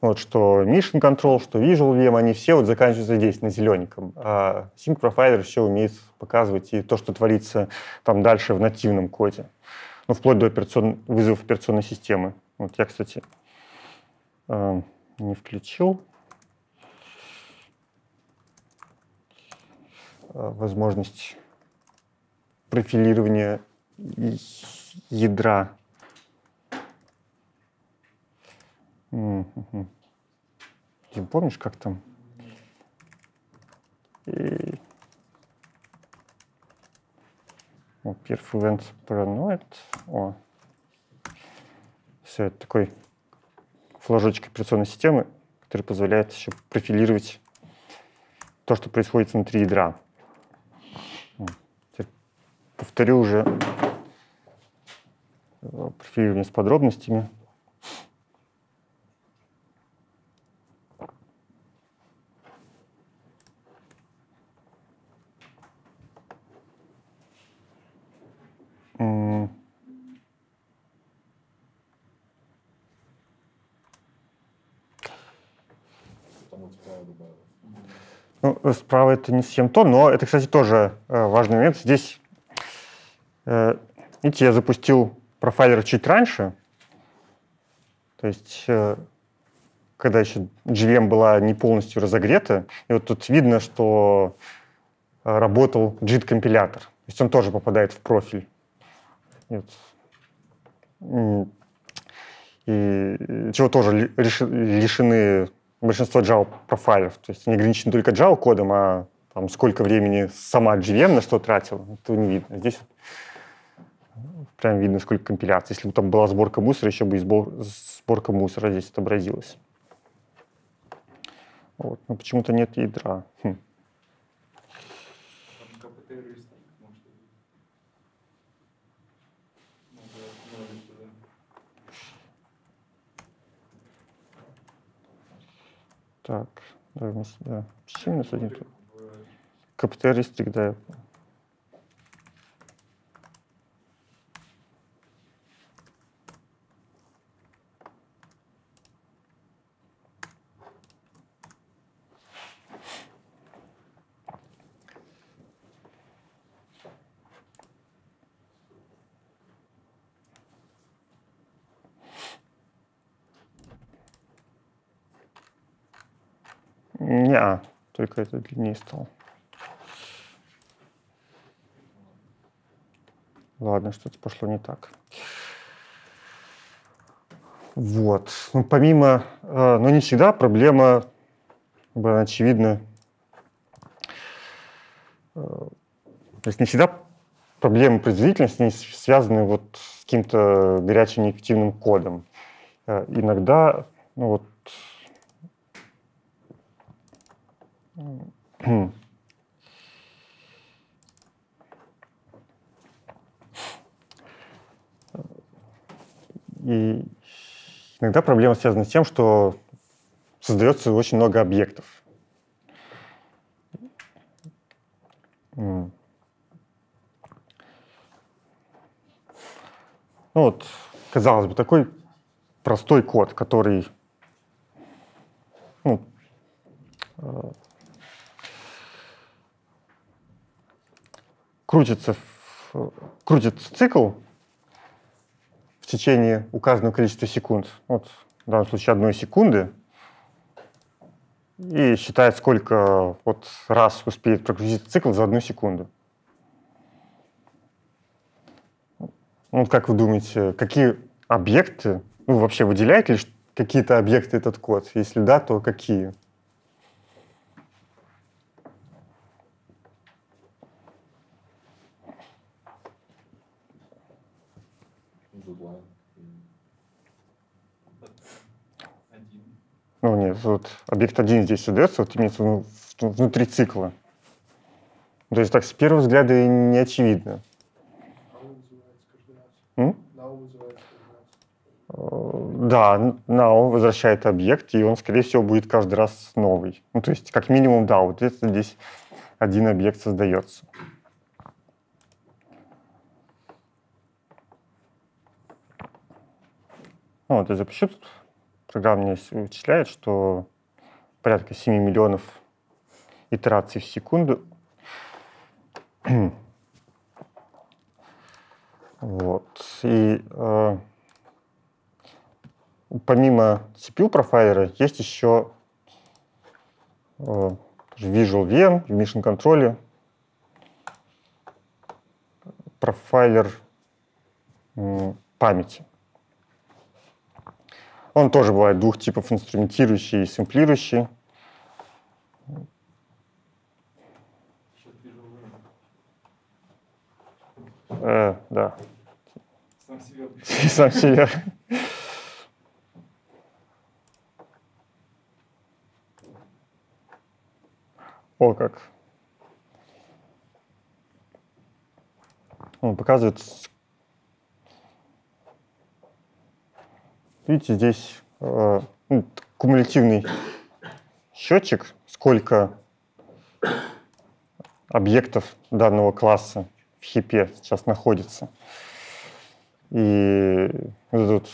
вот, что Mission Control, что Visual VM, они все вот заканчиваются здесь, на зелененьком. А Sync Provider еще умеет показывать и то, что творится там дальше в нативном коде. Ну, вплоть до операцион... вызовов операционной системы. Вот я, кстати, а, не включил. А, возможность профилирования ядра Угу. Дим, помнишь, как там? И... О, Perfluent Paranoid. О. Все, это такой флажочек операционной системы, который позволяет еще профилировать то, что происходит внутри ядра. Теперь повторю уже э, профилирование с подробностями. справа это не совсем то, но это, кстати, тоже э, важный момент. Здесь, э, видите, я запустил профайлер чуть раньше, то есть э, когда еще GVM была не полностью разогрета. И вот тут видно, что работал JIT-компилятор. То есть он тоже попадает в профиль. вот. и чего тоже лишены большинство Java профайлов. То есть не ограничены только Java кодом, а там, сколько времени сама JVM на что тратила, это не видно. Здесь прям видно, сколько компиляций. Если бы там была сборка мусора, еще бы и сбор, сборка мусора здесь отобразилась. Вот. Но почему-то нет ядра. Хм. Так, давай вместе, да. нас один. КПТ рестрик, да. ролика это длиннее стал. Ладно, что-то пошло не так. Вот. Ну, помимо, э, но ну, не всегда проблема, очевидно, э, то есть не всегда проблемы производительности не связаны вот с каким-то горячим неэффективным кодом. Э, иногда, ну вот И иногда проблема связана с тем, что создается очень много объектов. Ну вот, казалось бы, такой простой код, который ну, э, крутится, крутится цикл в течение указанного количества секунд. Вот в данном случае одной секунды. И считает, сколько вот раз успеет прокрутить цикл за одну секунду. Ну, как вы думаете, какие объекты, ну, вообще выделяет ли какие-то объекты этот код? Если да, то какие? ну нет, вот объект один здесь создается, вот имеется ну, внутри цикла. То есть так с первого взгляда и не очевидно. М? Э, да, now возвращает объект, и он, скорее всего, будет каждый раз новый. Ну, то есть, как минимум, да, вот это здесь один объект создается. Вот, я запущу тут программа мне вычисляет, что порядка 7 миллионов итераций в секунду. Вот. И э, помимо CPU профайлера есть еще э, Visual VM в Mission Control. Профайлер э, памяти. Он тоже бывает двух типов, инструментирующий и сэмплирующий. Э, да. Сам себе. Сам себе. О, как. Он показывает, Видите, здесь э, ну, кумулятивный счетчик, сколько объектов данного класса в хипе сейчас находится. И тут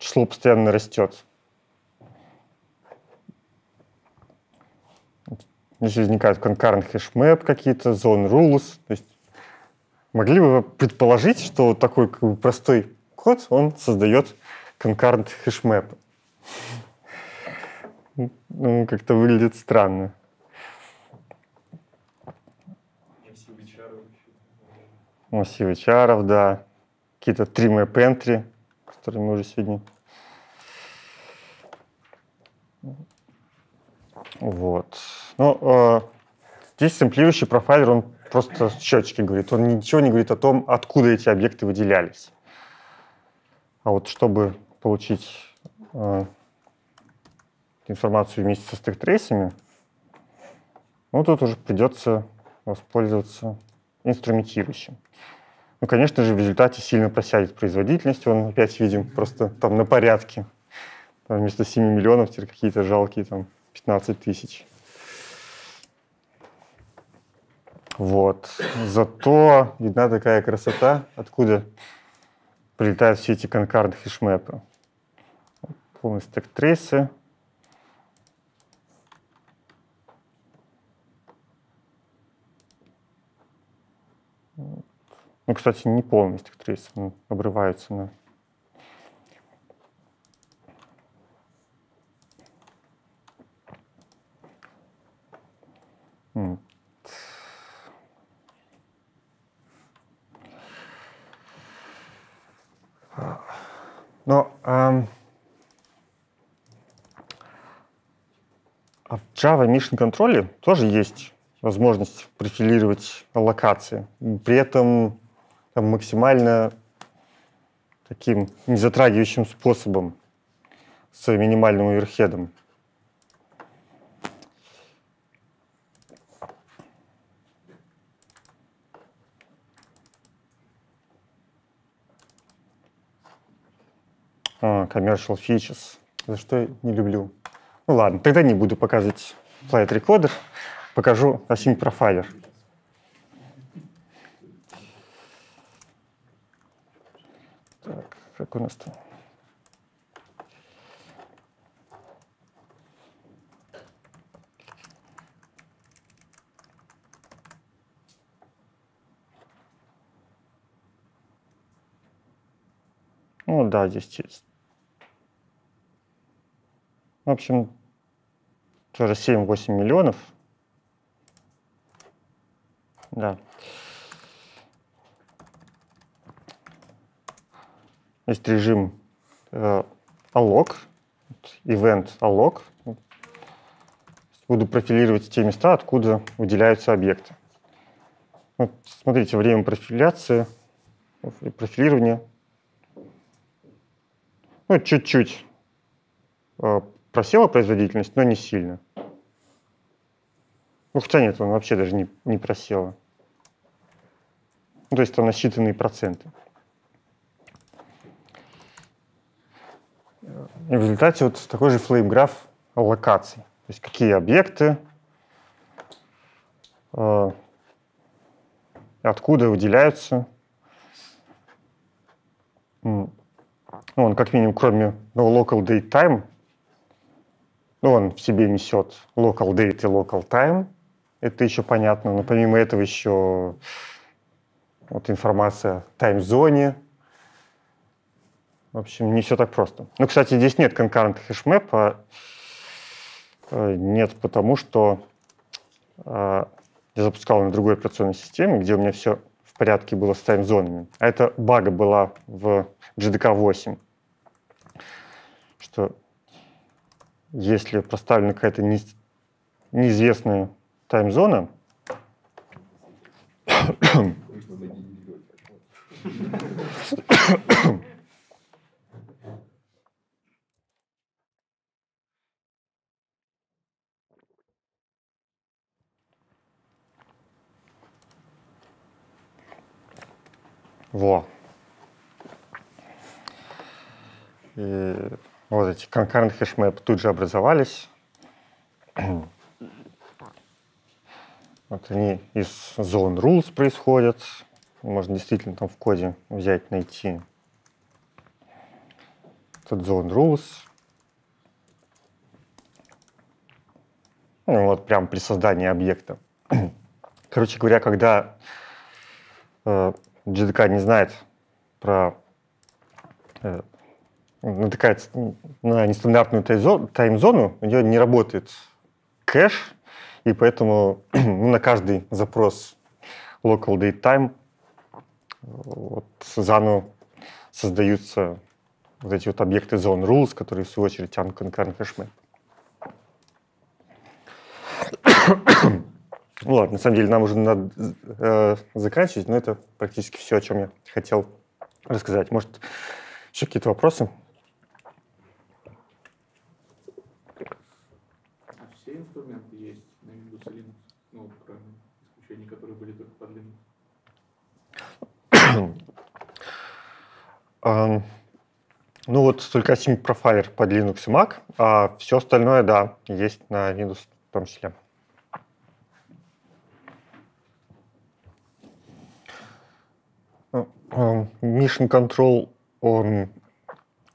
число постоянно растет. Здесь возникают конкарн хэшмэп какие-то, зон rules. То есть могли бы вы предположить, что такой как бы, простой код, он создает concurrent хэшмэп. Ну, как-то выглядит странно. Массивы ну, чаров, да. Какие-то три m пентри, которые мы уже сегодня... Вот. Ну, э, здесь сэмплирующий профайлер, он просто счетчики говорит. Он ничего не говорит о том, откуда эти объекты выделялись. А вот чтобы получить э, информацию вместе со стэк-трейсами, ну, тут уже придется воспользоваться инструментирующим. Ну, конечно же, в результате сильно просядет производительность, он опять видим просто там на порядке. Там вместо 7 миллионов теперь какие-то жалкие там 15 тысяч. Вот. Зато видна такая красота. Откуда? прилетают все эти конкард хешмэпы. Полный стек трейсы. Ну, кстати, не полный стек трейсы, он обрывается на... Вот. Но ну, а, в Java Mission Control тоже есть возможность профилировать локации. При этом там, максимально таким незатрагивающим способом с минимальным оверхедом. commercial features, за что я не люблю. Ну ладно, тогда не буду показывать Flight Recorder, покажу Async Profiler. Так, как у нас там? Ну да, здесь есть. В общем, тоже 7-8 миллионов. Да. Есть режим э, alloc, event alloc. Буду профилировать те места, откуда выделяются объекты. Вот, смотрите, время профиляции, профилирования. Ну, чуть-чуть э, просела производительность, но не сильно. Ну, хотя нет, он вообще даже не, не просела. Ну, то есть там насчитанные проценты. И в результате вот такой же флейм-граф локаций. То есть какие объекты, э, откуда выделяются. Ну, он как минимум, кроме no ну, local date time, ну, он в себе несет local date и local time. Это еще понятно. Но помимо этого еще вот информация о таймзоне. В общем, не все так просто. Ну, кстати, здесь нет concurrent хэшмэпа. Э, нет, потому что а, я запускал на другой операционной системе, где у меня все в порядке было с таймзонами. А это бага была в GDK 8, что если проставлена какая-то не, неизвестная зона Во. Вот эти concurrent хэшмэп тут же образовались. вот они из zone rules происходят. Можно действительно там в коде взять, найти этот zone rules. Ну, вот прям при создании объекта. Короче говоря, когда э, GDK не знает про э, натыкается на нестандартную тайм-зону, у нее не работает кэш, и поэтому ну, на каждый запрос local date time вот, заново создаются вот эти вот объекты zone rules, которые в свою очередь тянут concurrent hashmap. ну ладно, на самом деле нам уже надо э, заканчивать, но это практически все, о чем я хотел рассказать. Может, еще какие-то вопросы? используется только async профайлер под Linux и Mac, а все остальное, да, есть на Windows в том числе. Ну, эм, Mission Control он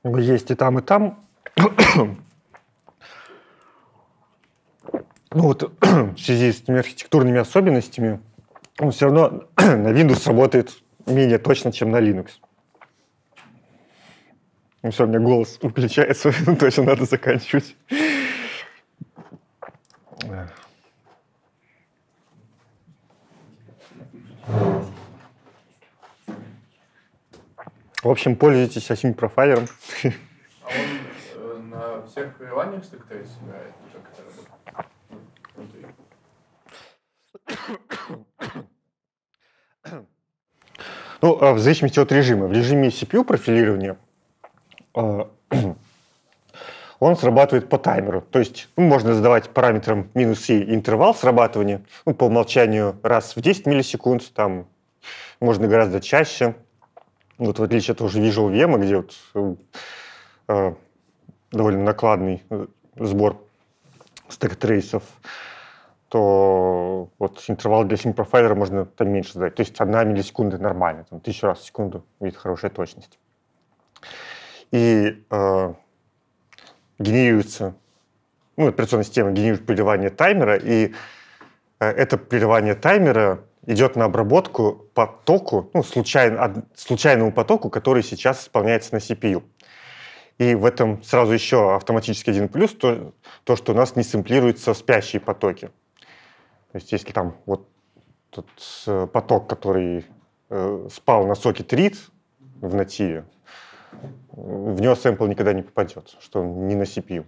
есть и там, и там. ну вот в связи с этими архитектурными особенностями он все равно на Windows работает менее точно, чем на Linux. Ну все, у меня голос выключается, ну, точно надо заканчивать. В общем, пользуйтесь этим профайлером. А он э, на всех Linux диктует себя? Как это работает? Ну, а в зависимости от режима. В режиме CPU профилирования Э, он срабатывает по таймеру. То есть ну, можно задавать параметром минус и интервал срабатывания ну, по умолчанию раз в 10 миллисекунд, там можно гораздо чаще. Вот в отличие от того же Visual VM, где вот, э, довольно накладный э, сбор стек трейсов то вот интервал для симпрофайлера можно там меньше задать. То есть одна миллисекунда нормально, там тысячу раз в секунду будет хорошая точность и э, генерируется, ну, операционная система генерирует прерывание таймера, и э, это прерывание таймера идет на обработку потоку, ну, случай, случайному потоку, который сейчас исполняется на CPU. И в этом сразу еще автоматически один плюс, то, то что у нас не сэмплируются спящие потоки. То есть если там вот тот э, поток, который э, спал на сокет read в нативе, в него сэмпл никогда не попадет, что он не на CPU.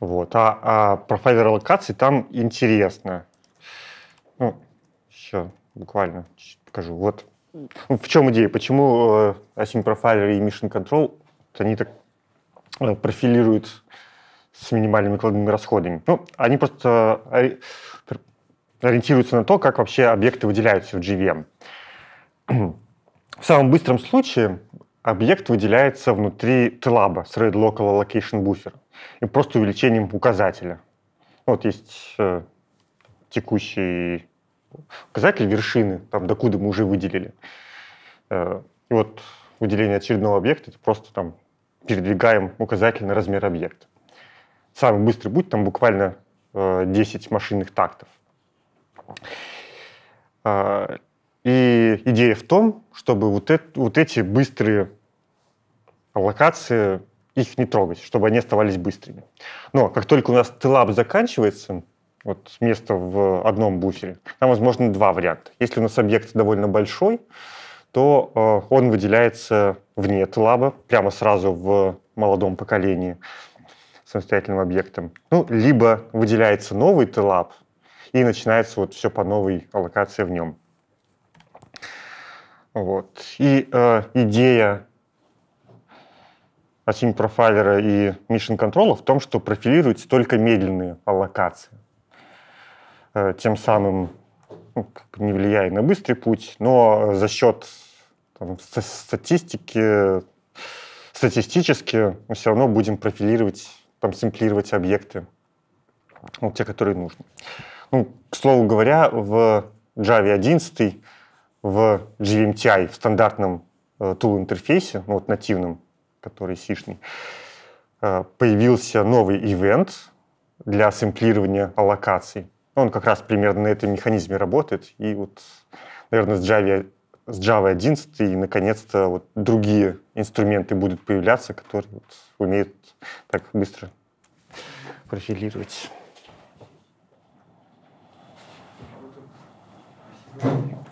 Вот. А, а профайлер локаций там интересно. Ну, еще буквально покажу. Вот в чем идея? Почему э, Async Profiler и Mission Control они так э, профилируют с минимальными кладными расходами? Ну, они просто э, ориентируется на то, как вообще объекты выделяются в GVM. В самом быстром случае объект выделяется внутри TLAB thread Local Allocation Buffer и просто увеличением указателя. Вот есть э, текущий указатель вершины, там, докуда мы уже выделили. Э, и вот выделение очередного объекта, это просто там передвигаем указатель на размер объекта. Самый быстрый будет там буквально э, 10 машинных тактов. А, и идея в том, чтобы вот, это, вот эти быстрые локации, их не трогать, чтобы они оставались быстрыми. Но как только у нас тылап заканчивается, вот место в одном буфере, там возможны два варианта. Если у нас объект довольно большой, то э, он выделяется вне тылаба, прямо сразу в молодом поколении самостоятельным объектом. Ну, либо выделяется новый тылап, и начинается вот все по новой аллокация в нем. Вот. И э, идея Async профайлера и Mission Control в том, что профилируются только медленные аллокации. Э, тем самым ну, не влияя на быстрый путь, но за счет там, статистики, статистически мы все равно будем профилировать, там, сэмплировать объекты, вот ну, те, которые нужны. Ну, к слову говоря, в Java 11, в GVMTI, в стандартном э, tool интерфейсе, ну, вот нативном, который сишный, э, появился новый ивент для сэмплирования аллокаций. Он как раз примерно на этом механизме работает. И вот, наверное, с Java, с Java 11 и, наконец-то, вот другие инструменты будут появляться, которые вот, умеют так быстро профилировать. Thank you.